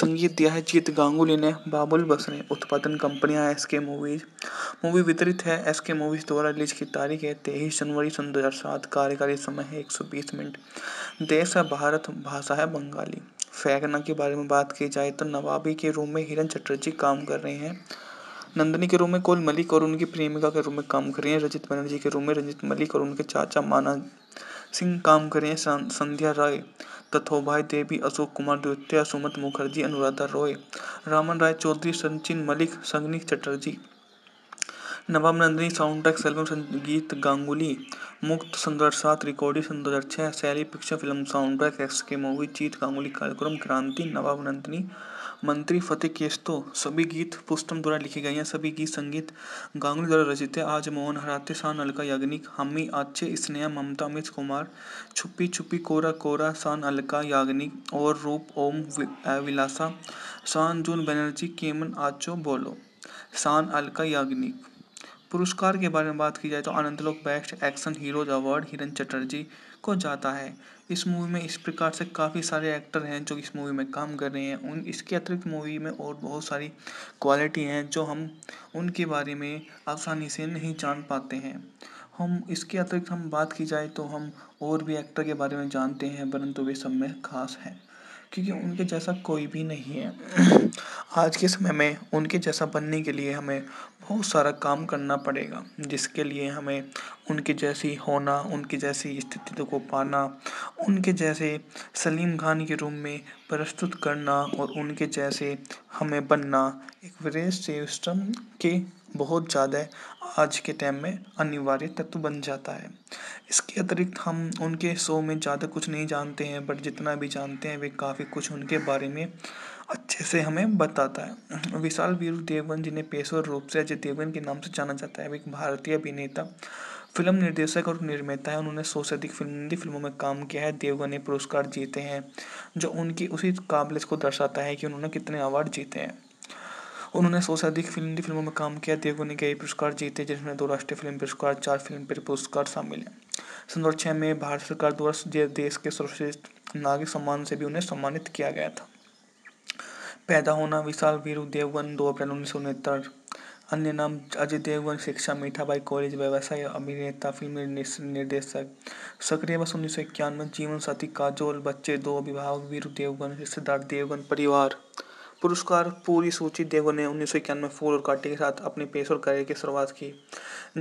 संगीत दिया है जीत गांगुली ने बाबुल बस ने उत्पादन कंपनियां एस के मूवीज मूवी वितरित है एस के मूवीज द्वारा रिलीज की तारीख है तेईस जनवरी सन दो हजार सात कार्यकारी समय है एक सौ बीस मिनट देश है भारत भाषा है बंगाली फैगना के बारे में बात की जाए तो नवाबी के रूम में हिरन चटर्जी काम कर रहे हैं नंदनी के रूम में कोल मलिक और उनकी प्रेमिका के रूम में काम कर रही हैं रजित बनर्जी के रूम में रंजित मलिक और उनके चाचा माना सिंह काम कर रहे हैं संध्या राय तथोभाई देवी अशोक कुमार द्वितीय सुमत मुखर्जी अनुराधा रॉय रामन राय चौधरी सचिन मलिक संगनी Chatterjee Nawab Nandini sound track album संगीत गांगुली मुक्त सन सात रिकॉर्डिंग सन छः शैली picture film sound track X के मूवी चीत गांगुली कार्यक्रम क्रांति नवाब नंदिनी मंत्री फतेह केस्तो सभी गीत पुस्तम द्वारा लिखे गए हैं सभी गीत संगीत गांगुली द्वारा रचित है आज मोहन हराते शान अलका याग्निक हमी आचे स्नेहा ममता अमित कुमार छुपी छुपी कोरा कोरा शान अलका याग्निक और रूप ओम विलासा शान जून बनर्जी केमन आचो बोलो शान अलका याग्निक पुरस्कार के बारे में बात की जाए तो अनंत लोक best action heroes award Hiran Chatterjee को जाता है इस मूवी में इस प्रकार से काफ़ी सारे एक्टर हैं जो इस मूवी में काम कर रहे हैं उन इसके अतिरिक्त मूवी में और बहुत सारी क्वालिटी हैं जो हम उनके बारे में आसानी से नहीं जान पाते हैं हम इसके अतिरिक्त हम बात की जाए तो हम और भी एक्टर के बारे में जानते हैं परंतु वे सब में खास हैं क्योंकि उनके जैसा कोई भी नहीं है आज के समय में उनके जैसा बनने के लिए हमें बहुत सारा काम करना पड़ेगा जिसके लिए हमें उनके जैसी होना उनके जैसी स्थिति को पाना उनके जैसे सलीम खान के रूम में प्रस्तुत करना और उनके जैसे हमें बनना एक वरेश सिस्टम के बहुत ज़्यादा आज के टाइम में अनिवार्य तत्व बन जाता है इसके अतिरिक्त हम उनके शो में ज़्यादा कुछ नहीं जानते हैं बट जितना भी जानते हैं वे काफ़ी कुछ उनके बारे में अच्छे से हमें बताता है विशाल वीर देवन जिन्हें पेशवर रूप से अजय देवन के नाम से जाना जाता है वे एक भारतीय अभिनेता फिल्म निर्देशक और निर्माता है उन्होंने सौ से अधिक फिल्म हिंदी फिल्मों में काम किया है देवगन ने पुरस्कार जीते हैं जो उनकी उसी काबिलियत को दर्शाता है कि उन्होंने कितने अवार्ड जीते हैं उन्होंने सौ से अधिक फिल्म फिल्मों में काम किया तेलुगु ने कई पुरस्कार जीते जिसमें दो राष्ट्रीय फिल्म पुरस्कार चार फिल्मफेयर पुरस्कार शामिल हैं सन दो छः में भारत सरकार द्वारा देश के सर्वश्रेष्ठ नागरिक सम्मान से भी उन्हें सम्मानित किया गया था पैदा होना विशाल वीरु देवगन दो अप्रैल उन्नीस सौ उनहत्तर अन्य नाम अजय देवगन शिक्षा मीठाबाई कॉलेज व्यवसाय अभिनेता फिल्म निर्देशक सक्रिय वर्ष उन्नीस सौ इक्यानवे जीवन साथी काजोल बच्चे दो अभिभावक वीरु देवगन रिश्तेदार देवगन परिवार पुरस्कार पूरी सूची देवो ने उन्नीस सौ इक्यानवे फूल और काटी के साथ अपने पेश और करियर की शुरुआत की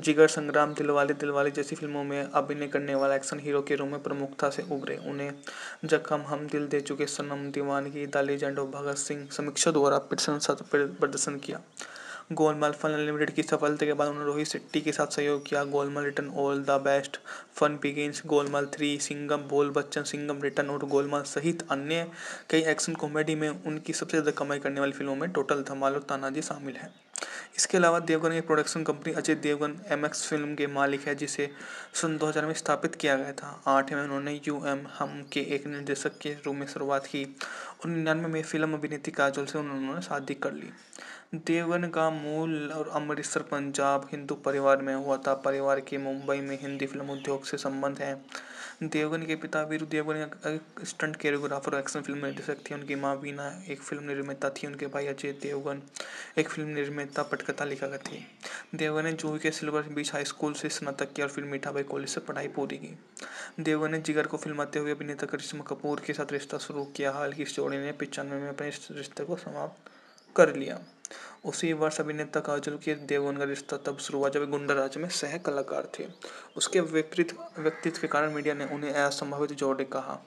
जिगर संग्राम दिलवाले दिलवाले जैसी फिल्मों में अभिनय करने वाला एक्शन हीरो के रूप में प्रमुखता से उभरे उन्हें जख्म हम दिल दे चुके सनम दीवानगी द भगत सिंह समीक्षा द्वारा प्रदर्शन किया गोलमाल फन अनलिमिटेड की सफलता के बाद उन्होंने रोहित शेट्टी के साथ सहयोग किया Golmaal return all the best fun begins Golmaal three Singham Bol Bachchan Singham return और गोलमाल सहित अन्य कई एक्शन कॉमेडी में उनकी सबसे ज़्यादा कमाई करने वाली फिल्मों में टोटल धमाल और तानाजी शामिल हैं इसके अलावा देवगन की production company Ajay Devgan M film के मालिक है जिसे सन 2000 में स्थापित किया गया था आठ में उन्होंने यू एम हम के एक निर्देशक के रूप में शुरुआत की और निन्यानवे में फिल्म अभिनेत्री काजोल से उन्होंने शादी कर ली देवगन का मूल और अमृतसर पंजाब हिंदू परिवार में हुआ था परिवार के मुंबई में हिंदी फिल्म उद्योग से संबंध है देवगन के पिता वीरू देवगन स्टंट कोरियोग्राफर और एक्शन फिल्म निर्देशक थे उनकी माँ वीना एक फिल्म निर्माता थी उनके भाई अजय देवगन एक फिल्म निर्माता पटकथा लेखक थी देवगन ने जूह के सिल्वर बीच हाई स्कूल से स्नातक किया और फिर मीठाबाई कॉलेज से पढ़ाई पूरी की देवगन ने जिगर को फिल्माते हुए अभिनेता करिश्मा कपूर के साथ रिश्ता शुरू किया हाल की इस जोड़ी ने पिचानवे में अपने रिश्ते को समाप्त कर लिया उसी वर्ष अभिनेता काजोल के देवगन का रिश्ता तब शुरू हुआ जब गुंडा राज में सह कलाकार थे उसके विपरीत व्यक्तित्व के कारण मीडिया ने उन्हें असंभावित जोड़े कहा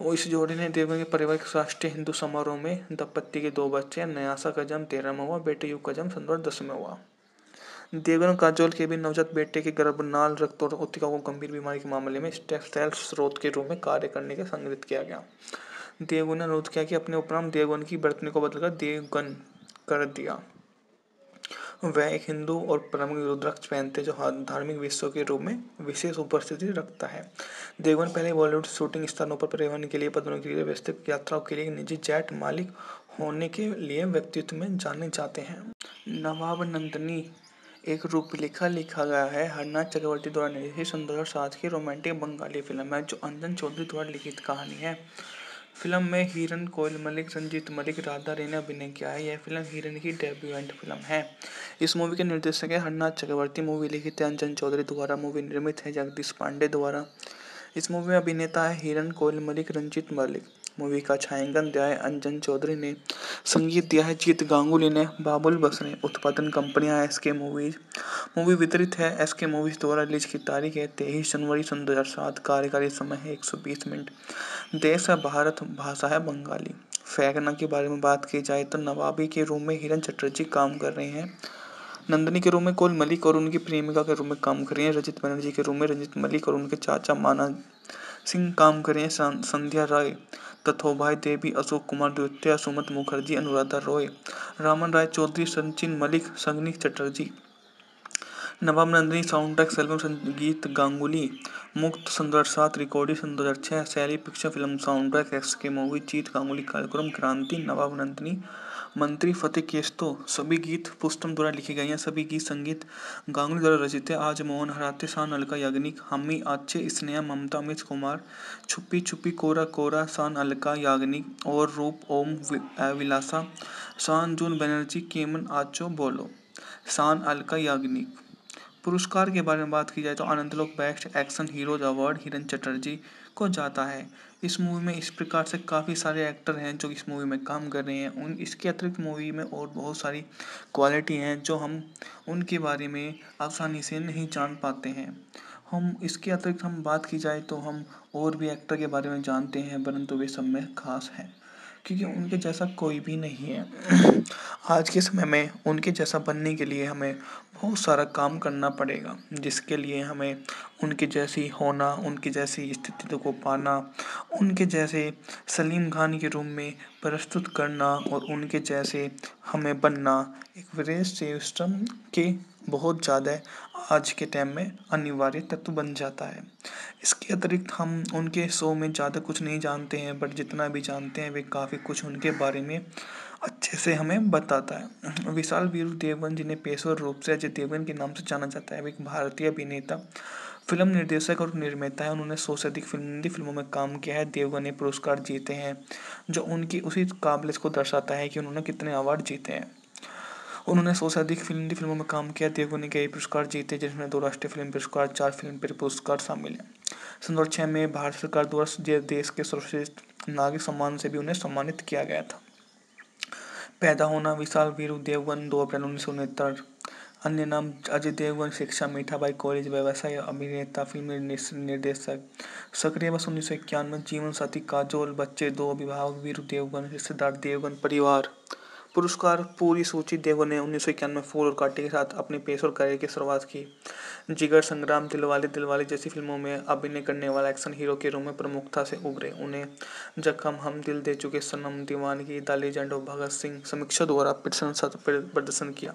वो इस जोड़ी ने देवगन के परिवार के राष्ट्रीय हिंदू समारोह में दंपत्ति के दो बच्चे नयासा का जन्म तेरह में हुआ बेटे युग का जन्म सन दस में हुआ देवगन काजोल के भी नवजात बेटे के गर्भनाल रक्त और उत्तिका को गंभीर बीमारी के मामले में टेक्सटाइल स्रोत के रूप में कार्य करने के संग्रहित किया गया देवगन ने अनुरोध किया कि अपने उपनाम देवगन की बर्तनी को बदलकर देवगन कर दिया वह एक हिंदू और परम रुद्राक्ष पहनते जो धार्मिक विश्व के रूप में विशेष उपस्थिति रखता है देवगन पहले बॉलीवुड शूटिंग स्थानों पर परिवहन के लिए पदों के लिए व्यवस्थित यात्राओं के लिए निजी जेट मालिक होने के लिए व्यक्तित्व में जाने जाते हैं नवाब नंदनी एक रूप लिखा लिखा गया है हरनाथ चक्रवर्ती द्वारा निर्देशित सन साथ की रोमांटिक बंगाली फिल्म है जो अंजन चौधरी द्वारा लिखित कहानी है फिल्म में हिरन कोयल मलिक संजीत मलिक राधा रे ने अभिनय किया है यह फिल्म हिरन की एंड फिल्म है इस मूवी के निर्देशक है हरनाथ चक्रवर्ती मूवी लिखी अंजन चौधरी द्वारा मूवी निर्मित है जगदीश पांडे द्वारा इस मूवी में अभिनेता है हिरन कोयल मलिक रंजीत मलिक मूवी का छायांकन दिया है अंजन चौधरी ने संगीत दिया है जीत गांगुली ने बाबुल बस ने उत्पादन कंपनियां एस के मूवीज मूवी वितरित है एस के मूवीज द्वारा रिलीज की तारीख है तेईस जनवरी सन दो हज़ार सात कार्यकारी समय है एक सौ बीस मिनट देश है भारत भाषा है बंगाली फैगना के बारे में बात की जाए तो नवाबी के रूम में हिरन चटर्जी काम कर रहे हैं नंदनी के रूम में कोल मलिक और उनकी प्रेमिका के रूम में काम कर रही हैं रजित बनर्जी के रूम में रंजित मलिक और उनके चाचा माना सिंह काम कर रहे हैं संध्या राय तथोभाई देवी अशोक कुमार द्वितीय सुमत मुखर्जी अनुराधा रॉय रामन राय चौधरी सचिन मलिक संगनी Chatterjee Nawab Nandini sound track album संगीत गांगुली मुक्त संघर्ष सात रिकॉर्डिंग दो हज़ार छः शैली picture film sound track X के मूवी चीत गांगुली कार्यक्रम क्रांति नवाब नंदिनी मंत्री फतेह केस्तो सभी गीत पुष्टम द्वारा लिखे गए हैं सभी गीत संगीत गांगुली द्वारा रचित है आज मोहन हराते शान अलका याग्निक हमी आचे स्नेहा ममता अमित कुमार छुपी छुपी कोरा कोरा शान अलका याग्निक और रूप ओम विलासा शान जून बनर्जी केमन आचो बोलो शान अलका याग्निक पुरस्कार के बारे में बात की जाए तो आनंद लोक best action heroes award Hiran Chatterjee को जाता है इस मूवी में इस प्रकार से काफ़ी सारे एक्टर हैं जो इस मूवी में काम कर रहे हैं उन इसके अतिरिक्त मूवी में और बहुत सारी क्वालिटी हैं जो हम उनके बारे में आसानी से नहीं जान पाते हैं हम इसके अतिरिक्त हम बात की जाए तो हम और भी एक्टर के बारे में जानते हैं परंतु वे सब में खास हैं क्योंकि उनके जैसा कोई भी नहीं है आज के समय में उनके जैसा बनने के लिए हमें बहुत सारा काम करना पड़ेगा जिसके लिए हमें उनके जैसी होना उनके जैसी स्थिति को पाना उनके जैसे सलीम खान के रूम में प्रस्तुत करना और उनके जैसे हमें बनना एक वरेश सिस्टम के बहुत ज़्यादा आज के टाइम में अनिवार्य तत्व बन जाता है इसके अतिरिक्त हम उनके शो में ज़्यादा कुछ नहीं जानते हैं बट जितना भी जानते हैं वे काफ़ी कुछ उनके बारे में अच्छे से हमें बताता है विशाल वीर देवन जिन्हें पेशवर रूप से अजय देवगन के नाम से जाना जाता है एक भारतीय अभिनेता फिल्म निर्देशक और निर्माता है उन्होंने सौ से अधिक फिल्म हिंदी फिल्मों में काम किया है देवगन ने पुरस्कार जीते हैं जो उनकी उसी काबिलियत को दर्शाता है कि उन्होंने कितने अवार्ड जीते हैं उन्होंने सौ से अधिक फिल्म हिंदी फिल्मों में काम किया देवगन ने कई पुरस्कार जीते जिसमें दो राष्ट्रीय फिल्म पुरस्कार चार फिल्म पुरस्कार शामिल हैं सन दो में भारत सरकार द्वारा देश के सर्वश्रेष्ठ नागरिक सम्मान से भी उन्हें सम्मानित किया गया था पैदा होना विशाल वीरू देवगन दो अप्रैल उन्नीस सौ उनहत्तर अन्य नाम अजय देवगन शिक्षा मीठाबाई कॉलेज व्यवसाय अभिनेता फिल्म निर्देशक सक्रिय वर्ष उन्नीस सौ इक्यानवे जीवन साथी काजोल बच्चे दो अभिभावक वीरू देवगन रिश्तेदार देवगन परिवार पुरस्कार पूरी सूची देवो ने उन्नीस सौ इक्यानवे फूल और काटे के साथ अपने पेश और करियर की शुरुआत की जिगर संग्राम दिलवाले दिलवाले जैसी फिल्मों में अभिनय करने वाला एक्शन हीरो के रूप में प्रमुखता से उभरे उन्हें जख्म हम दिल दे चुके सनम दीवानगी की दाली ऑफ भगत सिंह समीक्षा द्वारा प्रदर्शन किया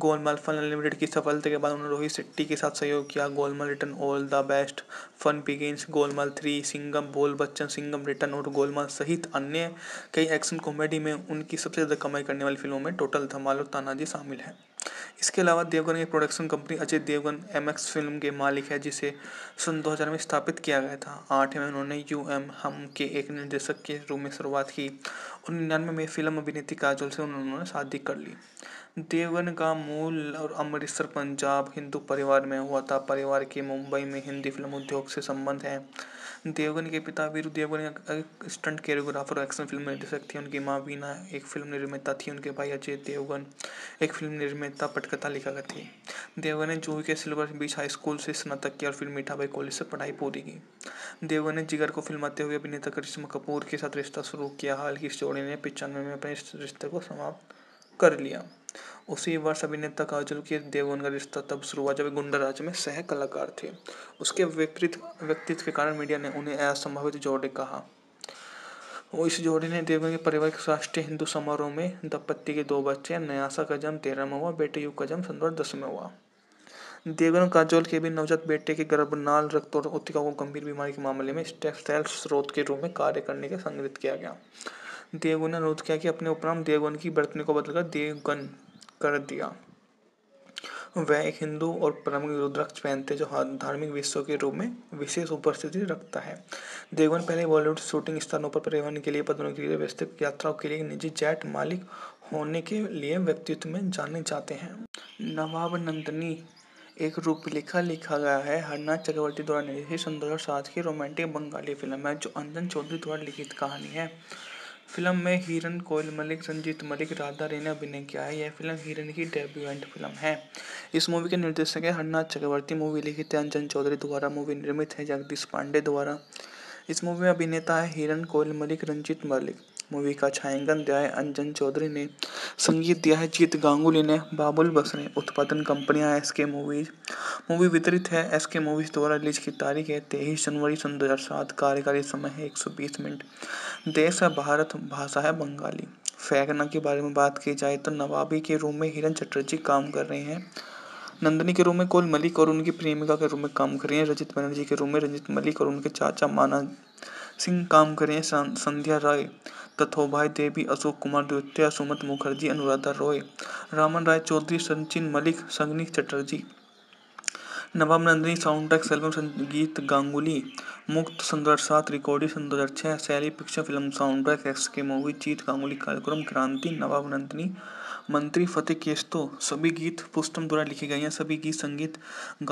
गोलमाल फन अनलिमिटेड की सफलता के बाद उन्होंने रोहित शेट्टी के साथ सहयोग किया Golmaal return all the best fun begins Golmaal three Singham Bol Bachchan Singham return और गोलमाल सहित अन्य कई एक्शन कॉमेडी में उनकी सबसे ज़्यादा कमाई करने वाली फिल्मों में टोटल धमाल और तानाजी शामिल हैं इसके अलावा देवगन की production company Ajay Devgan M X film के मालिक है जिसे सन 2000 में स्थापित किया गया था आठ में उन्होंने यू एम हम के एक निर्देशक के रूप में शुरुआत की और निन्यानवे में फिल्म अभिनेत्री काजोल से उन्होंने शादी कर ली देवगन का मूल और अमृतसर पंजाब हिंदू परिवार में हुआ था परिवार के मुंबई में हिंदी फिल्म उद्योग से संबंध है देवगन के पिता वीरू देवगन एक स्टंट कैरियोग्राफर और एक्शन फिल्म निर्देशक थे उनकी माँ वीना एक फिल्म निर्माता थी उनके भाई अजय देवगन एक फिल्म निर्माता पटकथा लिखा थी देवगन ने जूह के सिल्वर बीच हाई स्कूल से स्नातक किया और फिर मीठाबाई कॉलेज से पढ़ाई पूरी की देवगन ने जिगर को फिल्माते हुए अभिनेता करिश्मा कपूर के साथ रिश्ता शुरू किया हाल की इस जोड़े ने पिचानवे में अपने रिश्ते को समाप्त कर लिया उसी वर्ष अभिनेता काजोल के देवगन का रिश्ता तब शुरू हुआ जब गुंडा राज में सह कलाकार थे उसके विपरीत व्यक्तित्व के कारण मीडिया ने उन्हें असंभावित जोड़े कहा वो इस जोड़े ने देवगन के परिवार के राष्ट्रीय हिंदू समारोह में दंपत्ति के दो बच्चे न्यासा का जन्म तेरह में हुआ बेटे युग का जन्म सन दस में हुआ देवगन काजोल के भी नवजात बेटे के गर्भनाल रक्त और उत्तिका को गंभीर बीमारी के मामले में टेक्सटाइल स्रोत के रूप में कार्य करने का संग्रहित किया गया देवगन ने अनुरोध किया कि अपने उपनाम देवगन की बर्तनी को बदलकर देवगन कर दिया वह एक हिंदू और प्रमुख रुद्राक्ष पहनते जो धार्मिक विश्व के रूप में विशेष उपस्थिति रखता है देवगन पहले बॉलीवुड शूटिंग स्थानों पर परिवहन के लिए पदों के लिए व्यस्त यात्राओं के लिए निजी जैट मालिक होने के लिए व्यक्तित्व में जाने जाते हैं नवाब नंदनी एक रूपलेखा लिखा गया है हरनाथ चक्रवर्ती द्वारा निर्देशित सन दो की रोमांटिक बंगाली फिल्म है जो अंजन चौधरी द्वारा लिखित कहानी है फिल्म में हिरन कोयल मलिक संजीत मलिक राधा ने अभिनय किया है यह फिल्म हिरन की डेब्यूएंट फिल्म है इस मूवी के निर्देशक है हरनाथ चक्रवर्ती मूवी लिखित है अंजन चौधरी द्वारा मूवी निर्मित है जगदीश पांडे द्वारा इस मूवी में अभिनेता है हिरन कोयल मलिक रंजित मलिक मूवी का छायांकन दिया है अंजन चौधरी ने संगीत दिया है जीत गांगुली ने बाबुल बस ने उत्पादन कंपनियां एस के मूवीज मूवी वितरित है एस के मूवीज द्वारा रिलीज की तारीख है तेईस जनवरी सन दो हज़ार सात कार्यकारी समय है एक सौ बीस मिनट देश है भारत भाषा है बंगाली फैगना के बारे में बात की जाए तो नवाबी के रूम में हिरन चटर्जी काम कर रहे हैं नंदनी के रूम में कोल मलिक और उनकी प्रेमिका के रूम में काम कर रही हैं रजित बनर्जी के रूम में रंजित मलिक और उनके चाचा माना सिंह काम कर रहे हैं संध्या राय तथोभाई देवी अशोक कुमार द्वितीय सुमत मुखर्जी अनुराधा रॉय रामन राय चौधरी संचिन मलिक संगनी Chatterjee Nawab Nandini sound track album संगीत गांगुली मुक्त सन दो सात रिकॉर्डिंग सन दो हज़ार छः शैली picture film sound track X के मूवी जीत गांगुली कार्यक्रम क्रांति नवाब नंदिनी मंत्री फतेह केस्तो सभी गीत पुस्तम द्वारा लिखे गए हैं सभी गीत संगीत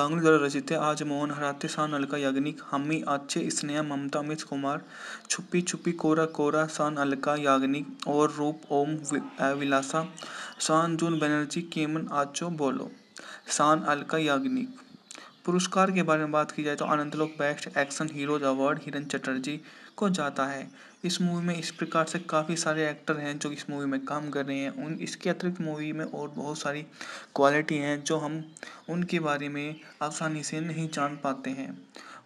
गांगुली द्वारा रचित है आज मोहन हराते शान अलका याग्निक हमी आचे स्नेहा ममता अमित कुमार छुपी छुपी कोरा कोरा शान अलका याग्निक और रूप ओम विलासा शान जून बनर्जी केमन आचो बोलो शान अलका याग्निक पुरस्कार के बारे में बात की जाए तो अनंत लोक best action heroes award Hiran Chatterjee को जाता है इस मूवी में इस प्रकार से काफ़ी सारे एक्टर हैं जो इस मूवी में काम कर रहे हैं उन इसके अतिरिक्त मूवी में और बहुत सारी क्वालिटी हैं जो हम उनके बारे में आसानी से नहीं जान पाते हैं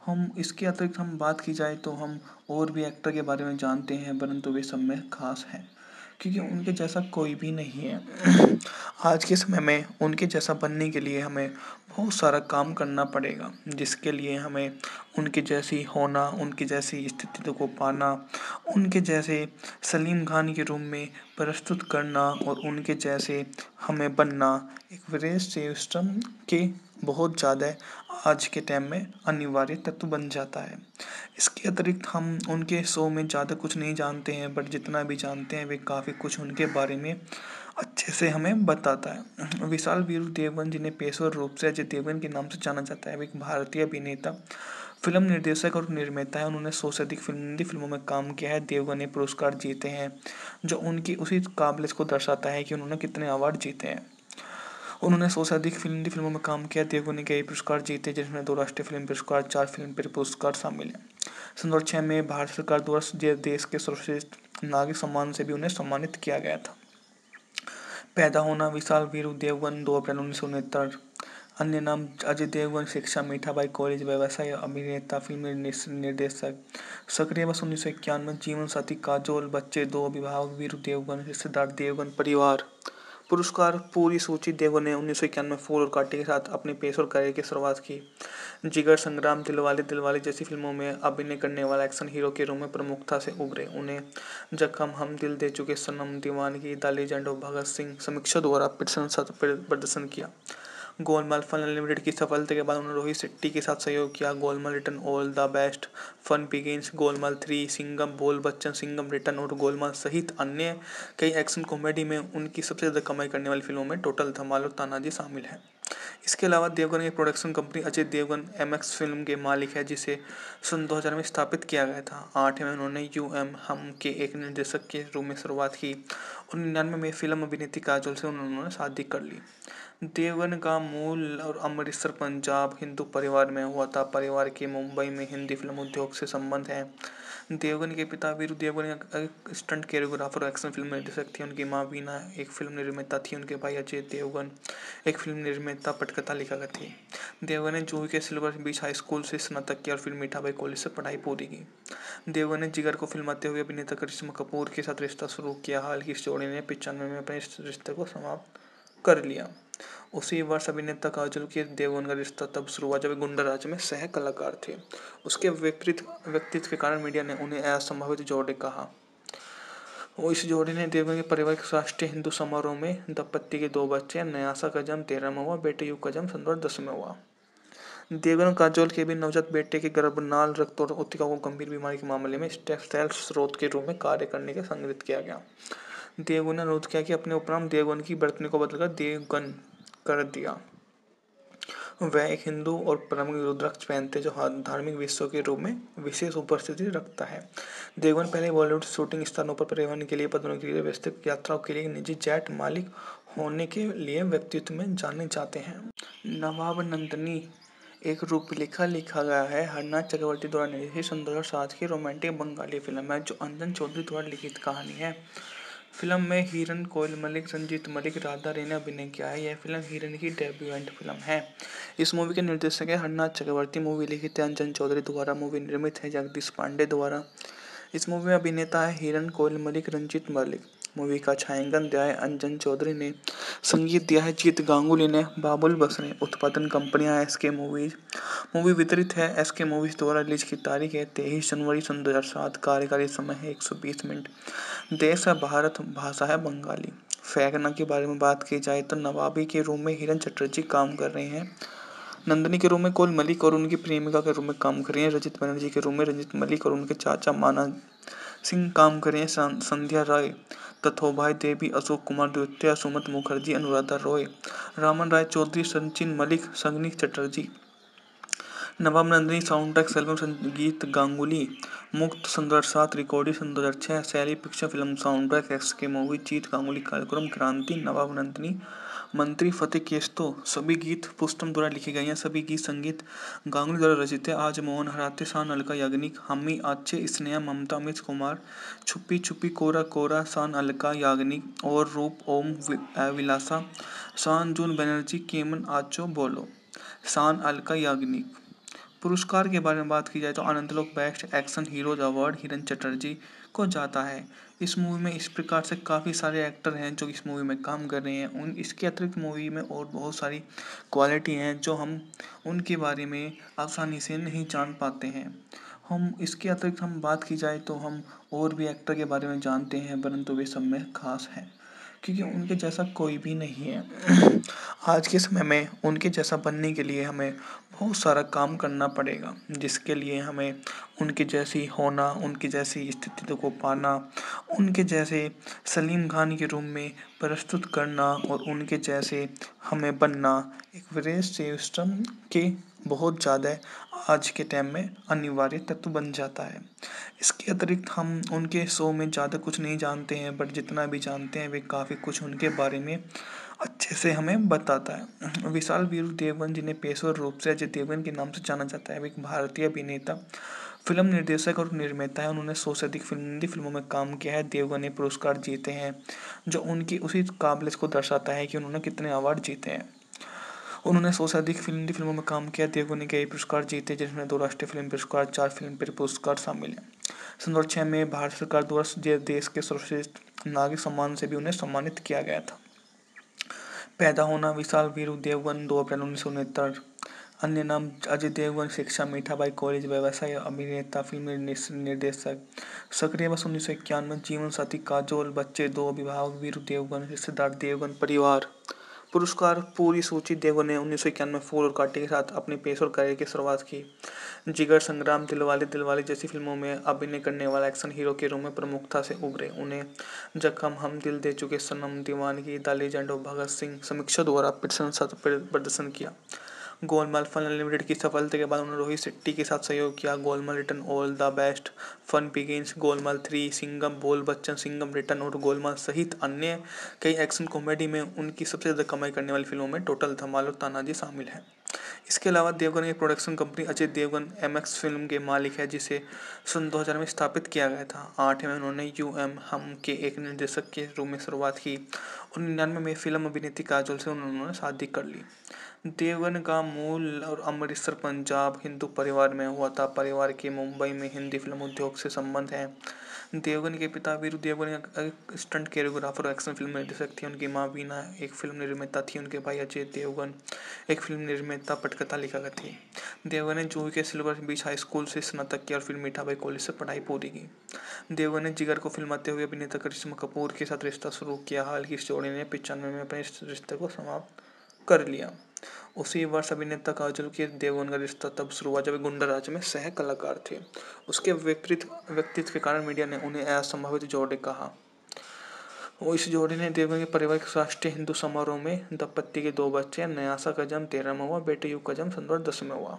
हम इसके अतिरिक्त हम बात की जाए तो हम और भी एक्टर के बारे में जानते हैं परंतु वे सब में खास हैं क्योंकि उनके जैसा कोई भी नहीं है आज के समय में उनके जैसा बनने के लिए हमें बहुत सारा काम करना पड़ेगा जिसके लिए हमें उनके जैसी होना उनके जैसी स्थिति को पाना उनके जैसे सलीम खान के रूम में प्रस्तुत करना और उनके जैसे हमें बनना एक वरेस्ट सिस्टम के बहुत ज़्यादा आज के टाइम में अनिवार्य तत्व बन जाता है इसके अतिरिक्त हम उनके शो में ज़्यादा कुछ नहीं जानते हैं बट जितना भी जानते हैं वे काफ़ी कुछ उनके बारे में अच्छे से हमें बताता है विशाल वीर देवन जिन्हें पेशवर रूप से अजय देवन के नाम से जाना जाता है वे एक भारतीय अभिनेता फिल्म निर्देशक और निर्माता है उन्होंने सौ से अधिक फिल्म हिंदी फिल्मों में काम किया है देवगन ने पुरस्कार जीते हैं जो उनकी उसी काबिलियत को दर्शाता है कि उन्होंने कितने अवार्ड जीते हैं उन्होंने सौ से अधिक हिंदी फिल्मों में काम किया देखो ने कई पुरस्कार जीते जिसमें दो राष्ट्रीय फिल्म पुरस्कार चार फिल्म फेयर पुरस्कार शामिल हैं सन दो में भारत सरकार द्वारा देश के सर्वश्रेष्ठ नागरिक सम्मान से भी उन्हें सम्मानित किया गया था पैदा होना विशाल वीरू देवगन दो अप्रैल उन्नीस सौ उनहत्तर अन्य नाम अजय देवगन शिक्षा मीठाबाई कॉलेज व्यवसाय अभिनेता फिल्म निर्देशक सक्रिय वर्ष उन्नीस सौ इक्यानवे जीवन साथी काजोल बच्चे दो अभिभावक वीरू देवगन रिश्तेदार देवगन परिवार पुरस्कार पूरी सूची देवों ने उन्नीस सौ इक्यानवे फूल और काटी के साथ अपने पेश और करियर की शुरुआत की जिगर संग्राम दिलवाले दिलवाले जैसी फिल्मों में अभिनय करने वाला एक्शन हीरो के रूप में प्रमुखता से उभरे उन्हें जखम हम दिल दे चुके सनम दीवानगी दाली जंडो भगत सिंह समीक्षा द्वारा प्रदर्शन किया गोलमाल फन अनलिमिटेड की सफलता के बाद उन्होंने रोहित शेट्टी के साथ सहयोग किया Golmaal return all the best fun begins Golmaal three Singham Bol Bachchan Singham return और गोलमाल सहित अन्य कई एक्शन कॉमेडी में उनकी सबसे ज़्यादा कमाई करने वाली फिल्मों में टोटल धमाल और तानाजी शामिल है इसके अलावा देवगन की production company Ajay Devgan M film के मालिक है जिसे सन हज़ार में स्थापित किया गया था आठ में उन्होंने यू एम हम के एक निर्देशक के रूप में शुरुआत की और निन्यानवे में फिल्म अभिनेत्री काजोल से उन्होंने शादी कर ली देवगन का मूल और अमृतसर पंजाब हिंदू परिवार में हुआ था परिवार के मुंबई में हिंदी फिल्म उद्योग से संबंध है देवगन के पिता वीरू देवगन एक स्टंट कैरियोग्राफर और एक्शन फिल्म निर्देशक थी उनकी माँ वीना एक फिल्म निर्माता थी उनके भाई अजय देवगन एक फिल्म निर्माता पटकथा लेखक थी देवगन ने जूह के सिल्वर बीच हाई स्कूल से स्नातक किया और फिर मीठाबाई कॉलेज से पढ़ाई पूरी की देवगन ने जिगर को फिल्माते हुए अभिनेता करिश्मा कपूर के साथ रिश्ता शुरू किया हाल की इस जोड़े ने पिचानवे में अपने रिश्ते को समाप्त कर लिया उसी वर्ष अभिनेता काजोल के देवगन का रिश्ता तब शुरू हुआ जब गुंडा राज में सह कलाकार थे उसके विपरीत व्यक्तित्व के कारण मीडिया ने उन्हें असंभावित जोड़े कहा वो इस जोड़े ने देवगन के परिवार के राष्ट्रीय हिंदू समारोह में दंपत्ति के दो बच्चे नयासा का जन्म तेरह में हुआ बेटे युग का जन्म सन दस में हुआ देवगन काजोल के भी नवजात बेटे के गर्भनाल रक्त और उत्तिका को गंभीर बीमारी के मामले में टेक्सटाइल स्रोत के रूप में कार्य करने के संग्रहित किया गया देवगन ने अनुरोध किया कि अपने उपनाम देवगन की बर्तनी को बदलकर देवगन कर दिया वह एक हिंदू और परम रुद्राक्ष पहनते जो धार्मिक विश्व के रूप में विशेष उपस्थिति रखता है देवगन पहले बॉलीवुड शूटिंग स्थानों पर परिवहन के लिए पदों के लिए व्यवस्थित यात्राओं के लिए निजी जैट मालिक होने के लिए व्यक्तित्व में जाने जाते हैं नवाब नंदनी एक रूपलेखा लिखा गया है हरनाथ चक्रवर्ती द्वारा निर्देशित सन साथ की रोमांटिक बंगाली फिल्म है जो अंजन चौधरी द्वारा लिखित कहानी है फिल्म में हिरन कोयल मलिक संजीत मलिक राधा रे ने अभिनय किया है यह फिल्म हिरन की डेब्यू एंड फिल्म है इस मूवी के निर्देशक है हरनाथ चक्रवर्ती मूवी लिखित है अंजन चौधरी द्वारा मूवी निर्मित है जगदीश पांडे द्वारा इस मूवी में अभिनेता है हिरन कोयल मलिक रंजीत मलिक मूवी का छायांकन दिया है अंजन चौधरी ने संगीत दिया है जीत गांगुली ने बाबुल बस ने उत्पादन कंपनियां एस के मूवीज मूवी वितरित है एस के मूवीज द्वारा रिलीज की तारीख है तेईस जनवरी सन दो हज़ार सात कार्यकारी समय है एक सौ बीस मिनट देश है भारत भाषा है बंगाली फैगना के बारे में बात की जाए तो नवाबी के रूम में हिरन चटर्जी काम कर रहे हैं नंदनी के रूम में कोल मलिक और उनकी प्रेमिका के रूम में काम कर रही हैं रजित बनर्जी के रूम में रंजित मलिक और उनके चाचा माना सिंह काम कर रहे हैं संध्या राय तथोभाई देवी अशोक कुमार द्वितीय सुमत मुखर्जी अनुराधा रॉय रामन राय चौधरी सचिन मलिक संगनी Chatterjee Nawab Nandini sound track album संगीत गांगुली मुक्त सन दो हज़ार सात रिकॉर्डिंग सन दो हज़ार छः शैली picture film sound track X के मूवी चीत गांगुली कार्यक्रम क्रांति नवाब नंदिनी मंत्री फतेह केस्तो सभी गीत पुस्तम द्वारा लिखे गए हैं सभी गीत संगीत गांगुली द्वारा रचित है आज मोहन हराते शान अलका याग्निक हमी आचे स्नेहा ममता अमित कुमार छुपी छुपी कोरा कोरा शान अलका याग्निक और रूप ओम विलासा शान जून बनर्जी केमन आचो बोलो शान अलका याग्निक पुरस्कार के बारे में बात की जाए तो अनंत लोक best action heroes award Hiran Chatterjee को जाता है इस मूवी में इस प्रकार से काफ़ी सारे एक्टर हैं जो इस मूवी में काम कर रहे हैं उन इसके अतिरिक्त मूवी में और बहुत सारी क्वालिटी हैं जो हम उनके बारे में आसानी से नहीं जान पाते हैं हम इसके अतिरिक्त हम बात की जाए तो हम और भी एक्टर के बारे में जानते हैं परंतु वे सब में खास हैं क्योंकि उनके जैसा कोई भी नहीं है आज के समय में उनके जैसा बनने के लिए हमें बहुत सारा काम करना पड़ेगा जिसके लिए हमें उनके जैसी होना उनके जैसी स्थिति को पाना उनके जैसे सलीम खान के रूम में प्रस्तुत करना और उनके जैसे हमें बनना एक विदेश सिस्टम के बहुत ज़्यादा आज के टाइम में अनिवार्य तत्व बन जाता है इसके अतिरिक्त हम उनके शो में ज़्यादा कुछ नहीं जानते हैं बट जितना भी जानते हैं वे काफ़ी कुछ उनके बारे में अच्छे से हमें बताता है विशाल वीरू देवन जिन्हें पेशवर रूप से अजय देवगन के नाम से जाना जाता है वे एक भारतीय अभिनेता फिल्म निर्देशक और निर्माता है उन्होंने सौ से अधिक फिल्म हिंदी फिल्मों में काम किया है देवगन ने पुरस्कार जीते हैं जो उनकी उसी काबिलियत को दर्शाता है कि उन्होंने कितने अवार्ड जीते हैं उन्होंने सौ से अधिक हिंदी फिल्मों में काम किया तेलुगु ने कई पुरस्कार जीते जिसमें दो राष्ट्रीय फिल्म पुरस्कार चार फिल्म फेयर पुरस्कार शामिल हैं सन दो छः में भारत सरकार द्वारा देश के सर्वश्रेष्ठ नागरिक सम्मान से भी उन्हें सम्मानित किया गया था पैदा होना विशाल वीरु देवगन दो अप्रैल उन्नीस सौ उनहत्तर अन्य नाम अजय देवगन शिक्षा मीठाबाई कॉलेज व्यवसाय अभिनेता फिल्म निर्देशक सक्रिय वर्ष उन्नीस सौ इक्यानवे जीवन साथी काजोल बच्चे दो अभिभावक वीरु देवगन रिश्तेदार देवगन परिवार पुरस्कार पूरी सूची देवों ने उन्नीस सौ इक्यानवे फूल और काटे के साथ अपने पेश और करियर की शुरुआत की जिगर संग्राम दिलवाले दिलवाले जैसी फिल्मों में अभिनय करने वाला एक्शन हीरो के रूप में प्रमुखता से उभरे उन्हें जखम हम दिल दे चुके सनम दीवानगी द लेजेंड भगत सिंह समीक्षा द्वारा प्रदर्शन किया गोलमाल फन अनलिमिटेड की सफलता के बाद उन्होंने रोहित शेट्टी के साथ सहयोग किया Golmaal return all the best fun begins Golmaal three Singham Bol Bachchan Singham return और गोलमाल सहित अन्य कई एक्शन कॉमेडी में उनकी सबसे ज़्यादा कमाई करने वाली फिल्मों में टोटल धमाल और तानाजी शामिल है इसके अलावा देवगन एक production company Ajay Devgan M film के मालिक है जिसे सन 2000 में स्थापित किया गया था आठ में उन्होंने यू एम हम के एक निर्देशक के रूप में शुरुआत की और निन्यानवे में फिल्म अभिनेत्री काजोल से उन्होंने शादी कर ली देवगन का मूल और अमृतसर पंजाब हिंदू परिवार में हुआ था परिवार के मुंबई में हिंदी फिल्म उद्योग से संबंध है देवगन के पिता वीरू देवगन एक स्टंट कोरियोग्राफर और एक्शन फिल्म निर्देशक थे उनकी माँ वीना एक फिल्म निर्माता थी उनके भाई अजय देवगन एक फिल्म निर्माता पटकथा लिखा गया थी देवगन ने जूह के सिल्वर बीच हाई स्कूल से स्नातक किया और फिर मीठाबाई कॉलेज से पढ़ाई पूरी की देवगन ने जिगर को फिल्माते हुए अभिनेता करिश्मा कपूर के साथ रिश्ता शुरू किया हाल की इस जोड़ी ने पिचानवे में अपने रिश्ते को समाप्त कर लिया उसी वर्ष अभिनेता काजोल के देवगन का रिश्ता तब शुरू हुआ जब गुंडा राज में सह कलाकार थे उसके विपरीत व्यक्तित्व के कारण मीडिया ने उन्हें असंभावित जोड़े कहा वो इस जोड़ी ने देवगन के परिवार के राष्ट्रीय हिंदू समारोह में दंपत्ति के दो बच्चे नयासा का जन्म तेरह में हुआ बेटे युग का जन्म सन दस में हुआ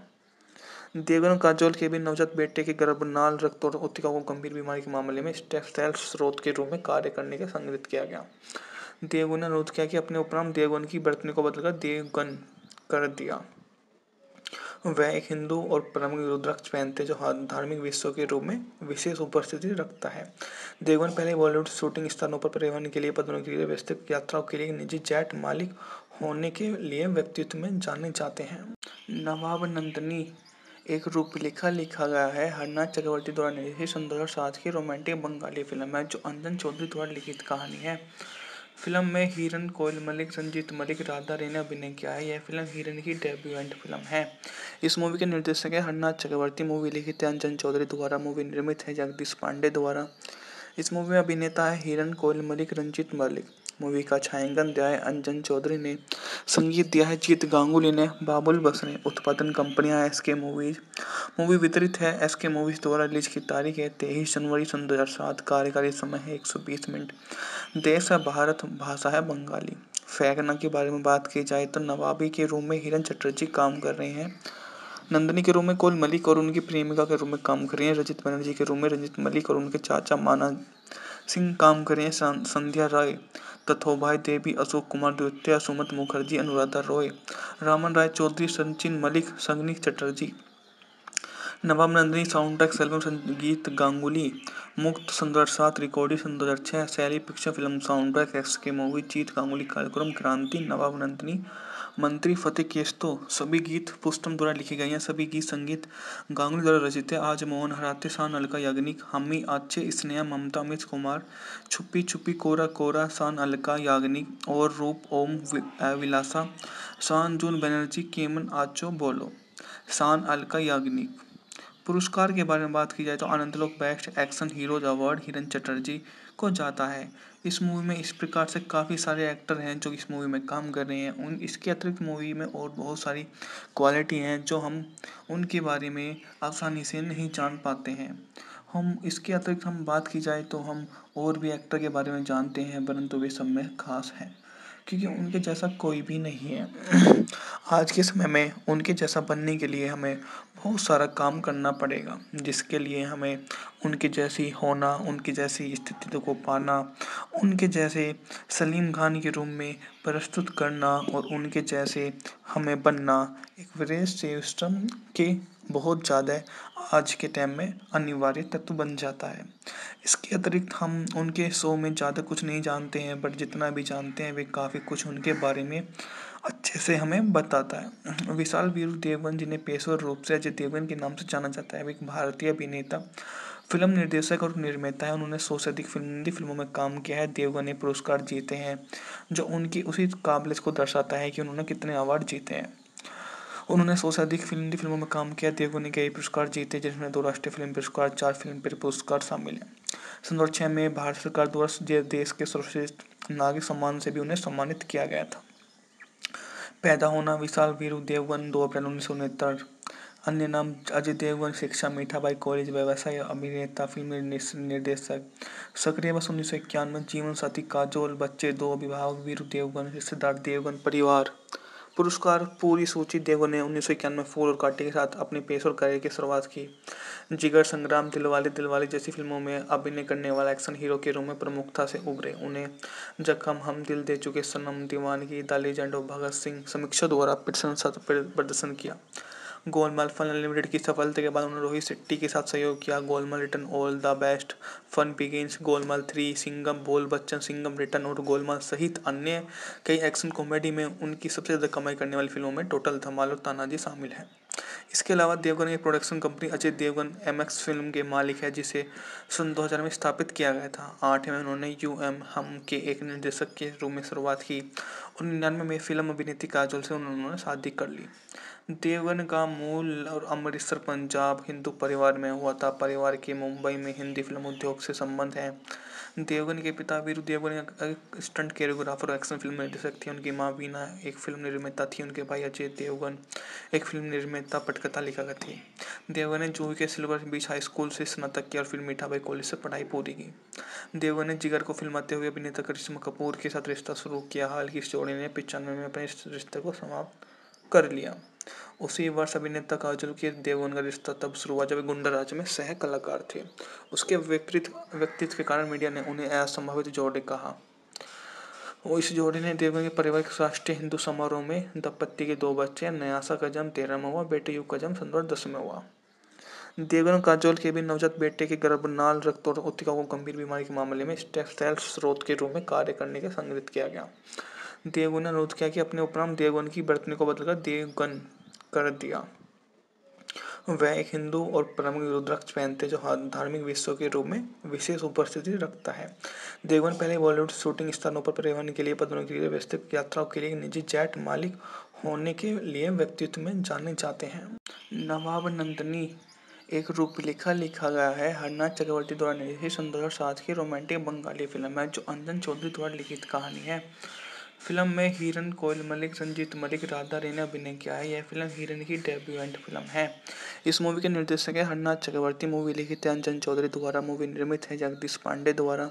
देवगन काजोल के भी नवजात बेटे के गर्भनाल रक्त और उत्तिका को गंभीर बीमारी के मामले में टेक्सटाइल स्रोत के रूप में कार्य करने के संग्रहित किया गया देवगन ने अनुरोध किया कि अपने उपनाम देवगन की बरतने को बदलकर देवगन कर दिया वह एक हिंदू और परम रुद्राक्ष पहनते जो धार्मिक विश्व के रूप में विशेष उपस्थिति रखता है देवगन पहले बॉलीवुड शूटिंग स्थानों पर परिवहन के लिए पदों के लिए व्यवस्थित यात्राओं के लिए निजी जेट मालिक होने के लिए व्यक्तित्व में जाने जाते हैं नवाब नंदनी एक रूप लिखा लिखा गया है हरनाथ चक्रवर्ती द्वारा निर्देशित सन साथ की रोमांटिक बंगाली फिल्म है जो अंजन चौधरी द्वारा लिखित कहानी है फिल्म में हिरन कोयल मलिक संजीत मलिक राधा रे ने अभिनय किया है यह फिल्म हिरन की एंड फिल्म है इस मूवी के निर्देशक है हरनाथ चक्रवर्ती मूवी लिखी अंजन चौधरी द्वारा मूवी निर्मित है जगदीश पांडे द्वारा इस मूवी में अभिनेता है हिरन कोयल मलिक रंजीत मलिक मूवी का छायांकन दिया है अंजन चौधरी ने संगीत दिया है जीत गांगुली ने बाबुल बस ने उत्पादन कंपनियां एस के मूवीज मूवी वितरित है एस के मूवीज द्वारा रिलीज की तारीख है तेईस जनवरी सन दो हज़ार सात कार्यकारी समय है एक सौ बीस मिनट देश है भारत भाषा है बंगाली फैगना के बारे में बात की जाए तो नवाबी के रूम में हिरन चटर्जी काम कर रहे हैं नंदनी के रूम में कोल मलिक और उनकी प्रेमिका के रूम में काम कर रही हैं रजित बनर्जी के रूम में रंजित मलिक और उनके चाचा माना सिंह काम कर रहे हैं संध्या राय तथोभाई देवी अशोक कुमार द्वितीय सुमत मुखर्जी अनुराधा रॉय रामन राय चौधरी सचिन मलिक संगनी Chatterjee Nawab Nandini sound track album संगीत गांगुली मुक्त संघर्ष सात रिकॉर्डिंग सन दो हज़ार छः शैली picture film sound track X के मूवी चीत गांगुली कार्यक्रम क्रांति नवाब नंदनी मंत्री फतेह केस्तो सभी गीत पुष्टम द्वारा लिखे गए हैं सभी गीत संगीत गांगुली द्वारा रचित है आज मोहन हराते शान अलका याग्निक हमी आच्छे स्नेहा ममता अमित कुमार छुपी छुपी कोरा कोरा शान अलका याग्निक और रूप ओम विलासा शान जून बनर्जी केमन आचो बोलो शान अलका याग्निक पुरस्कार के बारे में बात की जाए तो आनंद लोक best action heroes award Hiran Chatterjee को जाता है इस मूवी में इस प्रकार से काफ़ी सारे एक्टर हैं जो इस मूवी में काम कर रहे हैं उन इसके अतिरिक्त मूवी में और बहुत सारी क्वालिटी हैं जो हम उनके बारे में आसानी से नहीं जान पाते हैं हम इसके अतिरिक्त हम बात की जाए तो हम और भी एक्टर के बारे में जानते हैं परंतु वे सब में खास हैं क्योंकि उनके जैसा कोई भी नहीं है आज के समय में उनके जैसा बनने के लिए हमें बहुत सारा काम करना पड़ेगा जिसके लिए हमें उनके जैसी होना उनके जैसी स्थिति को पाना उनके जैसे सलीम खान के रूम में प्रस्तुत करना और उनके जैसे हमें बनना एक विदेश सिस्टम के बहुत ज़्यादा आज के टाइम में अनिवार्य तत्व बन जाता है इसके अतिरिक्त हम उनके शो में ज़्यादा कुछ नहीं जानते हैं बट जितना भी जानते हैं वे काफ़ी कुछ उनके बारे में अच्छे से हमें बताता है विशाल वीरू देवन जिन्हें पेशवर रूप से अजय देवगन के नाम से जाना जाता है एक भारतीय अभिनेता फिल्म निर्देशक और निर्माता है उन्होंने सौ से अधिक फिल्म हिंदी फिल्मों में काम किया है देवगन ने पुरस्कार जीते हैं जो उनकी उसी काबिलियत को दर्शाता है कि उन्होंने कितने अवार्ड जीते हैं उन्होंने सौ से अधिक फिल्म हिंदी फिल्मों में काम किया देवगन ने कई पुरस्कार जीते जिसमें दो राष्ट्रीय फिल्म पुरस्कार चार फिल्म पुरस्कार शामिल हैं सन दो में भारत सरकार द्वारा देश के सर्वश्रेष्ठ नागरिक सम्मान से भी उन्हें सम्मानित किया गया था पैदा होना विशाल वीरू देवगन दो अप्रैल उन्नीस सौ उनहत्तर अन्य नाम अजय देवगन शिक्षा मीठाबाई कॉलेज व्यवसाय अभिनेता फिल्म निर्देशक सक्रिय वर्ष उन्नीस सौ इक्यानवे जीवन साथी काजोल बच्चे दो अभिभावक वीरू देवगन रिश्तेदार देवगन परिवार पुरस्कार पूरी सूची देवो ने उन्नीस सौ इक्यानवे फूल और काटी के साथ अपने पेश और करियर की शुरुआत की जिगर संग्राम दिलवाले दिलवाले जैसी फिल्मों में अभिनय करने वाला एक्शन हीरो के रूप में प्रमुखता से उभरे उन्हें जख्म हम दिल दे चुके सनम दीवान the legend of Bhagat Singh समीक्षा द्वारा प्रदर्शन किया गोलमाल फन अनलिमिटेड की सफलता के बाद उन्होंने रोहित शेट्टी के साथ सहयोग किया Golmaal return all the best fun begins Golmaal three Singham Bol Bachchan Singham return और गोलमाल सहित अन्य कई एक्शन कॉमेडी में उनकी सबसे ज़्यादा कमाई करने वाली फिल्मों में टोटल धमाल और तानाजी शामिल है इसके अलावा देवगन एक production company Ajay Devgan M film के मालिक है जिसे सन 2000 में स्थापित किया गया था आठ में उन्होंने यू एम हम के एक निर्देशक के रूप में शुरुआत की और निन्यानवे में फिल्म अभिनेत्री काजोल से उन्होंने शादी कर ली देवन का मूल और अमृतसर पंजाब हिंदू परिवार में हुआ था परिवार के मुंबई में हिंदी फिल्म उद्योग से संबंध है देवगन के पिता वीरू देवगन स्टंट कैरियोग्राफर और एक्शन फिल्म निर्देशक थे उनकी माँ वीना एक फिल्म निर्माता थी उनके भाई अजय देवगन एक फिल्म निर्माता पटकथा लेखक थी देवगन ने जूही के सिल्वर बीच हाई स्कूल से स्नातक किया और फिर मीठाबाई कॉलेज से पढ़ाई पूरी की देवगन ने जिगर को फिल्माते हुए अभिनेता करिश्मा कपूर के साथ रिश्ता शुरू किया हाल की इस ने पिचानवे में अपने रिश्ते को समाप्त कर लिया उसी वर्ष अभिनेता काजल के देवगन का रिश्ता तब शुरू हुआ जब गुंडा राज में सह कलाकार थे उसके विपरीत व्यक्तित्व के कारण मीडिया ने उन्हें असंभावित जोड़े कहा वो इस जोड़े ने देवगन के परिवार के राष्ट्रीय हिंदू समारोह में दंपत्ति के दो बच्चे नयासा का जन्म तेरह में हुआ बेटे युग का जन्म सन दस में हुआ देवगन काजोल के भी नवजात बेटे के गर्भनाल रक्त और उत्तिका को गंभीर बीमारी के मामले में टेक्सटाइल स्रोत के रूप में कार्य करने के संग्रहित किया गया देवगन ने अनुरोध किया कि अपने उपनाम देवगन की बर्तनी को बदलकर देवगन कर दिया वह एक हिंदू और प्रमुख रुद्राक्ष पहनते जो धार्मिक विश्व के रूप में विशेष उपस्थिति रखता है देवगन पहले बॉलीवुड शूटिंग स्थानों पर परिवहन के लिए पदों के लिए व्यस्त यात्राओं के लिए निजी जेट मालिक होने के लिए व्यक्तित्व में जाने जाते हैं नवाब नंदनी एक रूपलेखा लिखा गया है हरनाथ चक्रवर्ती द्वारा निर्देशित सन दो की रोमांटिक बंगाली फिल्म है जो अंजन चौधरी द्वारा लिखित कहानी है फिल्म में हिरन कोयल मलिक संजीत मलिक राधा रेना अभिनय किया है यह फिल्म हिरन की डेब्यूएंट फिल्म है इस मूवी के निर्देशक है हरनाथ चक्रवर्ती मूवी लिखित अंजन चौधरी द्वारा मूवी निर्मित है जगदीश पांडे द्वारा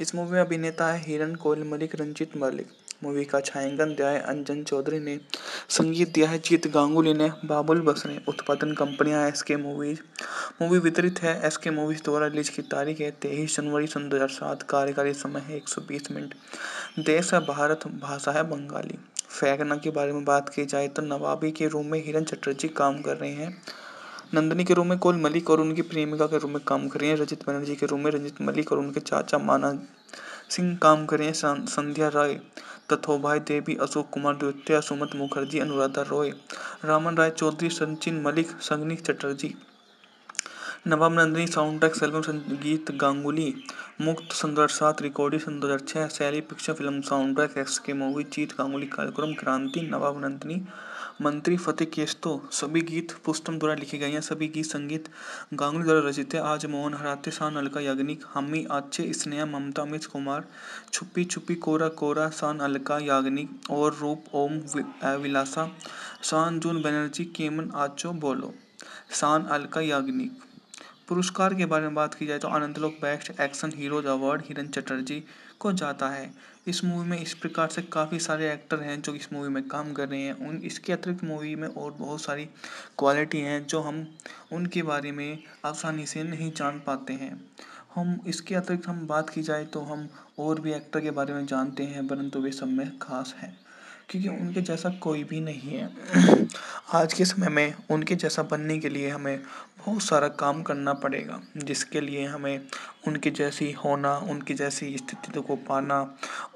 इस मूवी में अभिनेता है हिरन कोयल मलिक रंजित मलिक मूवी का छायांकन दिया है अंजन चौधरी ने संगीत दिया है जीत गांगुली ने बाबुल बस ने उत्पादन कंपनियां एस के मूवीज मूवी वितरित है एस के मूवीज द्वारा रिलीज की तारीख है तेईस जनवरी सन दो हज़ार सात कार्यकारी समय है एक सौ बीस मिनट देश है भारत भाषा है बंगाली फैगना के बारे में बात की जाए तो नवाबी के रूम में हिरन चटर्जी काम कर रहे हैं नंदनी के रूम में कोल मलिक और उनकी प्रेमिका के रूम में काम कर रही हैं रजित बनर्जी के रूम में रंजित मलिक और उनके चाचा माना सिंह काम करें संध्या राय तथोभाई देवी अशोक कुमार द्वितीय सुमत मुखर्जी अनुराधा रॉय रामन राय चौधरी सचिन मलिक संगनी Chatterjee Nawab Nandini sound track album संगीत गांगुली मुक्त संघर्ष सात रिकॉर्डिंग सन दो हज़ार छः शैली picture film sound track X के मूवी जीत गांगुली कार्यक्रम क्रांति नवाब नंदिनी मंत्री फतेह केस्तो सभी गीत पुस्तम द्वारा लिखे गए हैं सभी गीत संगीत गांगुली द्वारा रचित है आज मोहन हराते शान अलका याग्निक हमी आचे स्नेहा ममता अमित कुमार छुपी छुपी कोरा कोरा शान अलका याग्निक और रूप ओम विलासा शान जून बनर्जी केमन आचो बोलो शान अलका याग्निक पुरस्कार के बारे में बात की जाए तो अनंत लोक best action heroes award Hiran Chatterjee को जाता है इस मूवी में इस प्रकार से काफ़ी सारे एक्टर हैं जो इस मूवी में काम कर रहे हैं उन इसके अतिरिक्त मूवी में और बहुत सारी क्वालिटी हैं जो हम उनके बारे में आसानी से नहीं जान पाते हैं हम इसके अतिरिक्त हम बात की जाए तो हम और भी एक्टर के बारे में जानते हैं परंतु वे सब में खास हैं क्योंकि उनके जैसा कोई भी नहीं है आज के समय में उनके जैसा बनने के लिए हमें बहुत सारा काम करना पड़ेगा जिसके लिए हमें उनके जैसी होना उनके जैसी स्थिति को पाना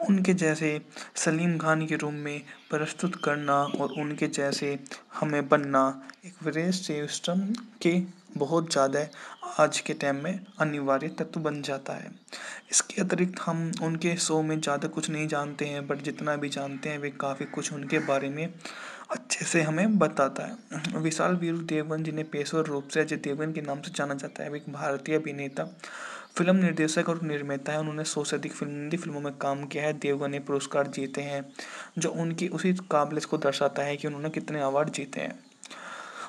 उनके जैसे सलीम खान के रूम में प्रस्तुत करना और उनके जैसे हमें बनना एक विदेश सिस्टम के बहुत ज़्यादा आज के टाइम में अनिवार्य तत्व बन जाता है इसके अतिरिक्त हम उनके शो में ज़्यादा कुछ नहीं जानते हैं बट जितना भी जानते हैं वे काफ़ी कुछ उनके बारे में अच्छे से हमें बताता है विशाल वीर देवन जिन्हें पेशवर रूप से अजय देवगन के नाम से जाना जाता है वे एक भारतीय अभिनेता फिल्म निर्देशक और निर्माता है उन्होंने सौ से अधिक फिल्म हिंदी फिल्मों में काम किया है देवगन ने पुरस्कार जीते हैं जो उनकी उसी काबिलियत को दर्शाता है कि उन्होंने कितने अवार्ड जीते हैं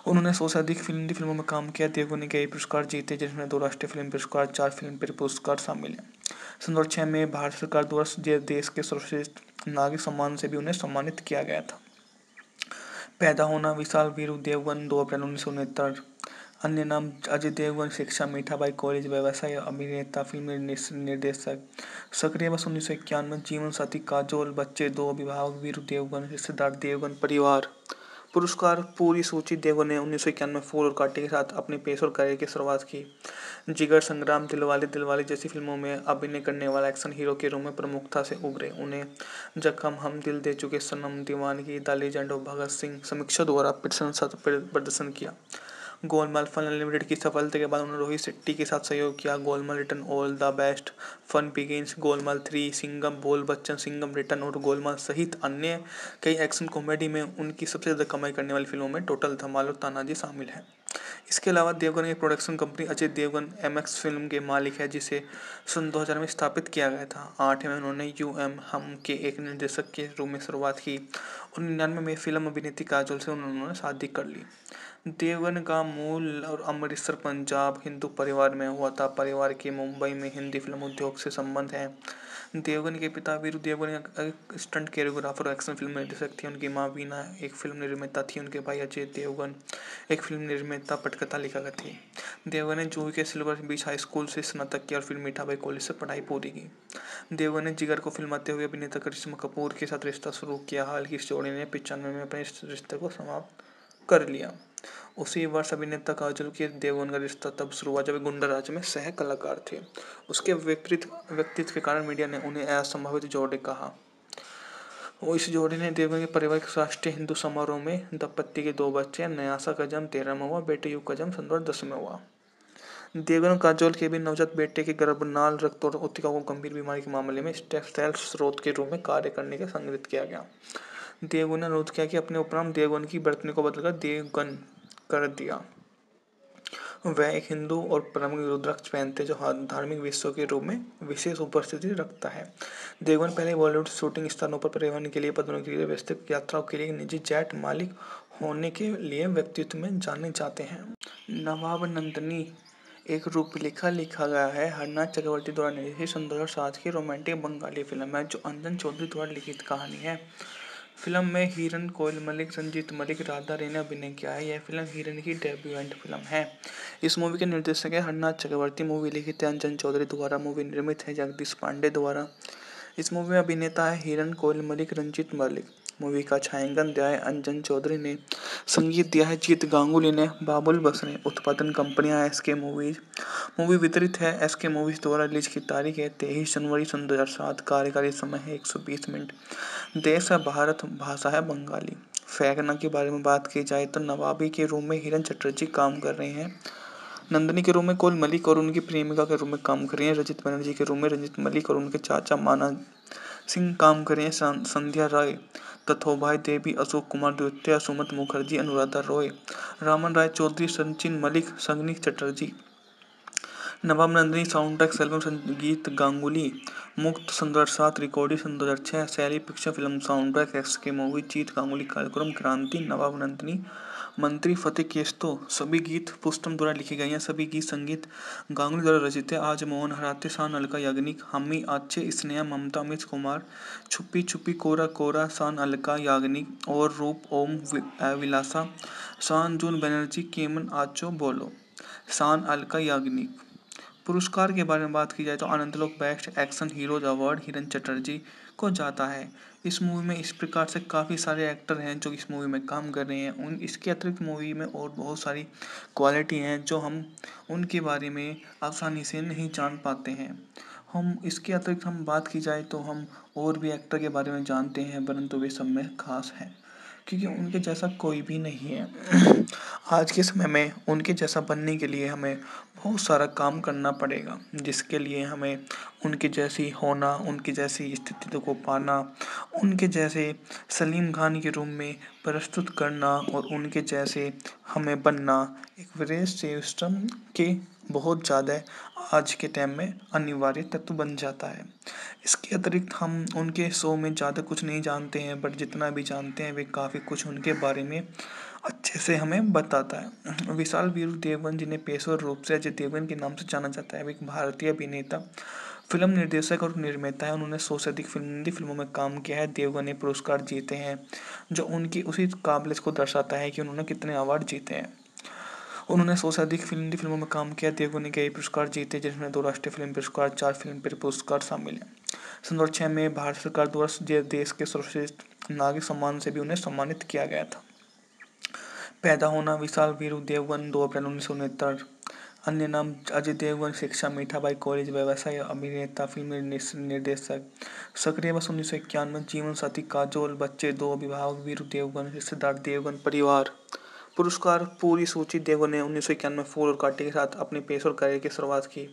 उन्होंने सौ से अधिक हिंदी फिल्मों में काम किया देखो ने कई पुरस्कार जीते जिसमें दो राष्ट्रीय फिल्म पुरस्कार चार फिल्म पुरस्कार शामिल हैं सन दो में भारत सरकार द्वारा देश के सर्वश्रेष्ठ नागरिक सम्मान से भी उन्हें सम्मानित किया गया था पैदा होना विशाल वीरू देवगन दो अप्रैल उन्नीस सौ उनहत्तर अन्य नाम अजय देवगन शिक्षा मीठाबाई कॉलेज व्यवसाय अभिनेता फिल्म निर्देशक सक्रिय वर्ष उन्नीस सौ इक्यानवे जीवन साथी काजोल बच्चे दो अभिभावक वीरू देवगन रिश्तेदार देवगन परिवार पुरस्कार पूरी सूची देवों ने उन्नीस सौ इक्यानवे फूल और काटे के साथ अपने पेश और करियर की शुरुआत की जिगर संग्राम दिलवाले दिलवाले जैसी फिल्मों में अभिनय करने वाला एक्शन हीरो के रूप में प्रमुखता से उभरे उन्हें जखम हम दिल दे चुके सनम दीवानगी की दाली जंडो भगत सिंह समीक्षा द्वारा प्रदर्शन किया गोलमाल फन अनलिमिटेड की सफलता के बाद उन्होंने रोहित शेट्टी के साथ सहयोग किया Golmaal return all the best fun begins Golmaal three Singham Bol Bachchan Singham return और गोलमाल सहित अन्य कई एक्शन कॉमेडी में उनकी सबसे ज़्यादा कमाई करने वाली फिल्मों में टोटल धमाल और तानाजी शामिल है इसके अलावा देवगन एक production company Ajay Devgan M film के मालिक है जिसे सन 2000 में स्थापित किया गया था आठ में उन्होंने यू एम हम के एक निर्देशक के रूप में शुरुआत की और निन्यानवे में फिल्म अभिनेत्री काजोल से उन्होंने शादी कर ली देवगन का मूल और अमृतसर पंजाब हिंदू परिवार में हुआ था परिवार के मुंबई में हिंदी फिल्म उद्योग से संबंध है देवगन के पिता वीरु देवगन स्टंट कैरियोग्राफर और एक्शन फिल्म निर्देशक थी उनकी माँ वीना एक फिल्म निर्माता थी उनके भाई अजय देवगन एक फिल्म निर्माता पटकथा लिखा थे देवगन ने जूह के सिल्वर बीच हाई स्कूल से स्नातक किया और फिर मीठाबाई कॉलेज से पढ़ाई पूरी की देवगन ने जिगर को फिल्माते हुए अभिनेता करिश्मा कपूर के साथ रिश्ता शुरू किया हाल की इस जोड़ी ने पिचानवे में अपने रिश्ते को समाप्त कर लिया उसी वर्ष अभिनेता काजल के देवगन का रिश्ता तब शुरू हुआ जब गुंडा राज में सह कलाकार थे उसके विपरीत व्यक्तित्व के कारण मीडिया ने उन्हें असंभावित जोड़े कहा वो इस जोड़े ने देवगन के परिवार के राष्ट्रीय हिंदू समारोह में दंपत्ति के दो बच्चे न्यासा का जन्म तेरह में हुआ बेटे युग का जन्म सन दस में हुआ देवगन काजोल के भी नवजात बेटे के गर्भनाल रक्त और उत्तिका को गंभीर बीमारी के मामले में टेक्सटाइल स्रोत के रूप में कार्य करने के संग्रहित किया गया देवगन ने अनुरोध किया कि अपने उपनाम देवगन की बरतने को बदलकर देवगन कर दिया वह एक हिंदू और परम रुद्राक्ष पहनते जो धार्मिक विश्व के रूप में विशेष उपस्थिति रखता है देवगन पहले बॉलीवुड शूटिंग स्थानों पर परिवहन के लिए पदों के लिए व्यवस्थित यात्राओं के लिए निजी जेट मालिक होने के लिए व्यक्तित्व में जाने जाते हैं नवाब नंदनी एक रूपलेखा लिखा गया है हरनाथ चक्रवर्ती द्वारा निर्देशित सन दो की रोमांटिक बंगाली फिल्म है जो अंजन चौधरी द्वारा लिखित कहानी है फिल्म में हिरन कोयल मलिक संजीत मलिक राधा रे ने अभिनय किया है यह फिल्म हिरन की डेब्यू एंड फिल्म है इस मूवी के निर्देशक हैं हरनाथ चक्रवर्ती मूवी लिखित है अंजन चौधरी द्वारा मूवी निर्मित है जगदीश पांडे द्वारा इस मूवी में अभिनेता है हिरन कोयल मलिक रंजित मलिक मूवी का छायांकन दिया है अंजन चौधरी ने संगीत दिया है जीत गांगुली ने बाबुल बस ने उत्पादन कंपनियां एस के मूवीज मूवी वितरित है एस के मूवीज द्वारा रिलीज की तारीख है तेईस जनवरी सन दो हज़ार सात कार्यकारी समय है एक सौ बीस मिनट देश है भारत भाषा है बंगाली फैगना के बारे में बात की जाए तो नवाबी के रूम में हिरन चटर्जी काम कर रहे हैं नंदनी के रूम में कोल मलिक और उनकी प्रेमिका के रूम में काम कर रही हैं रजित बनर्जी के रूम में रंजित मलिक और उनके चाचा माना सिंह काम कर रहे हैं संध्या राय तथोभाई देवी अशोक कुमार द्वितीय सुमत मुखर्जी अनुराधा रॉय रामन राय चौधरी सचिन मलिक संगनी Chatterjee Nawab Nandini sound track album संगीत गांगुली मुक्त सुंदर सात रिकॉर्डिशन दो हज़ार छः शैली picture film sound track X के मूवी चीत गांगुली कार्यक्रम क्रांति नवाब नंदिनी मंत्री फतेह केस्तो सभी गीत पुष्टम द्वारा लिखे गए हैं सभी गीत संगीत गांगुली द्वारा रचित है आज मोहन हराते शान अलका याग्निक हमी आचे स्नेहा ममता अमित कुमार छुपी छुपी कोरा कोरा शान अलका याग्निक और रूप ओम विलासा शान जून बनर्जी केमन आचो बोलो शान अलका याग्निक पुरस्कार के बारे में बात की जाए तो आनंद लोक best action heroes award Hiran Chatterjee को जाता है इस मूवी में इस प्रकार से काफ़ी सारे एक्टर हैं जो इस मूवी में काम कर रहे हैं उन इसके अतिरिक्त मूवी में और बहुत सारी क्वालिटी हैं जो हम उनके बारे में आसानी से नहीं जान पाते हैं हम इसके अतिरिक्त हम बात की जाए तो हम और भी एक्टर के बारे में जानते हैं परंतु वे सब में खास हैं क्योंकि उनके जैसा कोई भी नहीं है आज के समय में उनके जैसा बनने के लिए हमें बहुत सारा काम करना पड़ेगा जिसके लिए हमें उनके जैसी होना उनके जैसी स्थिति को पाना उनके जैसे सलीम खान के रूम में प्रस्तुत करना और उनके जैसे हमें बनना एक वरेश सिस्टम के बहुत ज़्यादा आज के टाइम में अनिवार्य तत्व बन जाता है इसके अतिरिक्त हम उनके शो में ज़्यादा कुछ नहीं जानते हैं बट जितना भी जानते हैं वे काफ़ी कुछ उनके बारे में अच्छे से हमें बताता है विशाल वीर देवन जिन्हें पेशवर रूप से अजय देवगन के नाम से जाना जाता है वे एक भारतीय अभिनेता फिल्म निर्देशक और निर्माता है उन्होंने सौ से अधिक फिल्म हिंदी फिल्मों में काम किया है देवगन ने पुरस्कार जीते हैं जो उनकी उसी काबिलियत को दर्शाता है कि उन्होंने कितने अवार्ड जीते हैं उन्होंने सौ से सर्वाधिक हिंदी फिल्मों में काम किया तेगो ने कई पुरस्कार जीते जिसमें दो राष्ट्रीय फिल्म पुरस्कार चार फिल्म फेयर पुरस्कार शामिल हैं सन दो छः में भारत सरकार द्वारा देश के सर्वश्रेष्ठ नागरिक सम्मान से भी उन्हें सम्मानित किया गया था पैदा होना विशाल वीरू देवगन दो अप्रैल उन्नीस सौ उनहत्तर अन्य नाम अजय देवगन शिक्षा मीठाबाई कॉलेज व्यवसाय अभिनेता फिल्म निर्देशक सक्रिय वर्ष उन्नीस सौ इक्यानवे जीवन साथी काजोल बच्चे दो अभिभावक वीरू देवगन रिश्तेदार देवगन परिवार पुरस्कार पूरी सूची देवों ने उन्नीस सौ इक्यानवे फूल और कांटे के साथ अपने पेश और करियर की शुरुआत की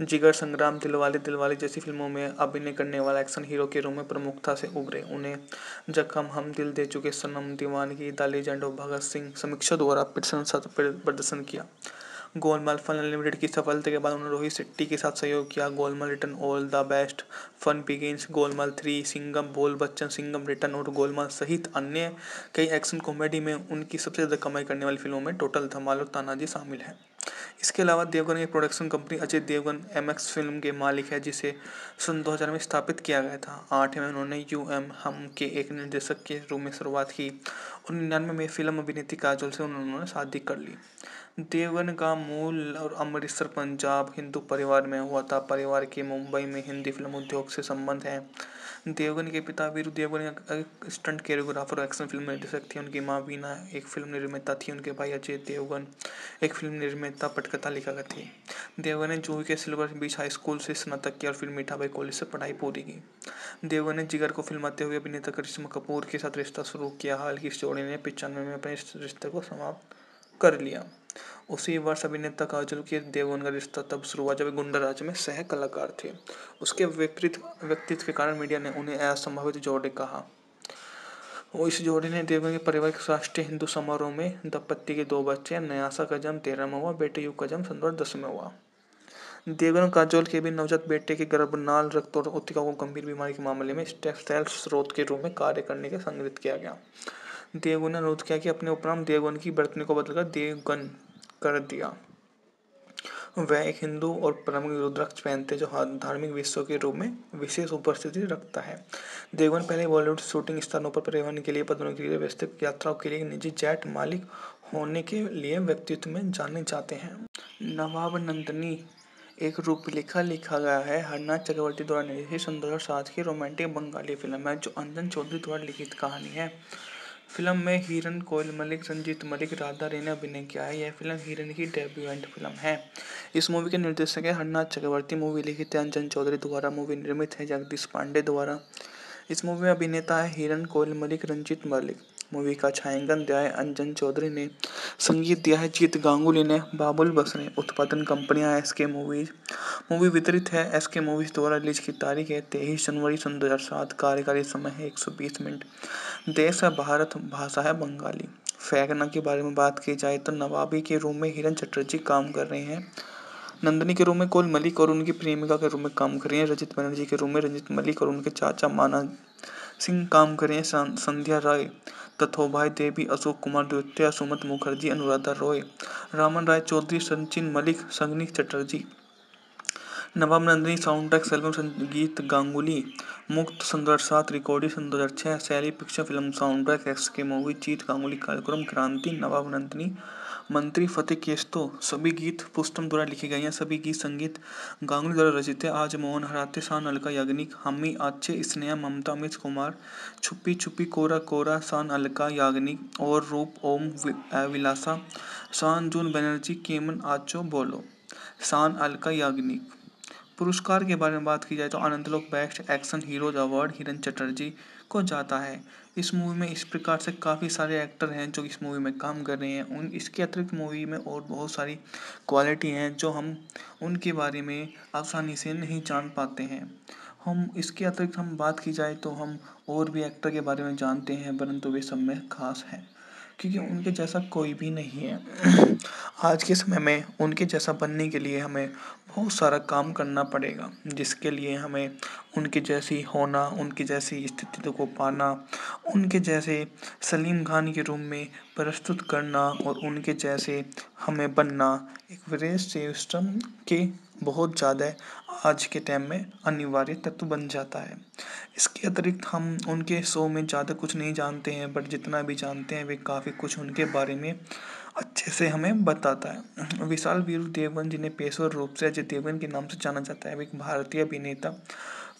जिगर संग्राम दिलवाले दिलवाले जैसी फिल्मों में अभिनय करने वाला एक्शन हीरो के रूप में प्रमुखता से उभरे उन्हें जख्म हम दिल दे चुके सनम दीवानगी दाली जंडो भगत सिंह समीक्षा द्वारा प्रदर्शन किया गोलमाल फन अनलिमिटेड की सफलता के बाद उन्होंने रोहित शेट्टी के साथ सहयोग किया Golmaal return all the best fun begins Golmaal three Singham Bol Bachchan Singham return और गोलमाल सहित अन्य कई एक्शन कॉमेडी में उनकी सबसे ज़्यादा कमाई करने वाली फिल्मों में टोटल धमाल और तानाजी शामिल है इसके अलावा देवगन की production company Ajay Devgan M film के मालिक है जिसे सन दो में स्थापित किया गया था आठ में उन्होंने यू एम हम के एक निर्देशक के रूप में शुरुआत की और निन्यानवे में फिल्म अभिनेत्री काजोल से उन्होंने शादी कर ली देवगन का मूल और अमृतसर पंजाब हिंदू परिवार में हुआ था परिवार के मुंबई में हिंदी फिल्म उद्योग से संबंध है देवगन के पिता वीरु देवगन स्टंट कोरियोग्राफर और एक्शन फिल्म निर्देशक थे उनकी माँ वीना एक फिल्म निर्माता थी उनके भाई अजय देवगन एक फिल्म निर्माता पटकथा लेखक थी देवगन ने जूह के सिल्वर बीच हाई स्कूल से स्नातक किया और फिर मीठाबाई कॉलेज से पढ़ाई पूरी की देवगन ने जिगर को फिल्माते हुए अभिनेता करिश्मा कपूर के साथ रिश्ता शुरू किया हाल इस जोड़ी ने पिचानवे में अपने रिश्ते को समाप्त कर लिया उसी वर्ष अभिनेता काजोल के देवगन का रिश्ता तब शुरू हुआ जब गुंडा राज में सह कलाकार थे उसके विपरीत व्यक्तित्व के कारण मीडिया ने उन्हें असंभावित जोड़े कहा और इस जोड़े ने देवगन के परिवार के राष्ट्रीय हिंदू समारोह में दंपत्ति के दो बच्चे नयासा का जन्म तेरह में हुआ बेटे युग का जन्म सन दस में हुआ देवगन काजोल के भी नवजात बेटे के गर्भनाल रक्त और उत्तिका को गंभीर बीमारी के मामले में टेक्सटाइल स्रोत के रूप में कार्य करने के संग्रहित किया गया देवगन ने अनुरोध किया कि अपने उपनाम देवगन की बर्तनी को बदलकर देवगन कर दिया वह एक हिंदू और परम रुद्राक्ष पहनते जो धार्मिक विश्व के रूप में विशेष उपस्थिति रखता है देवगन पहले बॉलीवुड शूटिंग स्थानों पर परिवहन के लिए पदों के लिए व्यवस्थित यात्राओं के लिए निजी जेट मालिक होने के लिए व्यक्तित्व में जाने जाते हैं नवाब नंदनी एक रूप लिखा लिखा गया है हरनाथ चक्रवर्ती द्वारा निर्देशित सन साथ की रोमांटिक बंगाली फिल्म है जो अंजन चौधरी द्वारा लिखित कहानी है फिल्म में हिरन कोयल मलिक संजीत मलिक राधा रे ने अभिनय किया है यह फिल्म हिरन की एंड फिल्म है इस मूवी के निर्देशक है हरनाथ चक्रवर्ती मूवी लिखित है अंजन चौधरी द्वारा मूवी निर्मित है जगदीश पांडे द्वारा इस मूवी में अभिनेता है हिरन कोयल मलिक रंजित मलिक मूवी का छायांकन दिया है अंजन चौधरी ने संगीत दिया है जीत गांगुली ने बाबुल बस ने उत्पादन कंपनियां एस के मूवीज मूवी वितरित है एस के मूवीज द्वारा रिलीज की तारीख है तेईस जनवरी सन दो हज़ार सात कार्यकारी समय है एक सौ बीस मिनट देश है भारत भाषा है बंगाली फैगना के बारे में बात की जाए तो नवाबी के रूम में हिरन चटर्जी काम कर रहे हैं नंदनी के रूम में कोल मलिक और उनकी प्रेमिका के रूम में काम कर रही हैं रजित बनर्जी के रूम में रंजित मलिक और उनके चाचा माना सिंह काम कर रहे हैं संध्या राय तथोभाई देवी अशोक कुमार द्वितीय सुमत मुखर्जी अनुराधा रॉय रामन राय चौधरी सचिन मलिक संगनी Chatterjee Nawab Nandini sound track album संगीत गांगुली मुक्त संदर्भ हज़ार सात रिकॉर्डिशन दो हज़ार छः शैली picture film sound track X के मूवी चीत गांगुली कार्यक्रम क्रांति नवाब नंदनी मंत्री फतेह केस्तो सभी गीत पुष्टम द्वारा लिखे गए हैं सभी गीत संगीत गांगुली द्वारा रचित है आज मोहन हराते शान अलका याग्निक हमी आचे स्नेहा ममता अमित कुमार छुपी छुपी कोरा कोरा शान अलका याग्निक और रूप ओम विलासा शान जून बनर्जी केमन आचो बोलो शान अलका याग्निक पुरस्कार के बारे में बात की जाए तो आनंद लोक best action heroes award Hiran Chatterjee को जाता है इस मूवी में इस प्रकार से काफ़ी सारे एक्टर हैं जो इस मूवी में काम कर रहे हैं उन इसके अतिरिक्त मूवी में और बहुत सारी क्वालिटी हैं जो हम उनके बारे में आसानी से नहीं जान पाते हैं हम इसके अतिरिक्त हम बात की जाए तो हम और भी एक्टर के बारे में जानते हैं परंतु वे सब में खास हैं क्योंकि उनके जैसा कोई भी नहीं है आज के समय में उनके जैसा बनने के लिए हमें बहुत सारा काम करना पड़ेगा जिसके लिए हमें उनके जैसी होना उनके जैसी स्थिति को पाना उनके जैसे सलीम खान के रूम में प्रस्तुत करना और उनके जैसे हमें बनना एक विदेश सिस्टम के बहुत ज़्यादा आज के टाइम में अनिवार्य तत्व बन जाता है इसके अतिरिक्त हम उनके शो में ज़्यादा कुछ नहीं जानते हैं बट जितना भी जानते हैं वे काफ़ी कुछ उनके बारे में अच्छे से हमें बताता है विशाल वीरू देवन जिन्हें पेशवर रूप से अजय देवन के नाम से जाना जाता है वे एक भारतीय अभिनेता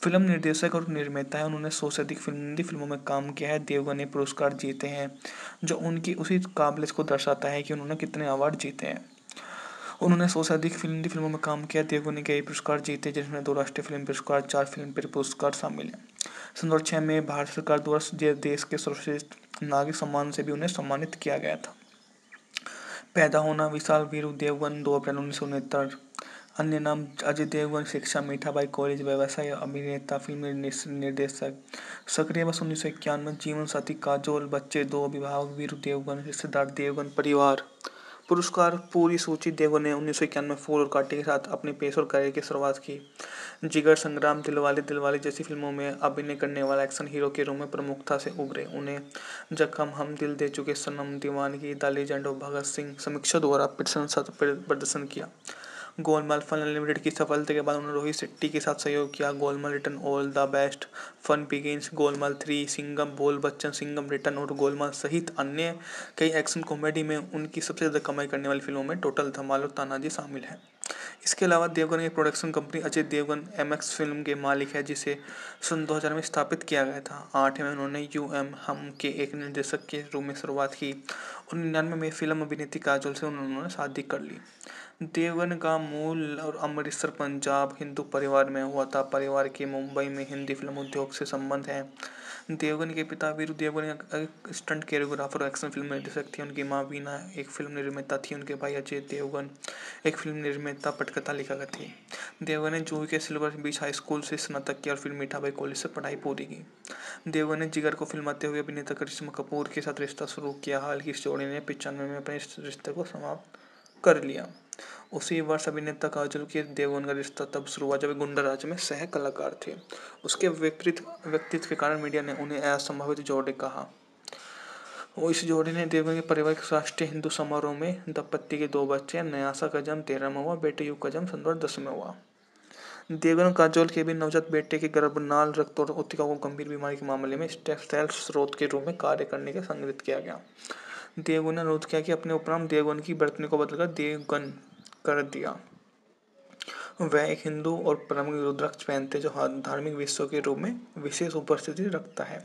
फिल्म निर्देशक और निर्माता है उन्होंने सौ से अधिक फिल्म हिंदी फिल्मों में काम किया है देवगन ने पुरस्कार जीते हैं जो उनकी उसी काबिलियत को दर्शाता है कि उन्होंने कितने अवार्ड जीते हैं उन्होंने सौ से अधिक हिंदी फिल्मों में काम किया देवगो ने कई पुरस्कार जीते जिसमें दो राष्ट्रीय फिल्म पुरस्कार चार फिल्म फेयर पुरस्कार शामिल हैं सन दो छः में भारत सरकार द्वारा देश के सर्वश्रेष्ठ नागरिक सम्मान से भी उन्हें सम्मानित किया गया था पैदा होना विशाल वीरू देवगन दो अप्रैल उन्नीस सौ उनहत्तर अन्य नाम अजय देवगन शिक्षा मीठाबाई कॉलेज व्यवसाय अभिनेता फिल्म निर्देशक सक्रिय वर्ष उन्नीस सौ इक्यानवे जीवन साथी काजोल बच्चे दो अभिभावक वीरू देवगन रिश्तेदार देवगन परिवार पुरस्कार पूरी सूची देवो ने उन्नीस सौ इक्यानवे फूल और काटी के साथ अपने पेश और करियर की शुरुआत की जिगर संग्राम दिलवाले दिलवाले जैसी फिल्मों में अभिनय करने वाला एक्शन हीरो के रूप में प्रमुखता से उभरे उन्हें जख्म हम दिल दे चुके सनम दीवानगी द लेजेंड भगत सिंह समीक्षा द्वारा प्रदर्शन किया गोलमाल फन अनलिमिटेड की सफलता के बाद उन्होंने रोहित शेट्टी के साथ सहयोग किया Golmaal return all the best fun begins Golmaal three Singham Bol Bachchan Singham return और गोलमाल सहित अन्य कई एक्शन कॉमेडी में उनकी सबसे ज़्यादा कमाई करने वाली फिल्मों में टोटल धमाल और तानाजी शामिल हैं इसके अलावा देवगन की production company Ajay Devgan M film के मालिक है जिसे सन 2000 में स्थापित किया गया था आठ में उन्होंने यू एम हम के एक निर्देशक के रूप में शुरुआत की और निन्यानवे में फिल्म अभिनेत्री काजोल से उन्होंने शादी कर ली देवगन का मूल और अमृतसर पंजाब हिंदू परिवार में हुआ था परिवार के मुंबई में हिंदी फिल्म उद्योग से संबंध है देवगन के पिता वीरू देवगन स्टंट कोरियोग्राफर और एक्शन फिल्म निर्देशक थे उनकी माँ वीना एक फिल्म निर्माता थी उनके भाई अजय देवगन एक फिल्म निर्माता पटकथा लेखक थी देवगन ने जूही के सिल्वर बीच हाई स्कूल से स्नातक किया और फिर मीठाबाई कॉलेज से पढ़ाई पूरी की देवगन ने जिगर को फिल्माते हुए अभिनेता करिश्मा कपूर के साथ रिश्ता शुरू किया हाल की इस जोड़ी ने पिचानवे में अपने रिश्ते को समाप्त कर लिया उसी वर्ष अभिनेता काजल के देवगन का रिश्ता तब शुरू हुआ जब गुंडा राज में सह कलाकार थे उसके विपरीत व्यक्तित्व के कारण मीडिया ने उन्हें असंभावित जोड़े कहा वो इस जोड़े ने देवगन के परिवार के राष्ट्रीय हिंदू समारोह में दंपत्ति के दो बच्चे नयासा का जन्म तेरह में हुआ बेटे युग का जन्म सन दस में हुआ देवगन काजोल के भी नवजात बेटे के गर्भनाल रक्त और उत्तिका को गंभीर बीमारी के मामले में स्टेप सेल स्रोत के रूप में कार्य करने के संग्रहित किया गया देवगुन ने अनुरोध किया कि अपने उपनाम देवगुन की वर्तनी को बदलकर देवगन कर दिया वह एक हिंदू और परम रुद्राक्ष पहनते जो धार्मिक विश्व के रूप में विशेष उपस्थिति रखता है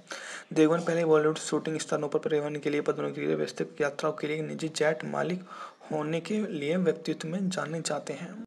देवगन पहले बॉलीवुड शूटिंग स्थानों पर परिवहन के लिए पदों के लिए व्यवस्थित यात्राओं के लिए निजी जेट मालिक होने के लिए व्यक्तित्व में जाने जाते हैं